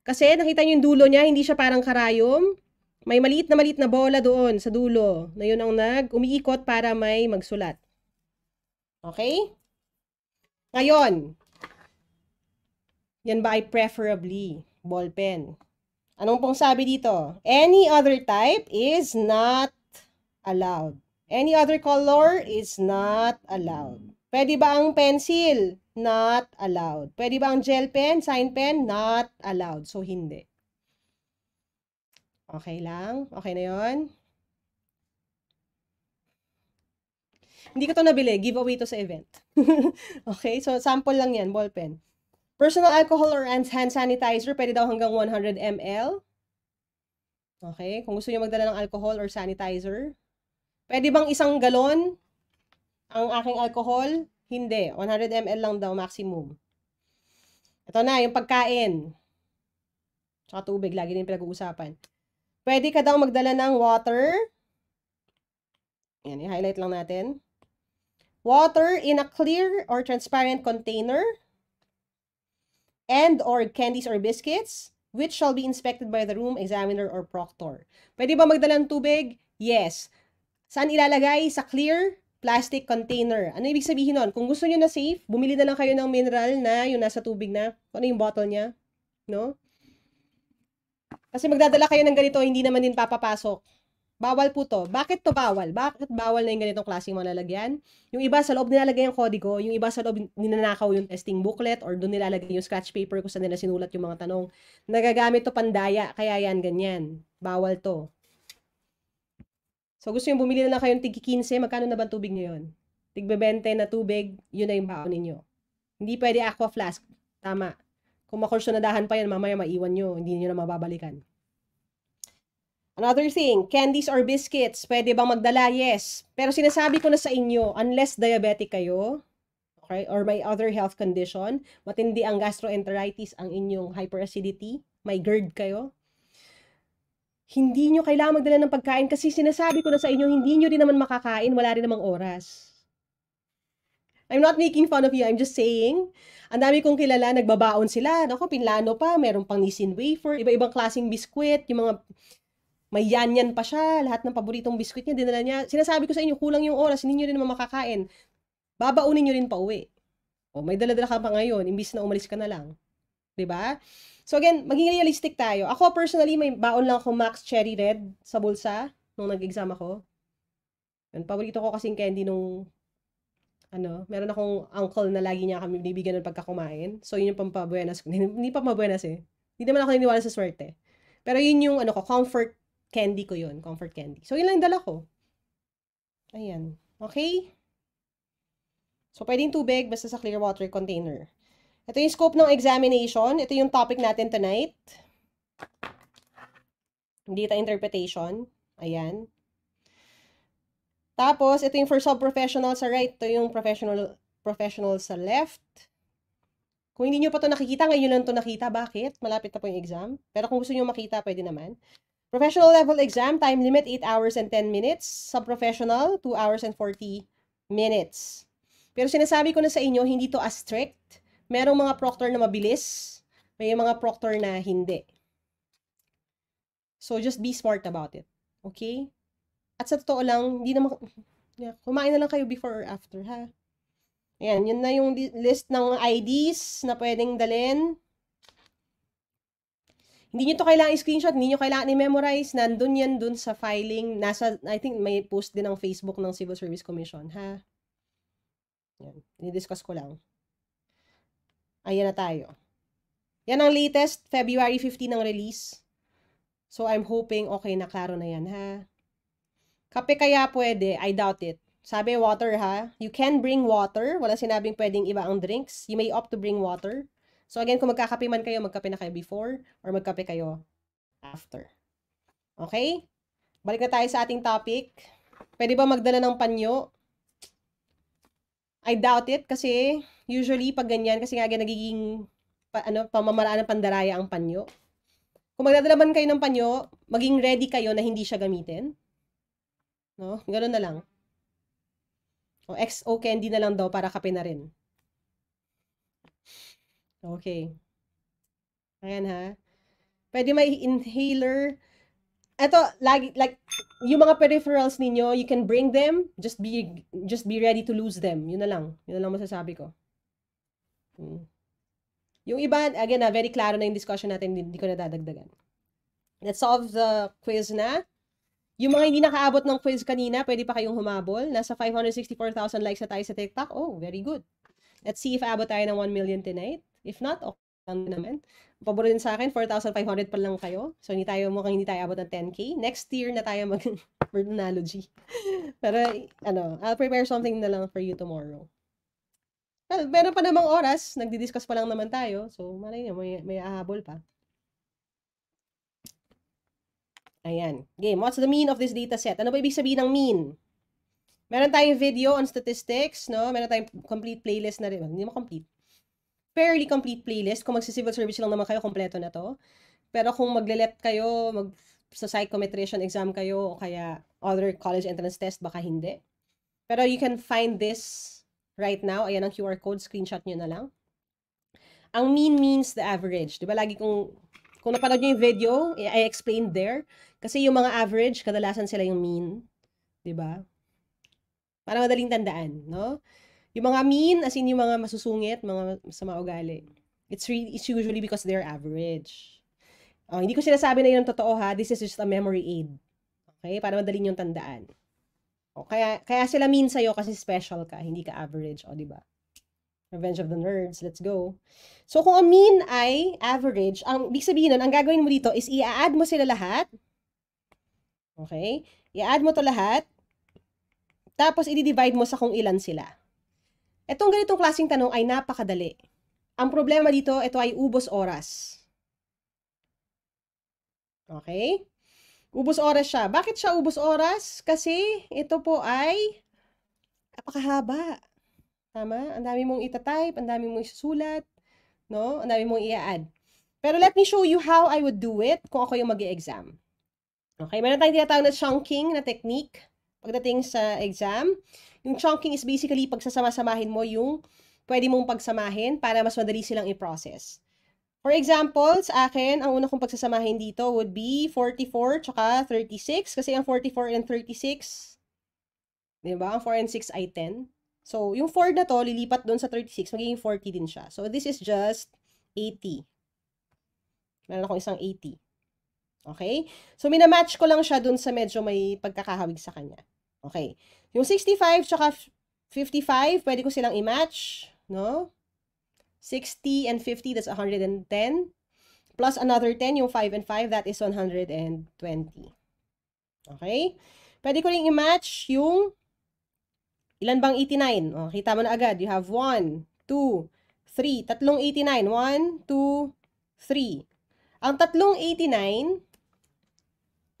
S1: Kasi nakita niyo yung dulo niya, hindi siya parang karayom. May maliit na maliit na bola doon sa dulo na yun ang nag umiikot para may magsulat. Okay? Ngayon, yan ba ay preferably ball pen? Anong pong sabi dito? Any other type is not allowed. Any other color is not allowed. Pwede ba ang pencil? Not allowed. Pwede ba ang gel pen, sign pen? Not allowed. So, hindi. Okay lang? Okay na yon Hindi ko to nabili. Giveaway to sa event. okay? So, sample lang yan. Ball pen. Personal alcohol or hand sanitizer, pwede daw hanggang 100 ml. Okay? Kung gusto niyo magdala ng alcohol or sanitizer. Pwede bang isang galon? Ang aking alcohol, hindi. 100 ml lang daw maximum. Ito na, yung pagkain. Tsaka tubig, lagi din pinag-uusapan. Pwede ka daw magdala ng water. Yan, i-highlight lang natin. Water in a clear or transparent container and or candies or biscuits which shall be inspected by the room examiner or proctor. Pwede ba magdala ng tubig? Yes. Saan ilalagay? Sa clear plastic container. Ano ibig sabihin nun? Kung gusto nyo na safe, bumili na lang kayo ng mineral na yung nasa tubig na. Ano yung bottle niya? No? Kasi magdadala kayo ng ganito, hindi naman din papapasok. Bawal po to. Bakit to bawal? Bakit bawal na yung ganitong klaseng mga lalagyan? Yung iba sa loob nilalagay ang kodigo, yung iba sa loob ninanakaw yung testing booklet or doon nilalagay yung scratch paper kung saan nila sinulat yung mga tanong. Nagagamit to pandaya, kaya yan ganyan. Bawal to. So, gusto nyo bumili na lang kayong tig 15, magkano na ba tubig nyo yun? Tig 20 na tubig, yun na yung baon ninyo. Hindi pwede aqua flask. Tama. Kung makursyonadahan pa yan, mamaya maiwan nyo, hindi nyo na mababalikan. Another thing, candies or biscuits, pwede bang magdala? Yes. Pero sinasabi ko na sa inyo, unless diabetic kayo, okay, or may other health condition, matindi ang gastroenteritis, ang inyong hyperacidity, may GERD kayo, hindi nyo kailangan magdala ng pagkain kasi sinasabi ko na sa inyo, hindi nyo rin naman makakain, wala rin namang oras. I'm not making fun of you, I'm just saying. Ang dami kong kilala, nagbabaon sila. Nako, pinlano pa, meron pang nisin wafer, iba-ibang klaseng biskwit, yung mga may yan-yan pa siya, lahat ng paboritong biskwit niya, dinala niya. Sinasabi ko sa inyo, kulang yung oras, hindi nyo rin naman makakain. Babaunin nyo rin pa uwi. O, oh, may daladala ka pa ngayon, imbis na umalis ka na lang. 'di ba? So again, maging realistic tayo. Ako personally, may baon lang ako Max Cherry Red sa bulsa nung nag-exam ako. Yun, paborito ko kasing candy nung ano, meron akong uncle na lagi niya kami bibigyan ng pagkakumain. So, yun yung pampabuenas ko. Hindi pampabuenas eh. Hindi naman ako naniwala sa swerte. Pero yun yung ano ko, comfort candy ko yun. Comfort candy. So, yun lang dala ko. Ayan. Okay? So, pwedeng tubig basta sa clear water container. Ito yung scope ng examination. Ito yung topic natin tonight. Data interpretation. Ayan. Tapos, ito yung for sub-professional sa right. Ito yung professional, professional sa left. Kung hindi nyo pa to nakikita, ngayon lang to nakita. Bakit? Malapit na po yung exam. Pero kung gusto nyo makita, pwede naman. Professional level exam, time limit 8 hours and 10 minutes. Sub-professional, 2 hours and 40 minutes. Pero sinasabi ko na sa inyo, hindi to as strict Merong mga proctor na mabilis, may mga proctor na hindi. So, just be smart about it. Okay? At sa totoo lang, hindi na yeah, kumain na lang kayo before or after, ha? Ayan, yun na yung list ng IDs na pwedeng dalhin. Hindi nyo to kailangan i screenshot, hindi nyo kailangan i-memorize. Nandun yan dun sa filing. Nasa, I think may post din ang Facebook ng Civil Service Commission, ha? Yan, discuss ko lang. Ayan na tayo. Yan ang latest, February 15 ng release. So, I'm hoping okay na klaro na yan, ha? Kape kaya pwede? I doubt it. Sabi, water ha. You can bring water. Wala sinabing pwedeng iba ang drinks. You may opt to bring water. So again, kung magkakape man kayo, magkape na kayo before or magkape kayo after. Okay? Balik na tayo sa ating topic. Pwede ba magdala ng panyo? I doubt it kasi usually pag ganyan, kasi nga nagiging pa, ano, pamamaraan ng pandaraya ang panyo. Kung magdadalaman kayo ng panyo, maging ready kayo na hindi siya gamitin. No? Ganun na lang. O XO candy na lang daw para kape na rin. Okay. Ayan ha. Pwede may inhaler eto lagi like yung mga peripherals ninyo, you can bring them, just be just be ready to lose them. Yun na lang. Yun na lang masasabi ko. Hmm. Yung iba, again, na ah, very klaro na yung discussion natin, hindi, ko na dadagdagan. Let's solve the quiz na. Yung mga hindi nakaabot ng quiz kanina, pwede pa kayong humabol. Nasa 564,000 likes na tayo sa TikTok. Oh, very good. Let's see if abot tayo ng 1 million tonight. If not, okay lang naman paborin sa akin, 4,500 pa lang kayo. So, hindi tayo, mukhang hindi tayo abot ng 10K. Next year na tayo mag terminology. Pero, ano, I'll prepare something na lang for you tomorrow. Well, meron pa namang oras, nagdi-discuss pa lang naman tayo. So, malay nyo, may, may ahabol pa. Ayan. Game. What's the mean of this data set? Ano ba ibig sabihin ng mean? Meron tayong video on statistics, no? Meron tayong complete playlist na rin. Hindi mo complete fairly complete playlist. Kung magsi-civil service lang naman kayo, kompleto na to. Pero kung magle kayo, mag sa psychometrician exam kayo o kaya other college entrance test, baka hindi. Pero you can find this right now. Ayan ang QR code, screenshot nyo na lang. Ang mean means the average. Di ba lagi kung, kung napanood nyo yung video, eh, I explained there. Kasi yung mga average, kadalasan sila yung mean. Di ba? Para madaling tandaan, no? Yung mga mean, as in yung mga masusungit, mga masama ugali. It's, really, it's usually because they're average. Oh, hindi ko sinasabi na yun ang totoo ha. This is just a memory aid. Okay? Para madali niyong tandaan. O, oh, kaya, kaya sila mean sa'yo kasi special ka, hindi ka average. O, di ba? Revenge of the Nerds, let's go. So, kung ang mean ay average, ang big sabihin nun, ang gagawin mo dito is i-add mo sila lahat. Okay? I-add mo to lahat. Tapos, i-divide mo sa kung ilan sila. Etong ganitong klasing tanong ay napakadali. Ang problema dito, ito ay ubos oras. Okay? Ubos oras siya. Bakit siya ubos oras? Kasi ito po ay napakahaba. Tama? Ang dami mong itatype, ang dami mong isusulat, no? Ang dami mong i-add. Pero let me show you how I would do it kung ako yung mag exam Okay, meron tayong tinatawag na chunking na technique pagdating sa exam. Yung chunking is basically pagsasama-samahin mo yung pwede mong pagsamahin para mas madali silang i-process. For example, sa akin, ang una kong pagsasamahin dito would be 44 tsaka 36 kasi ang 44 and 36, di ba? Ang 4 and 6 ay 10. So, yung 4 na to, lilipat doon sa 36, magiging 40 din siya. So, this is just 80. Meron akong isang 80. Okay? So, minamatch ko lang siya doon sa medyo may pagkakahawig sa kanya. Okay. Yung 65 tsaka 55, pwede ko silang i-match, no? 60 and 50, that's 110. Plus another 10, yung 5 and 5, that is 120. Okay? Pwede ko rin i-match yung ilan bang 89? O, kita mo na agad. You have 1, 2, 3. Tatlong 89. 1, 2, 3. Ang tatlong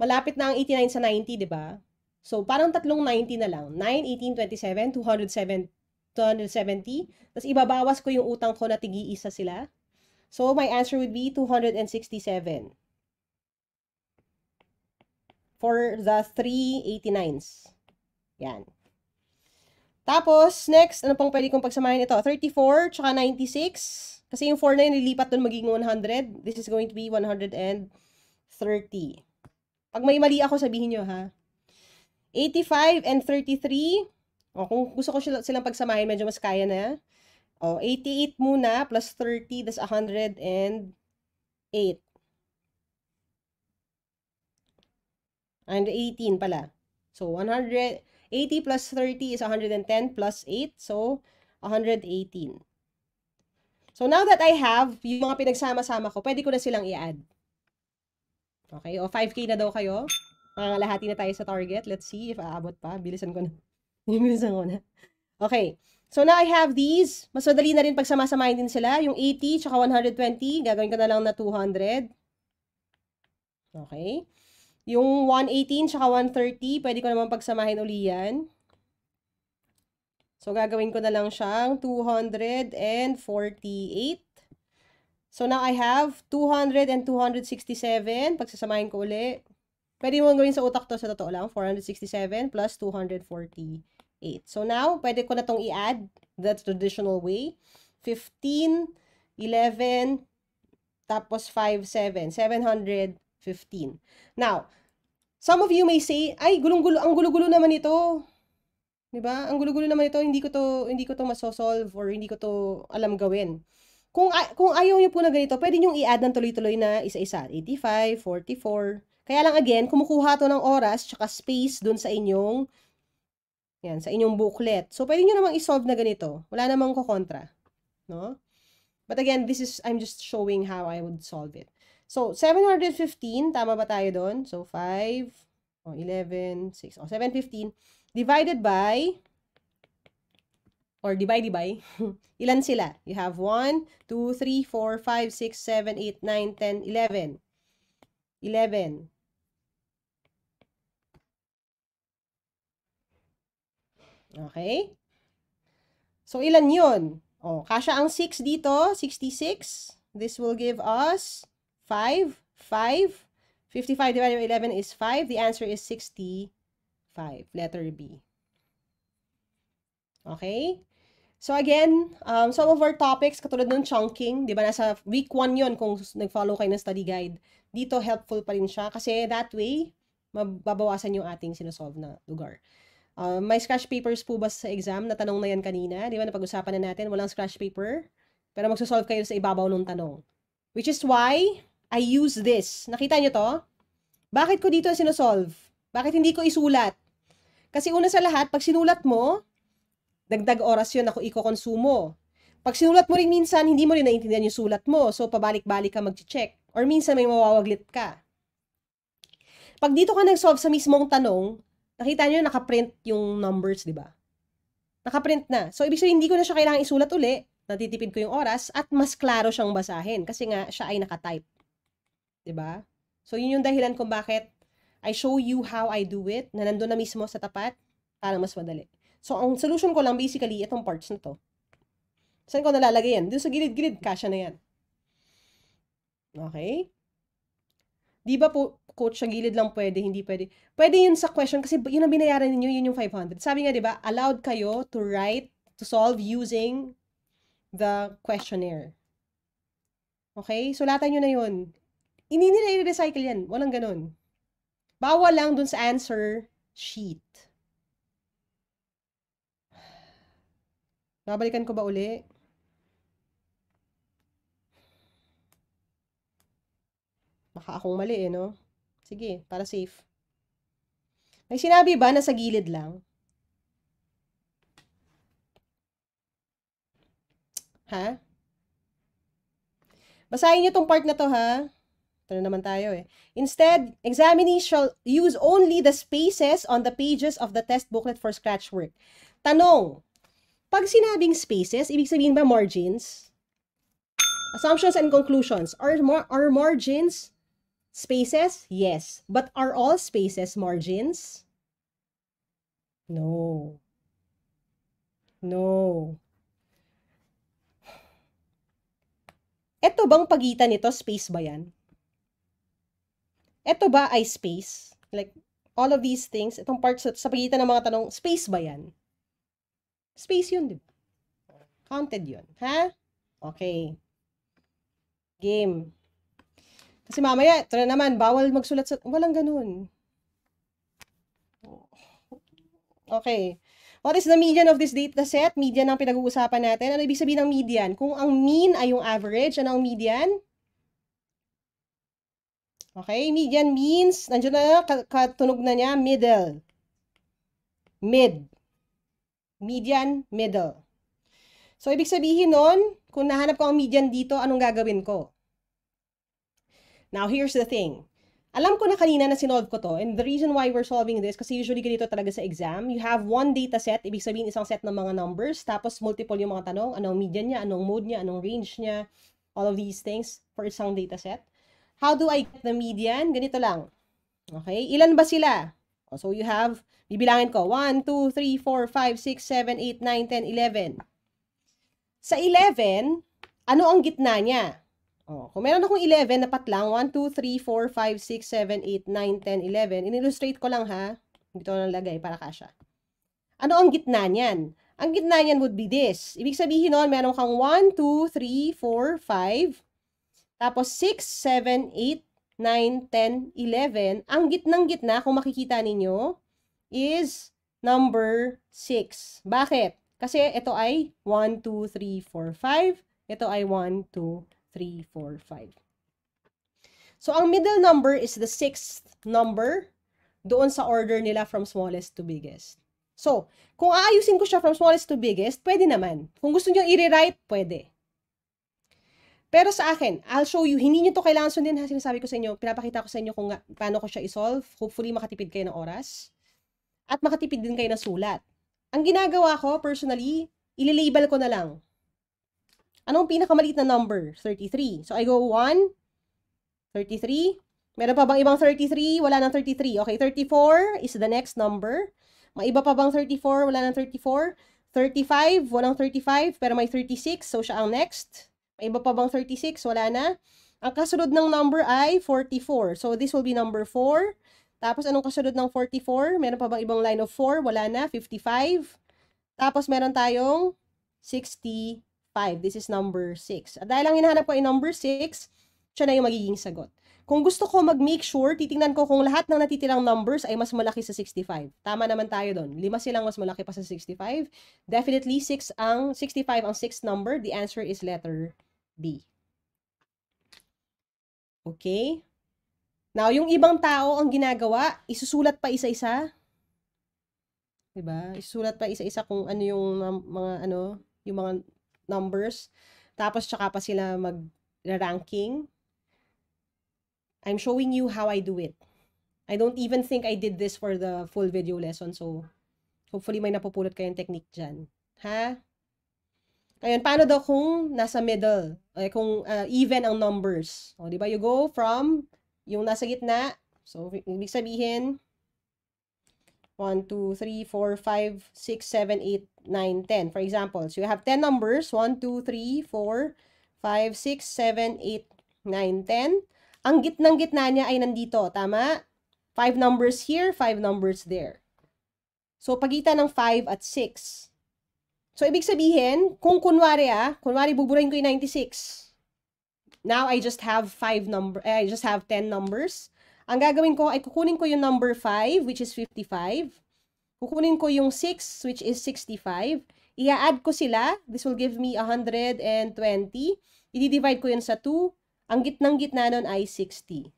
S1: 89, malapit na ang 89 sa 90, di ba? So, parang tatlong 90 na lang. 9, 18, 27, 207, 270. Tapos, ibabawas ko yung utang ko na tigi-isa sila. So, my answer would be 267 for the 389s. Yan. Tapos, next, ano pang pwede kong pagsamahin ito? 34, tsaka 96. Kasi yung 4 na yun, lilipat dun magiging 100. This is going to be 130. Pag may mali ako, sabihin nyo ha. 85 and 33. O, kung gusto ko silang pagsamahin, medyo mas kaya na. O, 88 muna, plus 30, that's 108. And 18 pala. So, 180 plus 30 is 110 plus 8. So, 118. So, now that I have yung mga pinagsama-sama ko, pwede ko na silang i-add. Okay, o 5K na daw kayo. Nangangalahati na tayo sa target. Let's see if aabot pa. Bilisan ko na. Bilisan ko na. Okay. So now I have these. Mas madali na rin pag samasamahin din sila. Yung 80 tsaka 120, gagawin ko na lang na 200. Okay. Yung 118 tsaka 130, pwede ko naman pagsamahin uli yan. So gagawin ko na lang siyang 248. So now I have 200 and 267. Pagsasamahin ko uli. Pwede mong gawin sa utak to sa totoo lang, 467 plus 248. So now, pwede ko na tong i-add, the traditional way. 15, 11, tapos 5, 7, 715. Now, some of you may say, ay, gulong-gulo, ang gulo-gulo naman ito. 'Di ba? Ang gulo-gulo naman ito, hindi ko to hindi ko to maso-solve or hindi ko to alam gawin. Kung kung ayaw niyo po na ganito, pwede niyo i-add ng tuloy-tuloy na isa-isa. 85, 44, kaya lang again, kumukuha to ng oras tsaka space dun sa inyong yan, sa inyong booklet. So, pwede nyo namang isolve na ganito. Wala namang kukontra. No? But again, this is, I'm just showing how I would solve it. So, 715, tama ba tayo doon? So, 5, oh, 11, 6, oh, 715, divided by, or divided by, ilan sila? You have 1, 2, 3, 4, 5, 6, 7, 8, 9, 10, 11. 11. Okay? So, ilan yun? O, oh, kasha ang 6 dito, 66. This will give us 5, 5. 55 divided by 11 is 5. The answer is 65. Letter B. Okay? So again, um, some of our topics, katulad ng chunking, di ba nasa week 1 yon kung nag-follow kayo ng study guide. Dito, helpful pa rin siya kasi that way, mababawasan yung ating sinosolve na lugar. Uh, may scratch papers po ba sa exam? Natanong na yan kanina. Di ba? Napag-usapan na natin. Walang scratch paper. Pero magsosolve kayo sa ibabaw ng tanong. Which is why I use this. Nakita nyo to? Bakit ko dito sinosolve? Bakit hindi ko isulat? Kasi una sa lahat, pag sinulat mo, dagdag oras yun ako iko-konsumo. Pag sinulat mo rin minsan, hindi mo rin naiintindihan yung sulat mo. So, pabalik-balik ka mag-check. Or minsan may mawawaglit ka. Pag dito ka nag-solve sa mismong tanong, Nakita nyo, nakaprint yung numbers, di ba? Nakaprint na. So, ibig sabihin, hindi ko na siya kailangan isulat uli. Natitipid ko yung oras at mas klaro siyang basahin kasi nga siya ay nakatype. Di ba? So, yun yung dahilan kung bakit I show you how I do it na nandun na mismo sa tapat para mas madali. So, ang solution ko lang basically itong parts na to. Saan ko nalalagay yan? Doon sa gilid-gilid, kasha na yan. Okay? Di ba po, coach, sa gilid lang pwede, hindi pwede. Pwede yun sa question kasi yun ang binayaran ninyo, yun yung 500. Sabi nga, di ba, allowed kayo to write, to solve using the questionnaire. Okay? Sulatan nyo na yun. Hindi nila i-recycle yan. Walang ganun. Bawal lang dun sa answer sheet. Nabalikan ko ba uli? Baka akong mali eh, no? Sige, para safe. May sinabi ba na sa gilid lang? Ha? Basahin niyo tong part na to, ha? Ito naman tayo eh. Instead, examinees shall use only the spaces on the pages of the test booklet for scratch work. Tanong, pag sinabing spaces, ibig sabihin ba margins? Assumptions and conclusions. Are, mar are margins Spaces? Yes. But are all spaces margins? No. No. Ito bang pagitan nito, space ba yan? Ito ba ay space? Like, all of these things, itong parts sa, sa pagitan ng mga tanong, space ba yan? Space yun, di ba? Counted yun, ha? Okay. Game. Kasi mamaya, tara naman, bawal magsulat sa... Walang ganun. Okay. What is the median of this data set? Median ang pinag-uusapan natin. Ano ibig sabihin ng median? Kung ang mean ay yung average, ano ang median? Okay, median means, nandiyan na, katunog na niya, middle. Mid. Median, middle. So, ibig sabihin nun, kung nahanap ko ang median dito, anong gagawin ko? Now, here's the thing. Alam ko na kanina na sinolve ko to, and the reason why we're solving this, kasi usually ganito talaga sa exam, you have one data set, ibig sabihin isang set ng mga numbers, tapos multiple yung mga tanong, anong median niya, anong mode niya, anong range niya, all of these things for isang data set. How do I get the median? Ganito lang. Okay, ilan ba sila? Oh, so you have, bibilangin ko, 1, 2, 3, 4, 5, 6, 7, 8, 9, 10, 11. Sa 11, ano ang gitna niya? Oh, kung meron akong 11, dapat lang 1, 2, 3, 4, 5, 6, 7, 8, 9, 10, 11. In-illustrate ko lang ha. Dito ko nalagay para kasha. Ano ang gitna niyan? Ang gitna niyan would be this. Ibig sabihin nun, meron kang 1, 2, 3, 4, 5, tapos 6, 7, 8, 9, 10, 11. Ang gitnang gitna, kung makikita ninyo, is number 6. Bakit? Kasi ito ay 1, 2, 3, 4, 5. Ito ay 1, 2, 3, 4, 5. So, ang middle number is the sixth number doon sa order nila from smallest to biggest. So, kung aayusin ko siya from smallest to biggest, pwede naman. Kung gusto nyo i-rewrite, pwede. Pero sa akin, I'll show you, hindi nyo to kailangan sundin ha, sinasabi ko sa inyo, pinapakita ko sa inyo kung paano ko siya i-solve. Hopefully, makatipid kayo ng oras. At makatipid din kayo ng sulat. Ang ginagawa ko, personally, ililabel ko na lang Anong pinakamaliit na number? 33. So, I go 1, 33. Meron pa bang ibang 33? Wala nang 33. Okay, 34 is the next number. May iba pa bang 34? Wala nang 34. 35, walang 35, pero may 36, so siya ang next. May iba pa bang 36? Wala na. Ang kasunod ng number ay 44. So, this will be number 4. Tapos, anong kasunod ng 44? Meron pa bang ibang line of 4? Wala na. 55. Tapos, meron tayong 60 5. This is number 6. At dahil lang hinahanap ko ay number 6, siya na yung magiging sagot. Kung gusto ko mag-make sure, titingnan ko kung lahat ng natitirang numbers ay mas malaki sa 65. Tama naman tayo doon. Lima silang mas malaki pa sa 65. Definitely 6 ang 65 ang 6 number. The answer is letter B. Okay? Now, yung ibang tao ang ginagawa, isusulat pa isa-isa. 'Di ba? Isusulat pa isa-isa kung ano yung um, mga ano, yung mga numbers. Tapos, tsaka pa sila mag-ranking. I'm showing you how I do it. I don't even think I did this for the full video lesson. So, hopefully may napupulot kayong technique dyan. Ha? Ayun, paano daw kung nasa middle? Eh, kung uh, even ang numbers. O, di ba? You go from yung nasa gitna. So, ibig sabihin, 1, 2, 3, 4, 5, 6, 7, 8, 9, 10. For example, so you have 10 numbers. 1, 2, 3, 4, 5, 6, 7, 8, 9, 10. Ang gitnang gitna niya ay nandito. Tama? 5 numbers here, 5 numbers there. So, pagitan ng 5 at 6. So, ibig sabihin, kung kunwari ah, kunwari buburahin ko yung 96. Now, I just have 5 number, eh, I just have 10 numbers. Ang gagawin ko ay kukunin ko yung number 5, which is 55. Kukunin ko yung 6, which is 65. Ia-add ko sila. This will give me 120. I-divide ko yun sa 2. Ang gitnang gitna nun ay 60.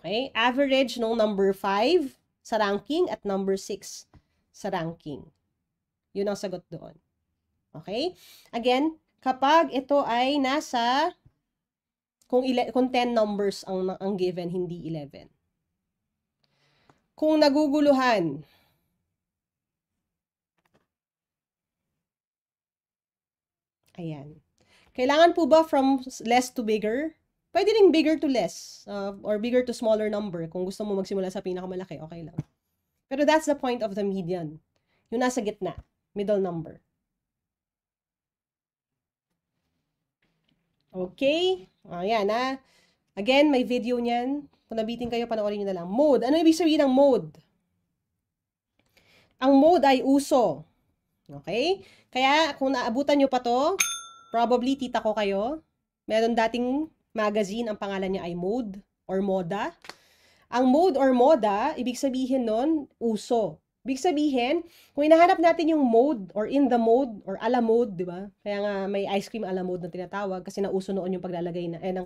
S1: Okay? Average ng number 5 sa ranking at number 6 sa ranking. Yun ang sagot doon. Okay? Again, kapag ito ay nasa kung, ile- kung 10 numbers ang, ang given, hindi 11. Kung naguguluhan, ayan. Kailangan po ba from less to bigger? Pwede rin bigger to less uh, or bigger to smaller number. Kung gusto mo magsimula sa pinakamalaki, okay lang. Pero that's the point of the median. Yung nasa gitna, middle number. Okay. Ayan, ah, ha? Again, may video niyan. Kung nabitin kayo, panoorin nyo na lang. Mode. Ano ibig sabihin ng mode? Ang mode ay uso. Okay? Kaya, kung naabutan nyo pa to, probably tita ko kayo. Meron dating magazine, ang pangalan niya ay mode or moda. Ang mode or moda, ibig sabihin nun, uso. Big sabihin, kung hinahanap natin yung mode or in the mode or ala mode, di ba? Kaya nga may ice cream ala mode na tinatawag kasi nauso noon yung paglalagay na, eh, ng,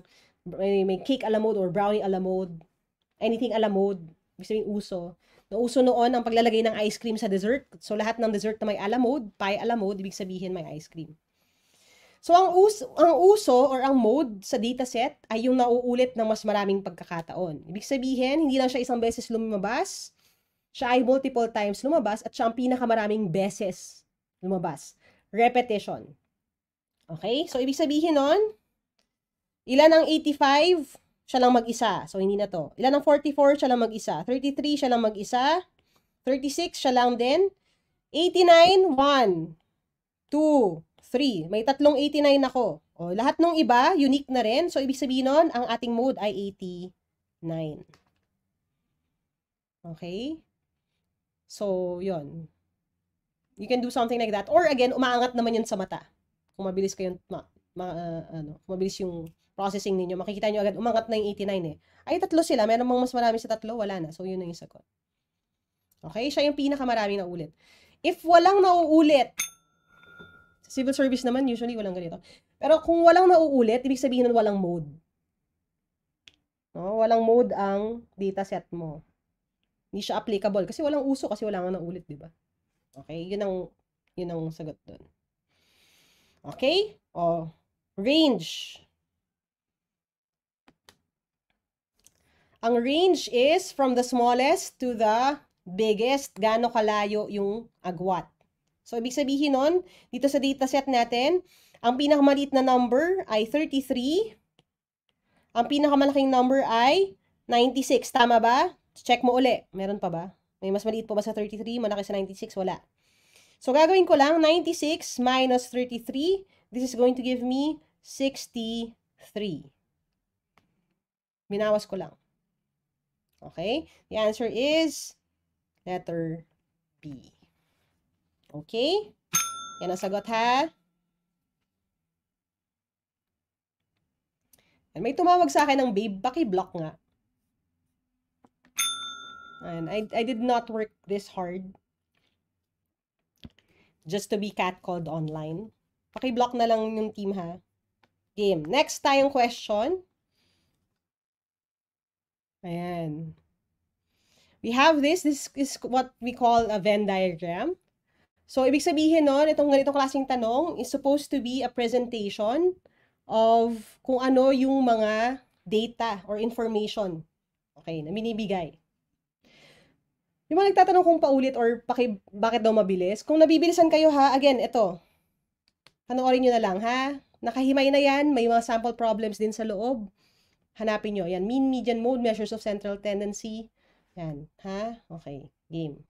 S1: may cake ala mode or brownie ala mode, anything ala mode, ibig sabihin uso. Nauso noon ang paglalagay ng ice cream sa dessert. So lahat ng dessert na may ala mode, pie ala mode, ibig sabihin may ice cream. So ang uso, ang uso or ang mode sa dataset ay yung nauulit ng mas maraming pagkakataon. Ibig sabihin, hindi lang siya isang beses lumabas, siya ay multiple times lumabas at siya ang pinakamaraming beses lumabas. Repetition. Okay? So, ibig sabihin nun, ilan ang 85? Siya lang mag-isa. So, hindi na to. Ilan ang 44? Siya lang mag-isa. 33? Siya lang mag-isa. 36? Siya lang din. 89? 1, 2, 3. May tatlong 89 ako. O, lahat ng iba, unique na rin. So, ibig sabihin nun, ang ating mode ay 89. Okay? So, yon You can do something like that. Or again, umaangat naman yun sa mata. Kung mabilis kayong, ma, ma, uh, ano, kung mabilis yung processing ninyo, makikita nyo agad, umangat na yung 89 e eh. Ay, tatlo sila. Meron mang mas marami sa tatlo, wala na. So, yun na yung sagot. Okay? Siya yung pinakamarami na ulit. If walang nauulit, sa civil service naman, usually walang ganito. Pero kung walang nauulit, ibig sabihin na walang mode. No? Walang mode ang data set mo. Hindi siya applicable kasi walang uso kasi wala nang ulit, di ba? Okay, yun ang, yun ang sagot doon. Okay? O, oh, range. Ang range is from the smallest to the biggest, gaano kalayo yung agwat. So, ibig sabihin nun, dito sa data set natin, ang pinakamaliit na number ay 33. Ang pinakamalaking number ay 96. Tama ba? Check mo uli. Meron pa ba? May mas maliit pa ba sa 33? Malaki sa 96? Wala. So, gagawin ko lang 96 minus 33. This is going to give me 63. Minawas ko lang. Okay? The answer is letter B. Okay? Yan ang sagot ha. And may tumawag sa akin ng babe, baki-block nga. And I, I did not work this hard just to be catcalled online. Pakiblock na lang yung team ha. Game. Next tayong question. Ayan. We have this. This is what we call a Venn diagram. So, ibig sabihin nun, itong ganitong klaseng tanong is supposed to be a presentation of kung ano yung mga data or information okay, na binibigay. Yung mga nagtatanong kung paulit or paki, bakit daw mabilis, kung nabibilisan kayo ha, again, ito. Panoorin nyo na lang ha. Nakahimay na yan, may mga sample problems din sa loob. Hanapin nyo. Yan, mean, median mode, measures of central tendency. Yan, ha? Okay, game.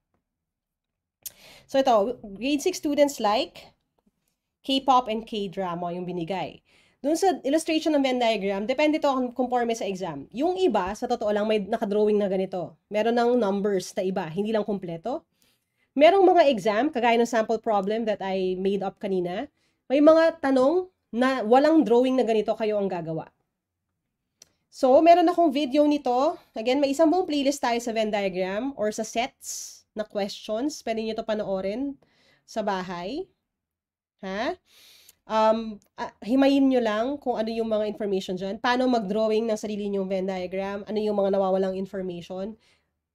S1: So ito, grade 6 students like K-pop and K-drama yung binigay. Doon sa illustration ng Venn diagram, depende to kung conforme sa exam. Yung iba, sa totoo lang, may nakadrawing na ganito. Meron ng numbers na iba, hindi lang kumpleto. Merong mga exam, kagaya ng sample problem that I made up kanina, may mga tanong na walang drawing na ganito kayo ang gagawa. So, meron akong video nito. Again, may isang buong playlist tayo sa Venn diagram or sa sets na questions. Pwede nyo to panoorin sa bahay. Ha? um, ah, himayin nyo lang kung ano yung mga information dyan. Paano mag-drawing ng sarili nyong Venn diagram, ano yung mga nawawalang information,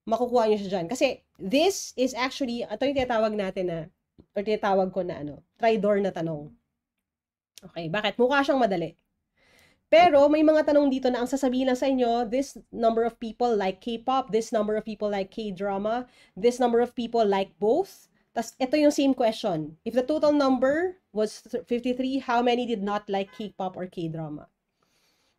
S1: makukuha nyo siya dyan. Kasi this is actually, ito yung tinatawag natin na, or tinatawag ko na ano, tridor na tanong. Okay, bakit? Mukha siyang madali. Pero may mga tanong dito na ang sasabihin lang sa inyo, this number of people like K-pop, this number of people like K-drama, this number of people like both, tapos, ito yung same question. If the total number was 53, how many did not like K-pop or K-drama?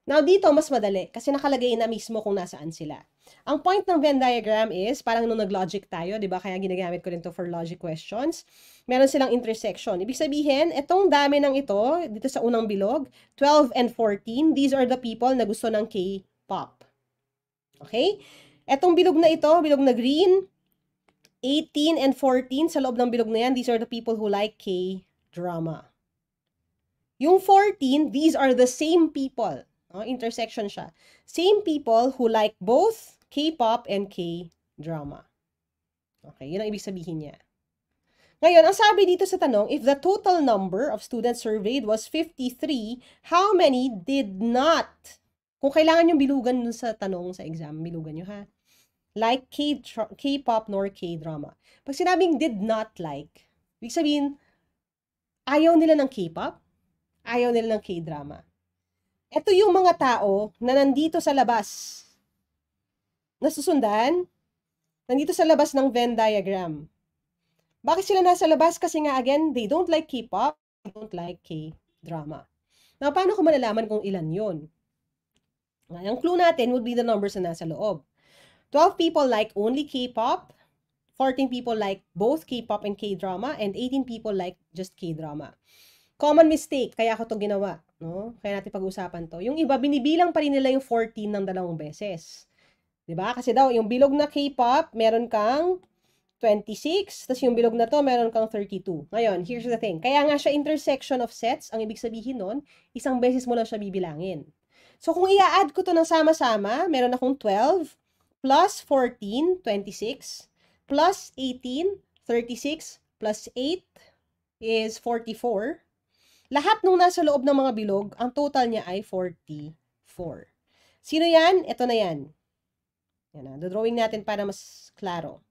S1: Now, dito, mas madali kasi nakalagay na mismo kung nasaan sila. Ang point ng Venn diagram is, parang nung nag-logic tayo, di ba? Kaya ginagamit ko rin to for logic questions. Meron silang intersection. Ibig sabihin, itong dami ng ito, dito sa unang bilog, 12 and 14, these are the people na gusto ng K-pop. Okay? Etong bilog na ito, bilog na green, 18 and 14 sa loob ng bilog na yan, these are the people who like K-drama. Yung 14, these are the same people. No? Ah, intersection siya. Same people who like both K-pop and K-drama. Okay, yun ang ibig sabihin niya. Ngayon, ang sabi dito sa tanong, if the total number of students surveyed was 53, how many did not? Kung kailangan yung bilugan dun sa tanong sa exam, bilugan nyo ha like K- pop nor K-drama. Pag sinabing did not like, ibig sabihin, ayaw nila ng K-pop, ayaw nila ng K-drama. Ito yung mga tao na nandito sa labas, nasusundan, nandito sa labas ng Venn diagram. Bakit sila nasa labas? Kasi nga, again, they don't like K-pop, they don't like K-drama. Now, paano ko malalaman kung ilan yon? Ang clue natin would be the numbers na nasa loob. 12 people like only K-pop, 14 people like both K-pop and K-drama, and 18 people like just K-drama. Common mistake, kaya ako to ginawa. No? Kaya natin pag-usapan to. Yung iba, binibilang pa rin nila yung 14 ng dalawang beses. 'Di ba? Kasi daw, yung bilog na K-pop, meron kang 26, tapos yung bilog na to, meron kang 32. Ngayon, here's the thing. Kaya nga siya intersection of sets, ang ibig sabihin nun, isang beses mo lang siya bibilangin. So, kung i-add ko to ng sama-sama, meron akong 12, plus 14, 26, plus 18, 36, plus 8 is 44. Lahat nung nasa loob ng mga bilog, ang total niya ay 44. Sino yan? Ito na yan. Yan na. drawing natin para mas klaro.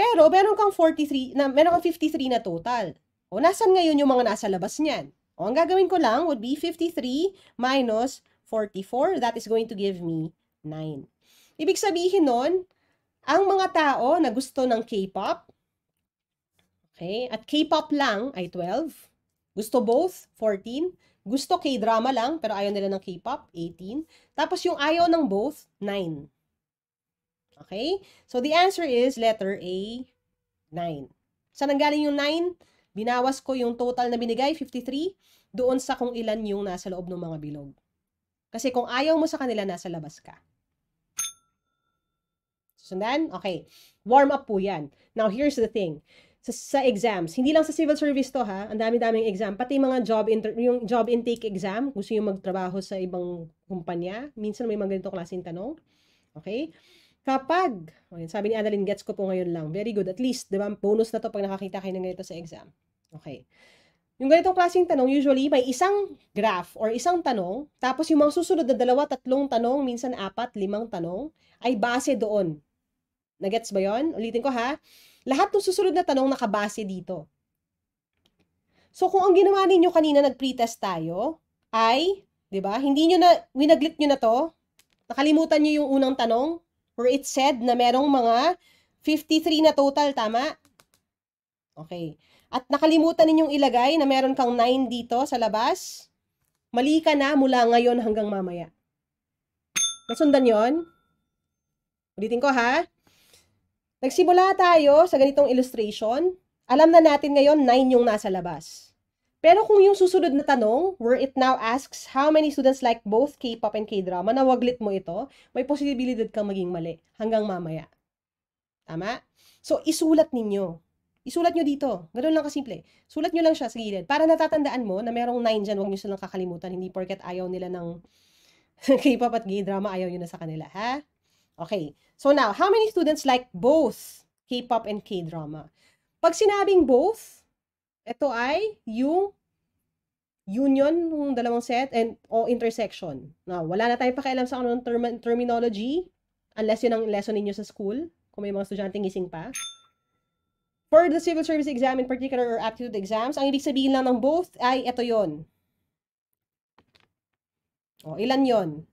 S1: Pero, meron kang 43, na, meron kang 53 na total. O, nasan ngayon yung mga nasa labas niyan? O, ang gagawin ko lang would be 53 minus 44. That is going to give me 9. Ibig sabihin nun, ang mga tao na gusto ng K-pop, okay, at K-pop lang ay 12, gusto both, 14, gusto K-drama lang, pero ayaw nila ng K-pop, 18, tapos yung ayaw ng both, 9. Okay? So, the answer is letter A, 9. Saan nanggaling yung 9? Binawas ko yung total na binigay, 53, doon sa kung ilan yung nasa loob ng mga bilog. Kasi kung ayaw mo sa kanila, nasa labas ka. Sundan? Okay. Warm up po yan. Now, here's the thing. Sa, sa exams, hindi lang sa civil service to ha, ang dami-daming exam, pati mga job inter, yung job intake exam, gusto yung magtrabaho sa ibang kumpanya, minsan may mga ganito klaseng tanong. Okay? Kapag, okay, sabi ni Annalyn, gets ko po ngayon lang. Very good. At least, di ba, bonus na to pag nakakita kayo ng ganito sa exam. Okay. Yung ganitong klaseng tanong, usually may isang graph or isang tanong, tapos yung mga susunod na dalawa, tatlong tanong, minsan apat, limang tanong, ay base doon Nagets ba yon? Ulitin ko ha. Lahat ng susunod na tanong nakabase dito. So kung ang ginawa ninyo kanina nag-pretest tayo ay, 'di ba? Hindi niyo na winaglit niyo na 'to. Nakalimutan niyo yung unang tanong where it said na merong mga 53 na total, tama? Okay. At nakalimutan ninyong ilagay na meron kang 9 dito sa labas. Mali ka na mula ngayon hanggang mamaya. Nasundan yon? Ulitin ko ha. Nagsimula tayo sa ganitong illustration. Alam na natin ngayon 9 yung nasa labas. Pero kung yung susunod na tanong, where it now asks how many students like both K-pop and K-drama, na waglit mo ito, may posibilidad kang maging mali hanggang mamaya. Tama? So, isulat ninyo. Isulat nyo dito. Ganun lang kasimple. Sulat nyo lang siya sa gilid. Para natatandaan mo na merong 9 dyan, huwag nyo silang kakalimutan. Hindi porket ayaw nila ng K-pop at K-drama, ayaw nyo na sa kanila. Ha? Okay. So now, how many students like both K-pop and K-drama? Pag sinabing both, ito ay yung union ng dalawang set and o intersection. Now, wala na tayong pakialam sa anong term terminology unless yun ang lesson ninyo sa school kung may mga estudyante gising pa. For the civil service exam in particular or aptitude exams, ang ibig sabihin lang ng both ay ito yon. O, ilan yon?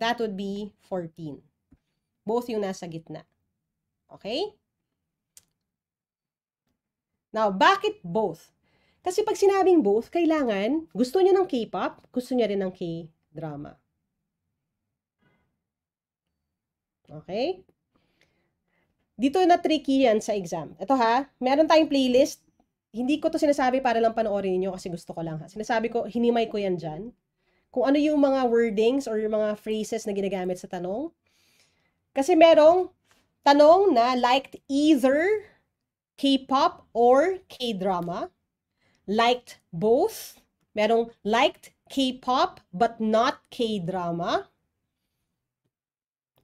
S1: That would be 14. Both yung nasa gitna. Okay? Now, bakit both? Kasi pag sinabing both, kailangan, gusto niya ng K-pop, gusto niya rin ng K-drama. Okay? Dito na tricky yan sa exam. Ito ha, meron tayong playlist. Hindi ko to sinasabi para lang panoorin niyo kasi gusto ko lang ha. Sinasabi ko, hinimay ko yan dyan. Kung ano yung mga wordings or yung mga phrases na ginagamit sa tanong, kasi merong tanong na liked either K-pop or K-drama, liked both, merong liked K-pop but not K-drama.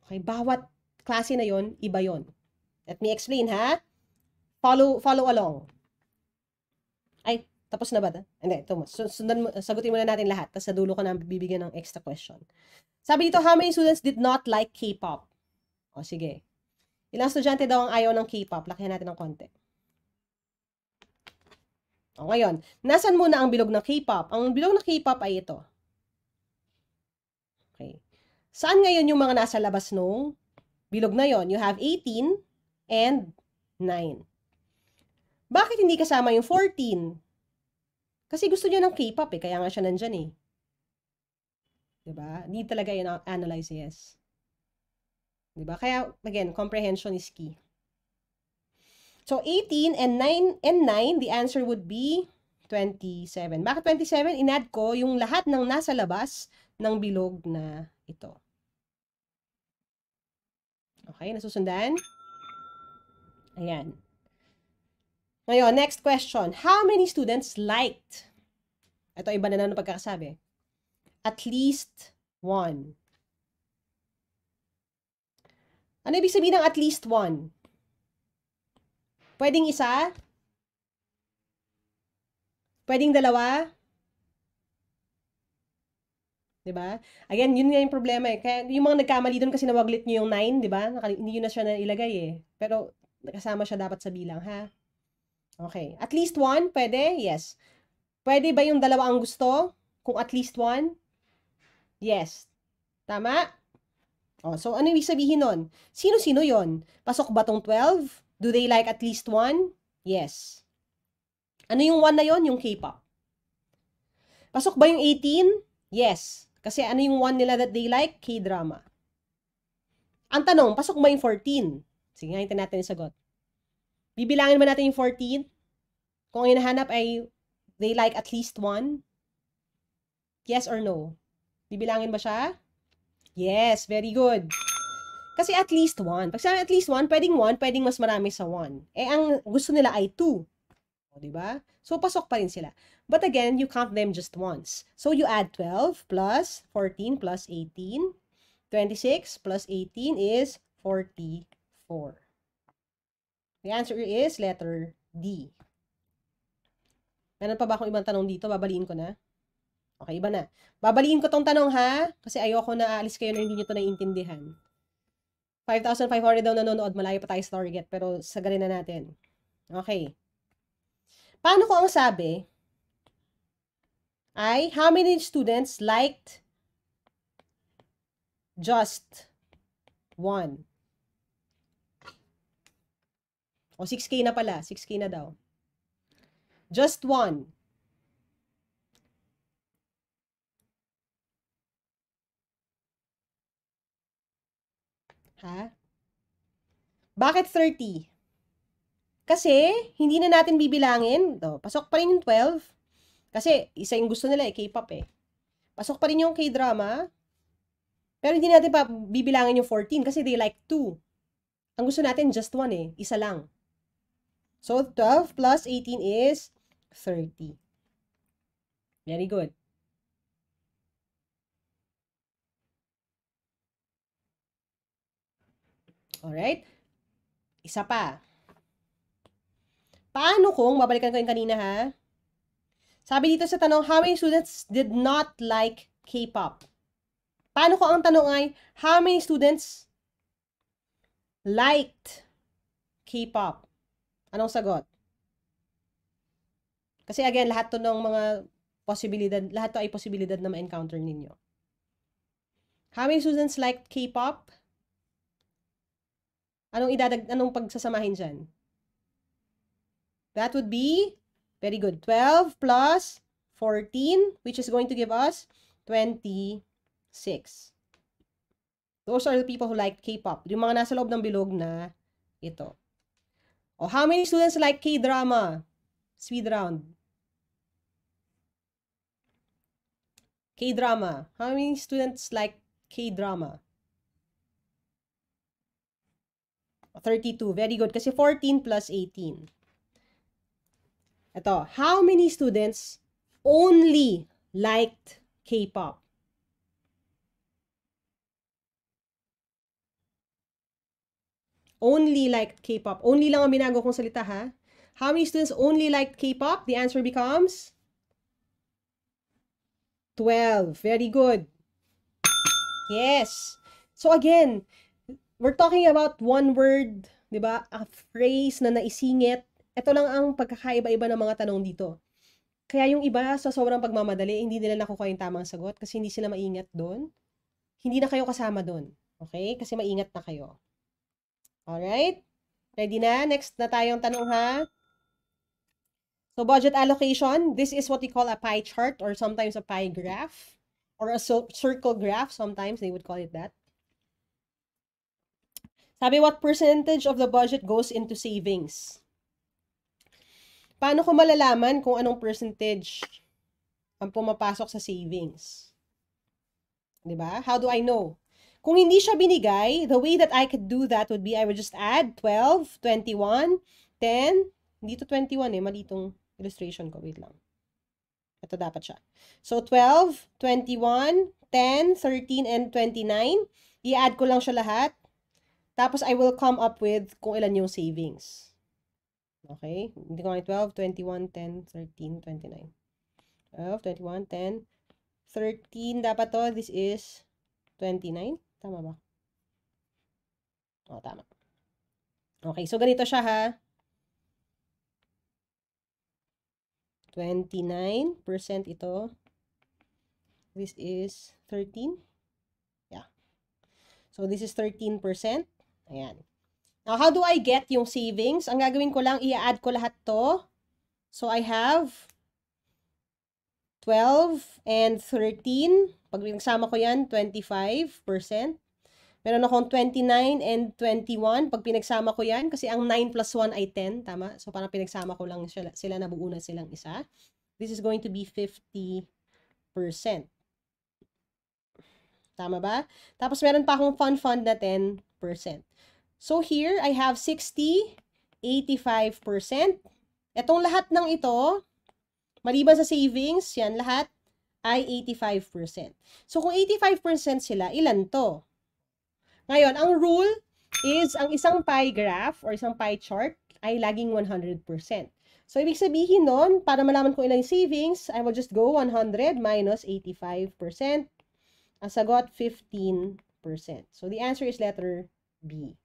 S1: Okay, bawat klase na yon iba yon. Let me explain ha. Follow follow along. Ay, tapos na ba? Ta? Hindi, ito mo. Sundan mo, sagutin muna natin lahat. Tapos sa dulo ko na bibigyan ng extra question. Sabi dito, how many students did not like K-pop? O, sige. Ilang estudyante daw ang ayaw ng K-pop? Lakihan natin ng konti. O, ngayon, nasan muna ang bilog ng K-pop? Ang bilog ng K-pop ay ito. Okay. Saan ngayon yung mga nasa labas nung bilog na yon? You have 18 and 9. Bakit hindi kasama yung 14? Kasi gusto niya ng K-pop eh, kaya nga siya nandyan eh. Diba? Need talaga yung analyze, yes. 'Di ba? Kaya again, comprehension is key. So 18 and 9 and 9, the answer would be 27. Bakit 27? Inad ko yung lahat ng nasa labas ng bilog na ito. Okay, nasusundan? Ayan. Ngayon, next question. How many students liked? Ito, iba na na ng pagkakasabi. At least one. Ano ibig sabihin ng at least one? Pwedeng isa? Pwedeng dalawa? di ba? Again, yun nga yung problema eh. Kaya yung mga nagkamali doon kasi nawaglit niyo yung 9, di ba? Hindi yun na siya na ilagay eh. Pero nakasama siya dapat sa bilang, ha? Okay. At least one, pwede? Yes. Pwede ba yung dalawa ang gusto? Kung at least one? Yes. Tama? Oh, so, ano yung sabihin nun? Sino-sino yon? Pasok ba tong 12? Do they like at least one? Yes. Ano yung one na yon? Yung K-pop. Pasok ba yung 18? Yes. Kasi ano yung one nila that they like? K-drama. Ang tanong, pasok ba yung 14? Sige nga, hintayin natin yung sagot. Bibilangin ba natin yung 14? Kung ang hinahanap ay they like at least one? Yes or no? Bibilangin ba siya? Yes, very good. Kasi at least one. Pag sabi at least one, pwedeng one, pwedeng mas marami sa one. Eh, ang gusto nila ay two. O, diba? So, pasok pa rin sila. But again, you count them just once. So, you add 12 plus 14 plus 18. 26 plus 18 is 44. The answer is letter D. Meron pa ba akong ibang tanong dito? Babaliin ko na. Okay, iba na. Babaliin ko tong tanong ha, kasi ayoko na aalis kayo na hindi nyo to naiintindihan. 5,500 daw nanonood, malayo pa tayo sa target, pero sagarin na natin. Okay. Paano ko ang sabi? Ay, how many students liked just one? O, 6K na pala. 6K na daw. Just one. Ha? Bakit 30? Kasi, hindi na natin bibilangin. O, oh, pasok pa rin yung 12. Kasi, isa yung gusto nila eh, K-pop eh. Pasok pa rin yung K-drama. Pero hindi natin pa bibilangin yung 14 kasi they like 2. Ang gusto natin, just 1 eh. Isa lang. So, 12 plus 18 is 30. Very good. Alright? Isa pa. Paano kung, babalikan ko yung kanina ha. Sabi dito sa tanong, how many students did not like K-pop? Paano kung ang tanong ay, how many students liked K-pop? Anong sagot? Kasi again, lahat to ng mga posibilidad, lahat to ay posibilidad na ma-encounter ninyo. How many students liked K-pop? Anong idadag anong pagsasamahin diyan? That would be very good. 12 plus 14 which is going to give us 26. Those are the people who like K-pop. Yung mga nasa loob ng bilog na ito. Oh, how many students like K-drama? Speed round. K-drama. How many students like K-drama? 32. Very good. Kasi 14 plus 18. Ito. How many students only liked K-pop? Only liked K-pop. Only lang ang binago kong salita ha. How many students only liked K-pop? The answer becomes 12. Very good. Yes. So again, we're talking about one word, 'di ba? A phrase na naisingit. Ito lang ang pagkakaiba-iba ng mga tanong dito. Kaya yung iba sa sobrang pagmamadali, hindi nila nakukuha yung tamang sagot kasi hindi sila maingat doon. Hindi na kayo kasama doon. Okay? Kasi maingat na kayo. All right? Ready na? Next na tayong tanong ha. So budget allocation, this is what we call a pie chart or sometimes a pie graph or a circle graph. Sometimes they would call it that. Sabi, what percentage of the budget goes into savings? Paano ko malalaman kung anong percentage ang pumapasok sa savings? Di ba? How do I know? Kung hindi siya binigay, the way that I could do that would be I would just add 12, 21, 10, dito 21 eh, malitong illustration ko, wait lang. Ito dapat siya. So, 12, 21, 10, 13, and 29. I-add ko lang siya lahat. Tapos, I will come up with kung ilan yung savings. Okay? Hindi ko 12, 21, 10, 13, 29. 12, 21, 10, 13 dapat to. This is 29. Tama ba? O, oh, tama. Okay, so ganito siya ha. 29% ito. This is 13. Yeah. So, this is 13%. Ayan. Now, how do I get yung savings? Ang gagawin ko lang, i-add ko lahat to. So, I have 12 and 13. Pag pinagsama ko yan, 25%. Meron akong 29 and 21. Pag pinagsama ko yan, kasi ang 9 plus 1 ay 10, tama? So, parang pinagsama ko lang sila, sila nabuo silang isa. This is going to be 50%. Tama ba? Tapos meron pa akong fun fund na 10%. So here, I have 60, 85%. Itong lahat ng ito, maliban sa savings, yan lahat, ay 85%. So kung 85% sila, ilan to? Ngayon, ang rule is ang isang pie graph or isang pie chart ay laging 100%. So, ibig sabihin nun, para malaman ko ilang savings, I will just go 100 minus 85%. Ang sagot, 15%. So, the answer is letter B.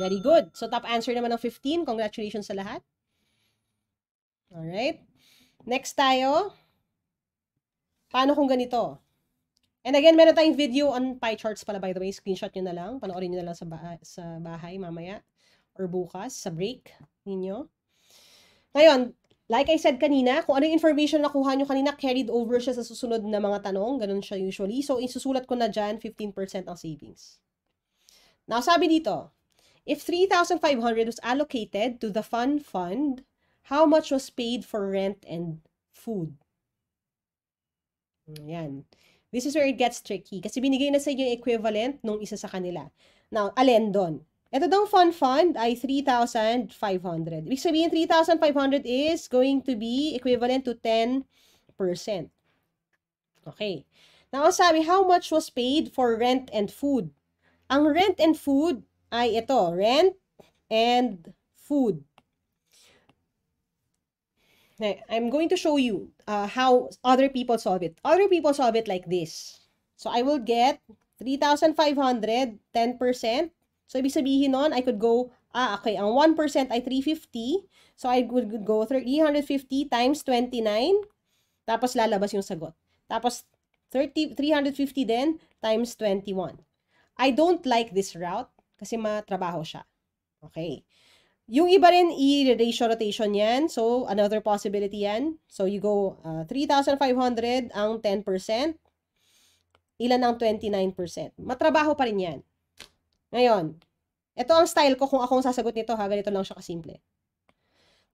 S1: Very good. So, top answer naman ng 15. Congratulations sa lahat. Alright. Next tayo. Paano kung ganito? And again, meron tayong video on pie charts pala by the way. Screenshot nyo na lang. Panoorin nyo na lang sa, ba sa bahay mamaya or bukas sa break ninyo. Ngayon, Like I said kanina, kung ano yung information na kuha nyo kanina, carried over siya sa susunod na mga tanong. Ganun siya usually. So, isusulat ko na dyan 15% ang savings. Now, sabi dito, if 3,500 was allocated to the fund fund, how much was paid for rent and food? Ayan. Hmm, This is where it gets tricky kasi binigay na sa inyo yung equivalent nung isa sa kanila. Now, alin doon? Ito daw fund fund ay 3,500. Ibig sabihin, 3,500 is going to be equivalent to 10%. Okay. Now, sabi, how much was paid for rent and food? Ang rent and food ay ito, rent and food. I'm going to show you uh, how other people solve it. Other people solve it like this. So I will get 3,500, 10%. So, ibig sabihin nun, I could go, ah, okay, ang 1% ay 350. So, I would go 350 times 29. Tapos, lalabas yung sagot. Tapos, 30, 350 din times 21. I don't like this route kasi matrabaho siya. Okay. Yung iba rin, i-ratio rotation yan. So, another possibility yan. So, you go uh, ah, 3,500 ang 10%. Ilan ang 29%. Matrabaho pa rin yan. Ngayon, ito ang style ko kung ako ang sasagot nito ha, ganito lang siya kasimple.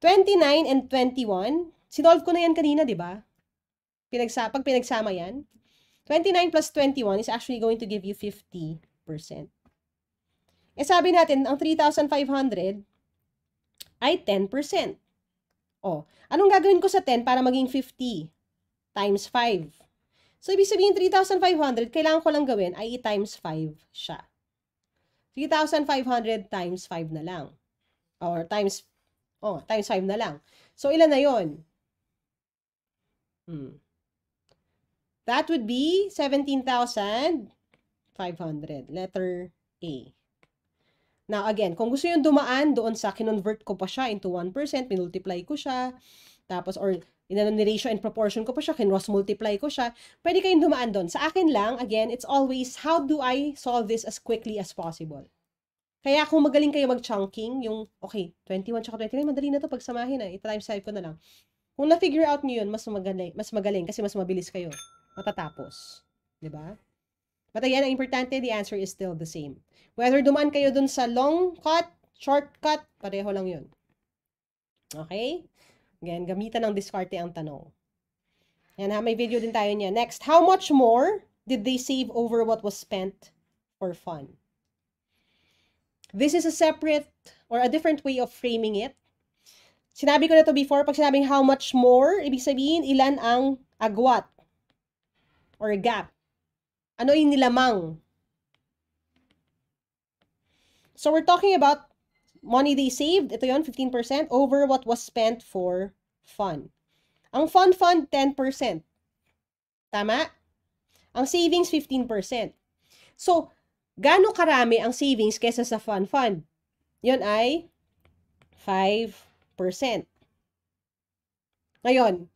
S1: 29 and 21, sinolve ko na yan kanina, di ba? Pinagsa, pag pinagsama yan, 29 plus 21 is actually going to give you 50%. Eh sabi natin, ang 3,500 ay 10%. O, anong gagawin ko sa 10 para maging 50? Times 5. So, ibig sabihin 3,500, kailangan ko lang gawin ay i-times 5 siya. 3,500 times 5 na lang. Or times, oh, times 5 na lang. So, ilan na yon? Hmm. That would be 17,500. Letter A. Now, again, kung gusto yung dumaan doon sa kinonvert ko pa siya into 1%, minultiply ko siya, tapos, or inano ni ratio and proportion ko pa siya, kinross multiply ko siya, pwede kayong dumaan doon. Sa akin lang, again, it's always how do I solve this as quickly as possible. Kaya kung magaling kayo mag-chunking, yung, okay, 21 tsaka 29, madali na to pagsamahin na, ah, i-times ko na lang. Kung na-figure out niyo yun, mas magaling, mas magaling kasi mas mabilis kayo. Matatapos. ba? Diba? But again, ang importante, the answer is still the same. Whether dumaan kayo dun sa long cut, short cut, pareho lang yun. Okay? Again, gamitan ng diskarte ang tanong. Yan ha, may video din tayo niya. Next, how much more did they save over what was spent for fun? This is a separate or a different way of framing it. Sinabi ko na to before, pag sinabing how much more, ibig sabihin ilan ang agwat or gap. Ano yung nilamang? So we're talking about money they saved, ito yon 15%, over what was spent for fun. Ang fun fund, 10%. Tama? Ang savings, 15%. So, gano'ng karami ang savings kesa sa fun fund? Yon ay 5%. Ngayon,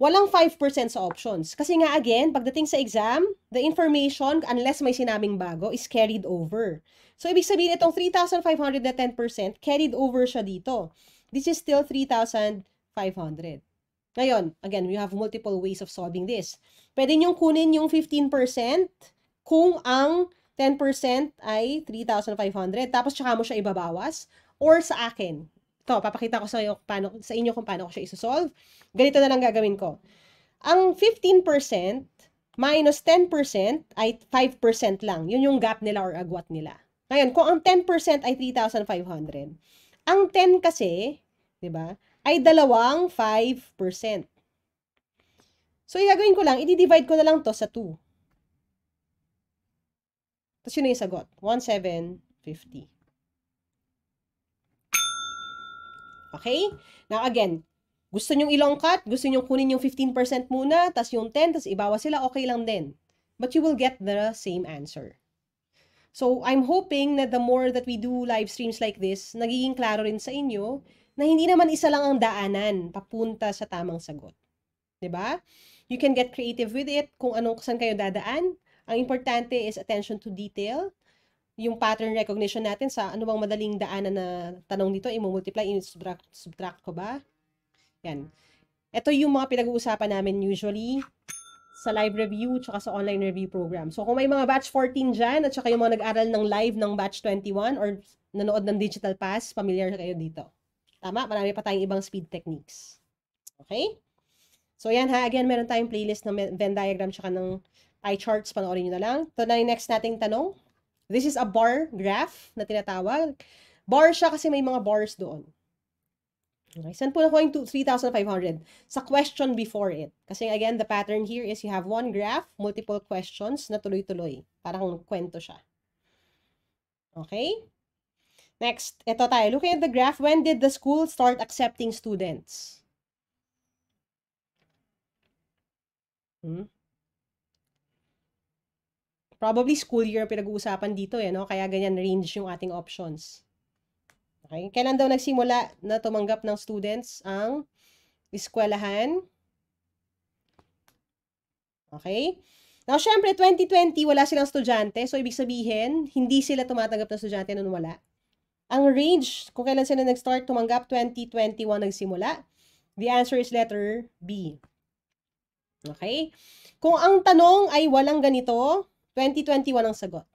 S1: walang 5% sa options. Kasi nga again, pagdating sa exam, the information, unless may sinaming bago, is carried over. So, ibig sabihin, itong 3,500 na 10%, carried over siya dito. This is still 3,500. Ngayon, again, you have multiple ways of solving this. Pwede niyong kunin yung 15% kung ang 10% ay 3,500, tapos tsaka mo siya ibabawas. Or sa akin, to, papakita ko sa iyo paano sa inyo kung paano ko siya i-solve. Ganito na lang gagawin ko. Ang 15% minus 10% ay 5% lang. Yun yung gap nila or agwat nila. Ngayon, kung ang 10% ay 3,500, ang 10 kasi, 'di ba? Ay dalawang 5%. So, gagawin ko lang, i-divide ko na lang to sa 2. Tapos yun na yung sagot. 1,750. Okay? Now again, gusto nyong ilong cut, gusto nyong kunin yung 15% muna, tas yung 10, tas ibawa sila, okay lang din. But you will get the same answer. So, I'm hoping that the more that we do live streams like this, nagiging klaro rin sa inyo na hindi naman isa lang ang daanan papunta sa tamang sagot. ba? Diba? You can get creative with it kung anong kasan kayo dadaan. Ang importante is attention to detail yung pattern recognition natin sa ano bang madaling daanan na tanong dito, i-multiply, i-subtract subtract ko ba? Yan. Ito yung mga pinag-uusapan namin usually sa live review tsaka sa online review program. So kung may mga batch 14 dyan at saka yung mga nag-aral ng live ng batch 21 or nanood ng digital pass, familiar kayo dito. Tama, marami pa tayong ibang speed techniques. Okay? So yan ha, again, meron tayong playlist ng Venn diagram tsaka ng pie charts, panoorin nyo na lang. Ito na yung next nating tanong. This is a bar graph na tinatawag. Bar siya kasi may mga bars doon. Okay, send po na ko yung 3,500 sa question before it. Kasi again, the pattern here is you have one graph, multiple questions na tuloy-tuloy. Parang kwento siya. Okay? Next, ito tayo. Looking at the graph, when did the school start accepting students? Hmm? Probably school year pinag-uusapan dito eh, no? Kaya ganyan range yung ating options. Okay? Kailan daw nagsimula na tumanggap ng students ang eskwelahan? Okay? Now, syempre, 2020, wala silang estudyante. So, ibig sabihin, hindi sila tumatanggap ng estudyante nun wala. Ang range, kung kailan sila nag-start tumanggap, 2021 nagsimula. The answer is letter B. Okay? Kung ang tanong ay walang ganito, 2021 ang sagot.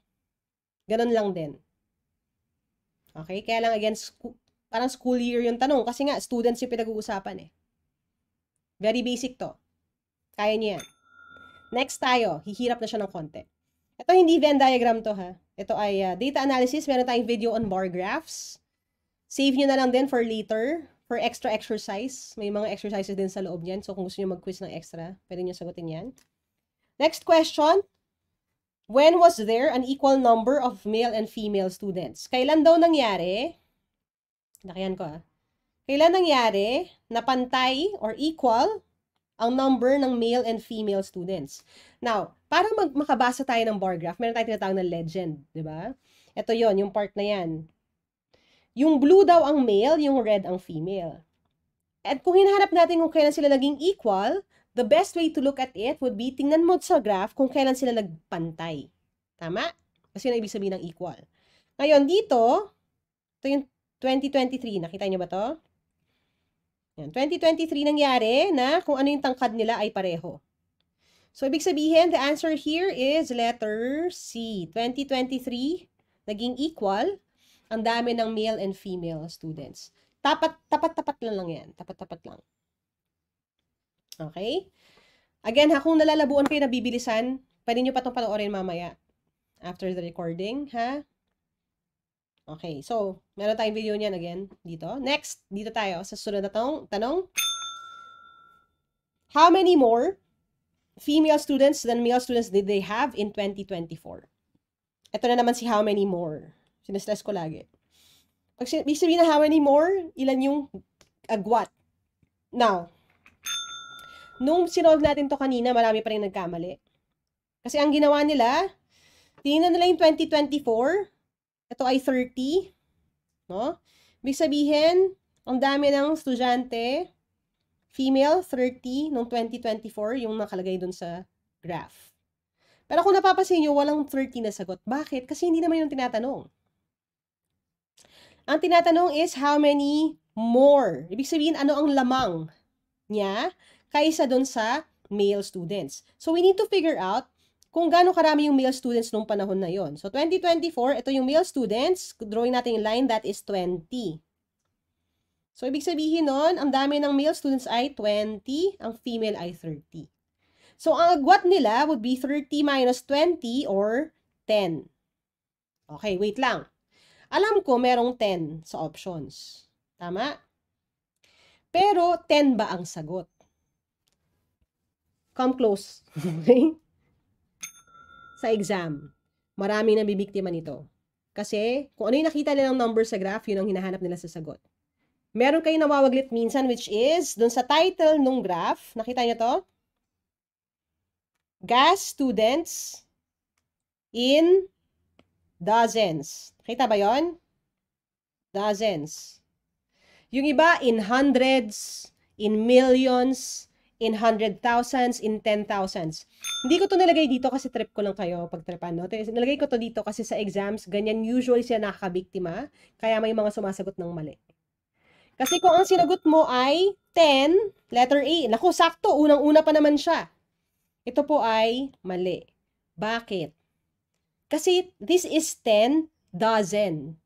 S1: Ganun lang din. Okay? Kaya lang again, school, parang school year yung tanong kasi nga students yung pinag-uusapan eh. Very basic to. Kaya niya Next tayo, hihirap na siya ng konti. Ito hindi Venn diagram to ha. Ito ay uh, data analysis. Meron tayong video on bar graphs. Save nyo na lang din for later, for extra exercise. May mga exercises din sa loob niyan. So kung gusto niyo mag-quiz ng extra, pwede niyo sagutin yan. Next question, When was there an equal number of male and female students? Kailan daw nangyari? Nakayan ko ah. Kailan nangyari na pantay or equal ang number ng male and female students? Now, para mag makabasa tayo ng bar graph, meron tayong tinatawag na legend, di ba? Ito yon yung part na yan. Yung blue daw ang male, yung red ang female. At kung hinahanap natin kung kailan sila naging equal, the best way to look at it would be tingnan mo sa graph kung kailan sila nagpantay. Tama? Kasi yun ang ibig sabihin ng equal. Ngayon, dito, ito yung 2023. Nakita niyo ba to? Yan, 2023 nangyari na kung ano yung tangkad nila ay pareho. So, ibig sabihin, the answer here is letter C. 2023, naging equal ang dami ng male and female students. Tapat, tapat, tapat lang lang yan. Tapat, tapat lang. Okay? Again, ha, kung nalalabuan kayo na bibilisan, pwede nyo pa itong panoorin mamaya after the recording, ha? Okay, so, meron tayong video niyan again dito. Next, dito tayo sa sunod na tanong. tanong. How many more female students than male students did they have in 2024? Ito na naman si how many more. Sinestress ko lagi. Pag sinabi na how many more, ilan yung agwat. Now, Nung sinolve natin to kanina, marami pa rin nagkamali. Kasi ang ginawa nila, tinignan nila yung 2024, ito ay 30, no? Ibig sabihin, ang dami ng estudyante, female, 30, nung 2024, yung nakalagay dun sa graph. Pero kung napapansin nyo, walang 30 na sagot. Bakit? Kasi hindi naman yung tinatanong. Ang tinatanong is how many more. Ibig sabihin, ano ang lamang niya kaysa doon sa male students. So we need to figure out kung gaano karami yung male students nung panahon na yon. So 2024, ito yung male students, drawing natin yung line that is 20. So ibig sabihin nun, ang dami ng male students ay 20, ang female ay 30. So ang agwat nila would be 30 minus 20 or 10. Okay, wait lang. Alam ko merong 10 sa options. Tama? Pero 10 ba ang sagot? come close. Okay? sa exam, Marami maraming bibiktima nito. Kasi kung ano yung nakita nilang number sa graph, yun ang hinahanap nila sa sagot. Meron kayong nawawaglit minsan which is doon sa title nung graph, nakita niyo to? Gas students in dozens. Nakita ba 'yon? Dozens. Yung iba in hundreds, in millions, in hundred thousands, in ten thousands. Hindi ko to nilagay dito kasi trip ko lang kayo pag tripan. No? Nilagay ko to dito kasi sa exams, ganyan usually siya nakakabiktima, kaya may mga sumasagot ng mali. Kasi kung ang sinagot mo ay 10, letter A, e, naku, sakto, unang-una pa naman siya. Ito po ay mali. Bakit? Kasi this is 10 dozens.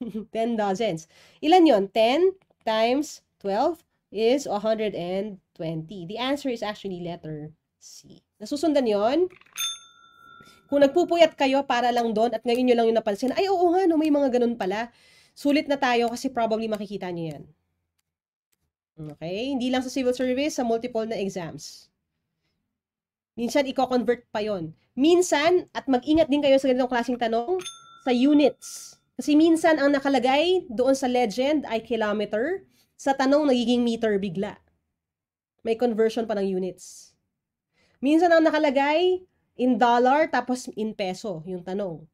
S1: 10 dozens. Ilan yon? 10 times 12 is 120. 20? The answer is actually letter C. Nasusundan yon? Kung nagpupuyat kayo para lang doon at ngayon nyo lang yung napansin, ay oo nga, no, may mga ganun pala. Sulit na tayo kasi probably makikita nyo yan. Okay? Hindi lang sa civil service, sa multiple na exams. Minsan, i-convert pa yon. Minsan, at mag-ingat din kayo sa ganitong klaseng tanong, sa units. Kasi minsan, ang nakalagay doon sa legend ay kilometer. Sa tanong, nagiging meter bigla. May conversion pa ng units. Minsan ang nakalagay, in dollar, tapos in peso, yung tanong.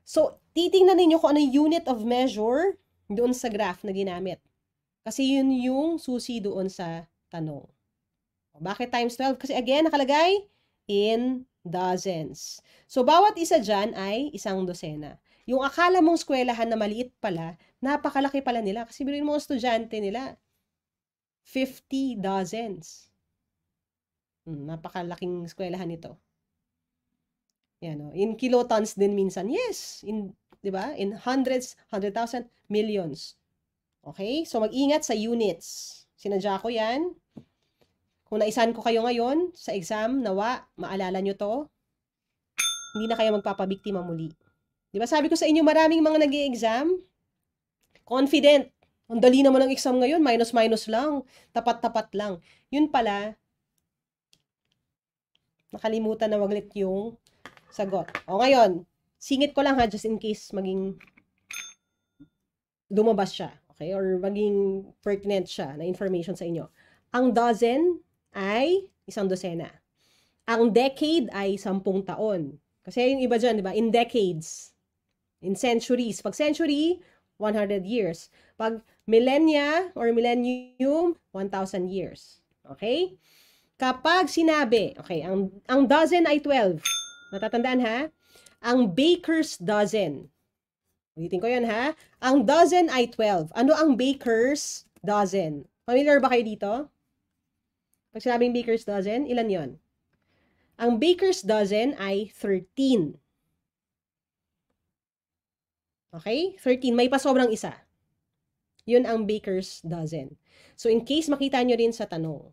S1: So, titingnan ninyo kung ano unit of measure doon sa graph na ginamit. Kasi yun yung susi doon sa tanong. Bakit times 12? Kasi again, nakalagay, in dozens. So, bawat isa dyan ay isang dosena. Yung akala mong skwelahan na maliit pala, napakalaki pala nila. Kasi bilhin mo ang estudyante nila, 50 dozens. Hmm, napakalaking eskwelahan nito. Yan, oh. In kilotons din minsan. Yes, in 'di ba? In hundreds, 100,000, millions. Okay? So mag-ingat sa units. Sinadya ko 'yan. Kung naisan ko kayo ngayon sa exam, nawa maalala nyo 'to. Hindi na kayo magpapabiktima muli. 'Di ba? Sabi ko sa inyo, maraming mga nag exam confident ang dali naman ng exam ngayon, minus-minus lang, tapat-tapat lang. Yun pala, nakalimutan na waglit yung sagot. O ngayon, singit ko lang ha, just in case maging dumabas siya. Okay? Or maging pertinent siya na information sa inyo. Ang dozen ay isang dosena. Ang decade ay sampung taon. Kasi yung iba dyan, di ba? In decades. In centuries. Pag century, 100 years. Pag millennia or millennium, 1,000 years. Okay? Kapag sinabi, okay, ang, ang dozen ay 12. Natatandaan ha? Ang baker's dozen. Ulitin ko yan ha? Ang dozen ay 12. Ano ang baker's dozen? Familiar ba kayo dito? Pag sinabing baker's dozen, ilan yon? Ang baker's dozen ay 13. Okay? 13. May pa sobrang isa. Yun ang baker's dozen. So in case makita nyo rin sa tanong,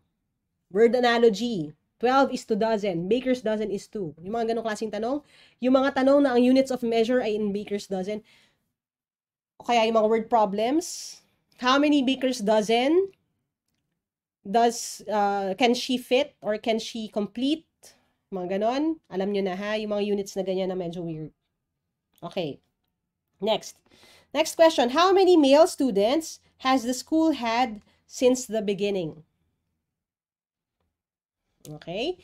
S1: word analogy, 12 is to dozen, baker's dozen is 2. Yung mga ganong klaseng tanong, yung mga tanong na ang units of measure ay in baker's dozen, o kaya yung mga word problems, how many baker's dozen does, uh, can she fit or can she complete? Mga ganon, alam nyo na ha, yung mga units na ganyan na medyo weird. Okay. Next. Next question. How many male students has the school had since the beginning? Okay.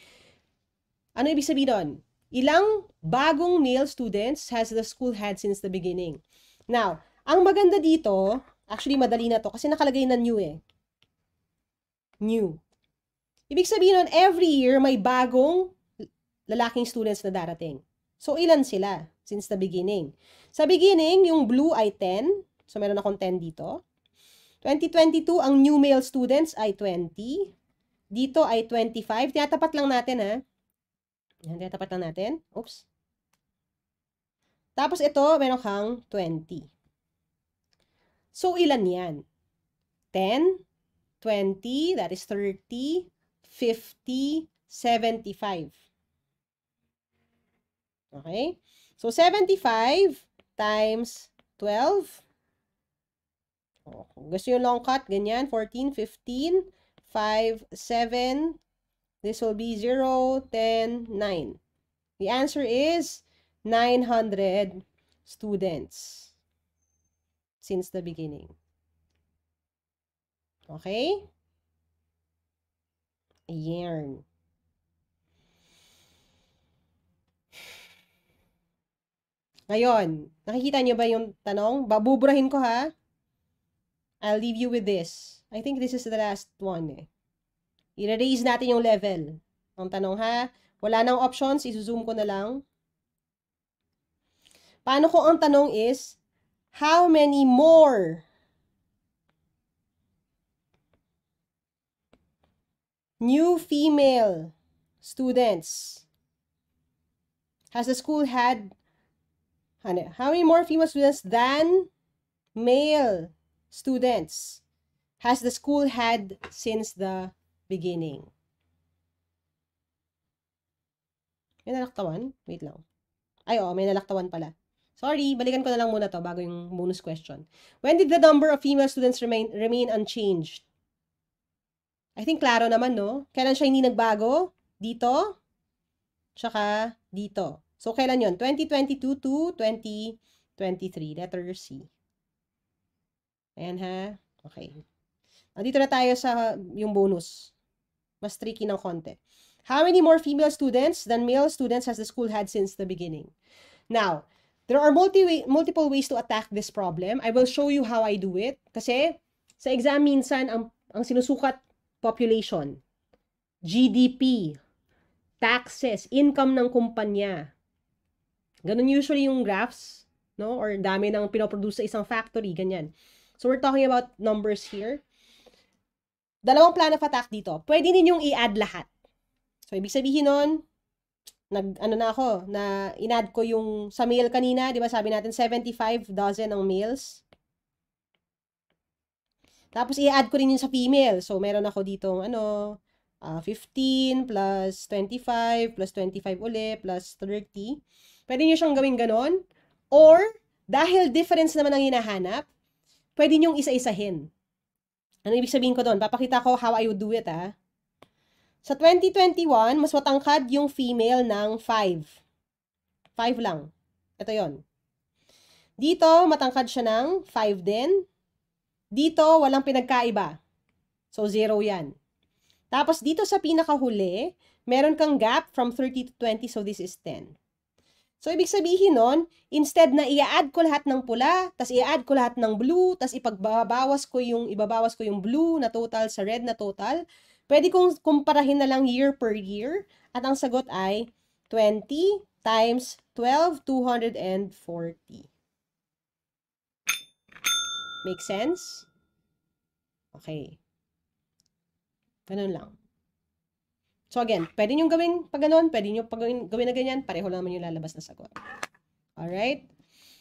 S1: Ano ibig sabihin doon? Ilang bagong male students has the school had since the beginning? Now, ang maganda dito, actually madali na to kasi nakalagay na new eh. New. Ibig sabihin nun, every year may bagong lalaking students na darating. So, ilan sila since the beginning? Sa beginning, yung blue ay 10. So, meron akong 10 dito. 2022, ang new male students ay 20. Dito ay 25. Tinatapat lang natin, ha? Yan, tinatapat lang natin. Oops. Tapos ito, meron kang 20. So, ilan yan? 10, 20, that is 30, 50, 75. Okay? So, 75 times 12. Oh, gusto yung long cut, ganyan. 14, 15, 5, 7. This will be 0, 10, 9. The answer is 900 students since the beginning. Okay? Ayan. Ngayon, nakikita niyo ba yung tanong? Babuburahin ko ha. I'll leave you with this. I think this is the last one eh. I-raise natin yung level ng tanong ha. Wala nang options, isu-zoom ko na lang. Paano kung ang tanong is, how many more new female students has the school had How many more female students than male students has the school had since the beginning? May nalaktawan? Wait lang. Ay, oh, may nalaktawan pala. Sorry, balikan ko na lang muna to bago yung bonus question. When did the number of female students remain remain unchanged? I think klaro naman, no? Kailan siya hindi nagbago? Dito? Tsaka dito. So, kailan yun? 2022 to 2023. Letter C. Ayan ha. Okay. Nandito na tayo sa yung bonus. Mas tricky ng konti. How many more female students than male students has the school had since the beginning? Now, there are multi way, multiple ways to attack this problem. I will show you how I do it. Kasi sa exam minsan, ang, ang sinusukat population, GDP, taxes, income ng kumpanya, Ganun usually yung graphs, no? Or dami ng pinoproduce sa isang factory, ganyan. So we're talking about numbers here. Dalawang plan of attack dito. Pwede ninyong i-add lahat. So ibig sabihin nun, nag ano na ako na inad ko yung sa mail kanina, 'di ba? Sabi natin 75 dozen ng males. Tapos i-add ko rin yung sa female. So meron ako ditong ano, uh, ah, 15 plus 25 plus 25 uli plus 30. Pwede nyo siyang gawin ganon. Or, dahil difference naman ang hinahanap, pwede nyong isa-isahin. Ano ibig sabihin ko doon? Papakita ko how I would do it, ha? Sa 2021, mas matangkad yung female ng 5. 5 lang. Ito yon. Dito, matangkad siya ng 5 din. Dito, walang pinagkaiba. So, 0 yan. Tapos, dito sa pinakahuli, meron kang gap from 30 to 20, so this is 10. So, ibig sabihin nun, instead na i-add ko lahat ng pula, tas i-add ko lahat ng blue, tas ipagbabawas ko yung, ibabawas ko yung blue na total sa red na total, pwede kong kumparahin na lang year per year. At ang sagot ay 20 times 12, 240. Make sense? Okay. Ganun lang. So again, pwede nyo gawin pag ganun, pwede nyo gawin, gawin na ganyan, pareho lang naman yung lalabas na sagot. Alright?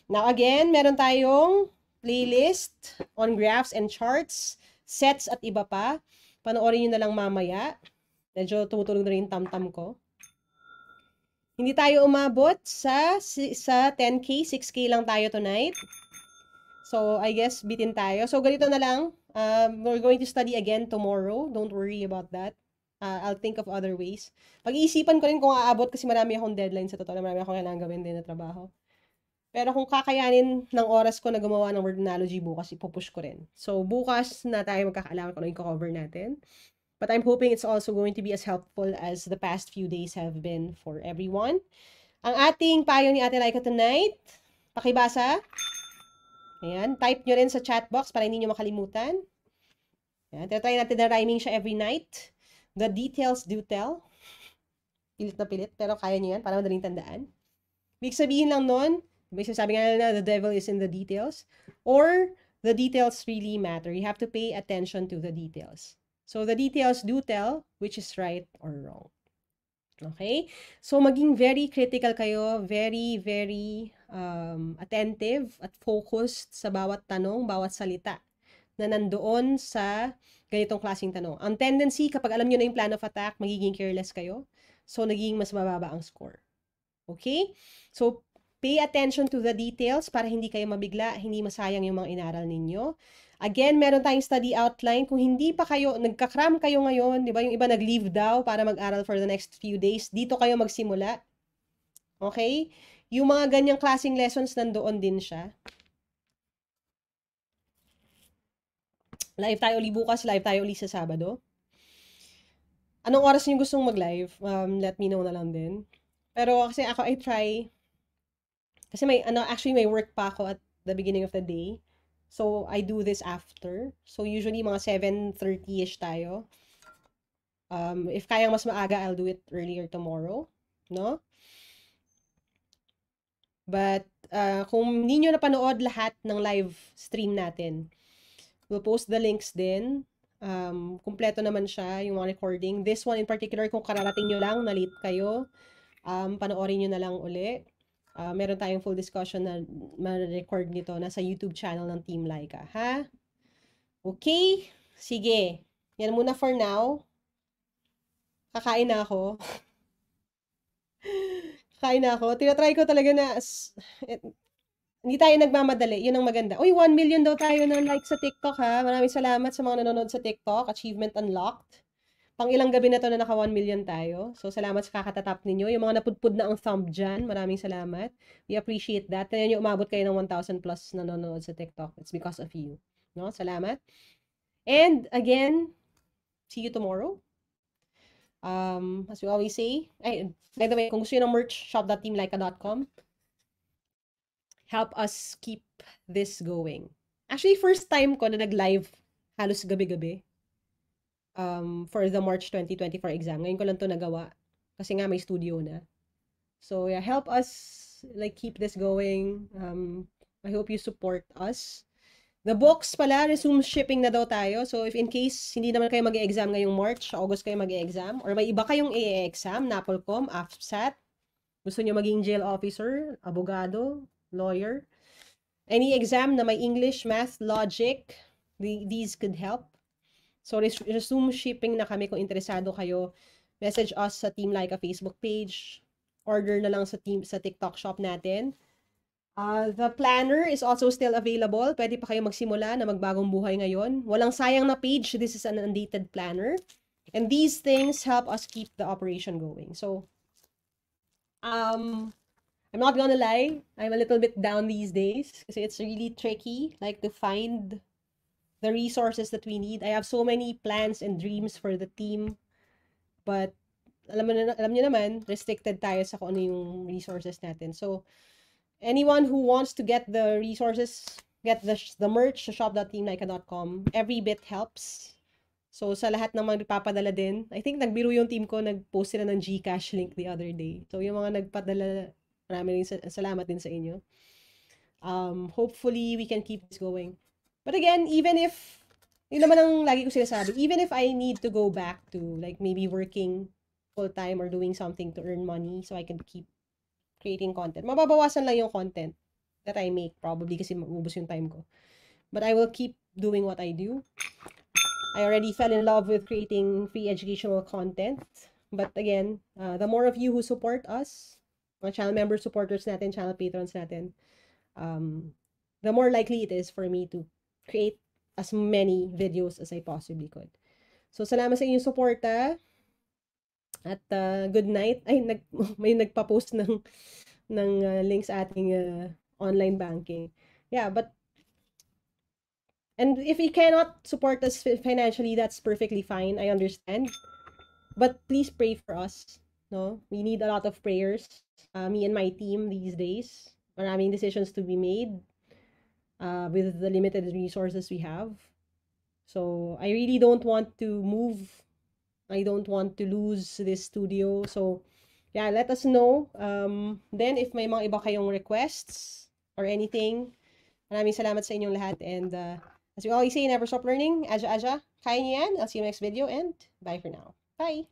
S1: Now again, meron tayong playlist on graphs and charts, sets at iba pa. Panoorin nyo na lang mamaya. Medyo tumutulog na rin tamtam -tam ko. Hindi tayo umabot sa sa 10k, 6k lang tayo tonight. So, I guess bitin tayo. So, ganito na lang. Um, we're going to study again tomorrow. Don't worry about that uh, I'll think of other ways. Pag-iisipan ko rin kung aabot kasi marami akong deadline sa totoo na marami akong kailangan gawin din na trabaho. Pero kung kakayanin ng oras ko na gumawa ng word analogy bukas, ipupush ko rin. So, bukas na tayo magkakaalaman kung ano yung cover natin. But I'm hoping it's also going to be as helpful as the past few days have been for everyone. Ang ating payo ni Ate Laika tonight, pakibasa. Ayan, type nyo rin sa chat box para hindi nyo makalimutan. Ayan, tinatry natin na rhyming siya every night. The details do tell. Pilit na pilit, pero kaya niyo yan para madaling tandaan. Ibig sabihin lang nun, may sabi nga na the devil is in the details. Or the details really matter. You have to pay attention to the details. So the details do tell which is right or wrong. Okay? So maging very critical kayo, very, very um, attentive at focused sa bawat tanong, bawat salita na nandoon sa ganitong klaseng tanong. Ang tendency, kapag alam nyo na yung plan of attack, magiging careless kayo. So, naging mas mababa ang score. Okay? So, pay attention to the details para hindi kayo mabigla, hindi masayang yung mga inaral ninyo. Again, meron tayong study outline. Kung hindi pa kayo, nagkakram kayo ngayon, di ba? Yung iba nag-leave daw para mag-aral for the next few days. Dito kayo magsimula. Okay? Yung mga ganyang klaseng lessons nandoon din siya. Live tayo uli bukas, live tayo uli sa Sabado. Anong oras niyo gustong mag-live? Um, let me know na lang din. Pero kasi ako, I try. Kasi may, ano, actually may work pa ako at the beginning of the day. So, I do this after. So, usually mga 7.30ish tayo. Um, if kayang mas maaga, I'll do it earlier tomorrow. No? But, uh, kung hindi nyo napanood lahat ng live stream natin, We'll post the links din. Um, kumpleto naman siya, yung mga recording. This one in particular, kung kararating nyo lang, nalit kayo, um, panoorin nyo na lang uli. Uh, meron tayong full discussion na ma-record nito. Nasa YouTube channel ng Team Laika, ha? Okay? Sige. Yan muna for now. Kakain na ako. Kakain na ako. Tinatry ko talaga na... Eh, hindi tayo nagmamadali. Yun ang maganda. Uy, 1 million daw tayo ng like sa TikTok ha. Maraming salamat sa mga nanonood sa TikTok. Achievement unlocked. Pang ilang gabi na to na naka 1 million tayo. So, salamat sa kakatatap ninyo. Yung mga napudpud na ang thumb dyan, maraming salamat. We appreciate that. Kaya nyo umabot kayo ng 1,000 plus nanonood sa TikTok. It's because of you. No? Salamat. And again, see you tomorrow. Um, as we always say, ay, by the way, kung gusto nyo ng merch, shop.teamlika.com help us keep this going. Actually, first time ko na nag-live halos gabi-gabi um, for the March 2024 exam. Ngayon ko lang to nagawa kasi nga may studio na. So, yeah, help us like keep this going. Um, I hope you support us. The books pala, resume shipping na daw tayo. So, if in case hindi naman kayo mag-exam ngayong March, August kayo mag-exam, or may iba kayong i-exam, NAPOLCOM, AFSAT, gusto nyo maging jail officer, abogado, lawyer. Any exam na may English, math, logic, the, these could help. So, res resume shipping na kami kung interesado kayo. Message us sa Team Like a Facebook page. Order na lang sa, team, sa TikTok shop natin. Uh, the planner is also still available. Pwede pa kayo magsimula na magbagong buhay ngayon. Walang sayang na page. This is an undated planner. And these things help us keep the operation going. So, um, I'm not gonna lie, I'm a little bit down these days because it's really tricky, like to find the resources that we need. I have so many plans and dreams for the team, but alam mo na, alam niyo naman, restricted tayo sa kung ano yung resources natin. So, anyone who wants to get the resources, get the, the merch sa shop.teamnica.com, every bit helps. So, sa lahat ng mga nagpapadala din, I think nagbiro yung team ko, nagpost sila ng Gcash link the other day. So, yung mga nagpadala Maraming salamat din sa inyo. Um, hopefully, we can keep this going. But again, even if, yun naman ang lagi ko sinasabi, even if I need to go back to like maybe working full-time or doing something to earn money so I can keep creating content, mababawasan lang yung content that I make probably kasi maubos yung time ko. But I will keep doing what I do. I already fell in love with creating free educational content. But again, uh, the more of you who support us, mga channel member supporters natin, channel patrons natin, um, the more likely it is for me to create as many videos as I possibly could. So, salamat sa inyong suporta. At uh, good night. Ay, nag, may nagpa-post ng, ng uh, link sa ating uh, online banking. Yeah, but And if you cannot support us financially, that's perfectly fine. I understand. But please pray for us. no? We need a lot of prayers. Uh, me and my team these days, maraming decisions to be made uh, with the limited resources we have. So I really don't want to move. I don't want to lose this studio. So yeah, let us know. Um, then if may mga iba kayong requests or anything, maraming salamat sa inyong lahat. And uh, as we always say, never stop learning. Aja, aja. Kaya niyan. I'll see you next video and bye for now. Bye!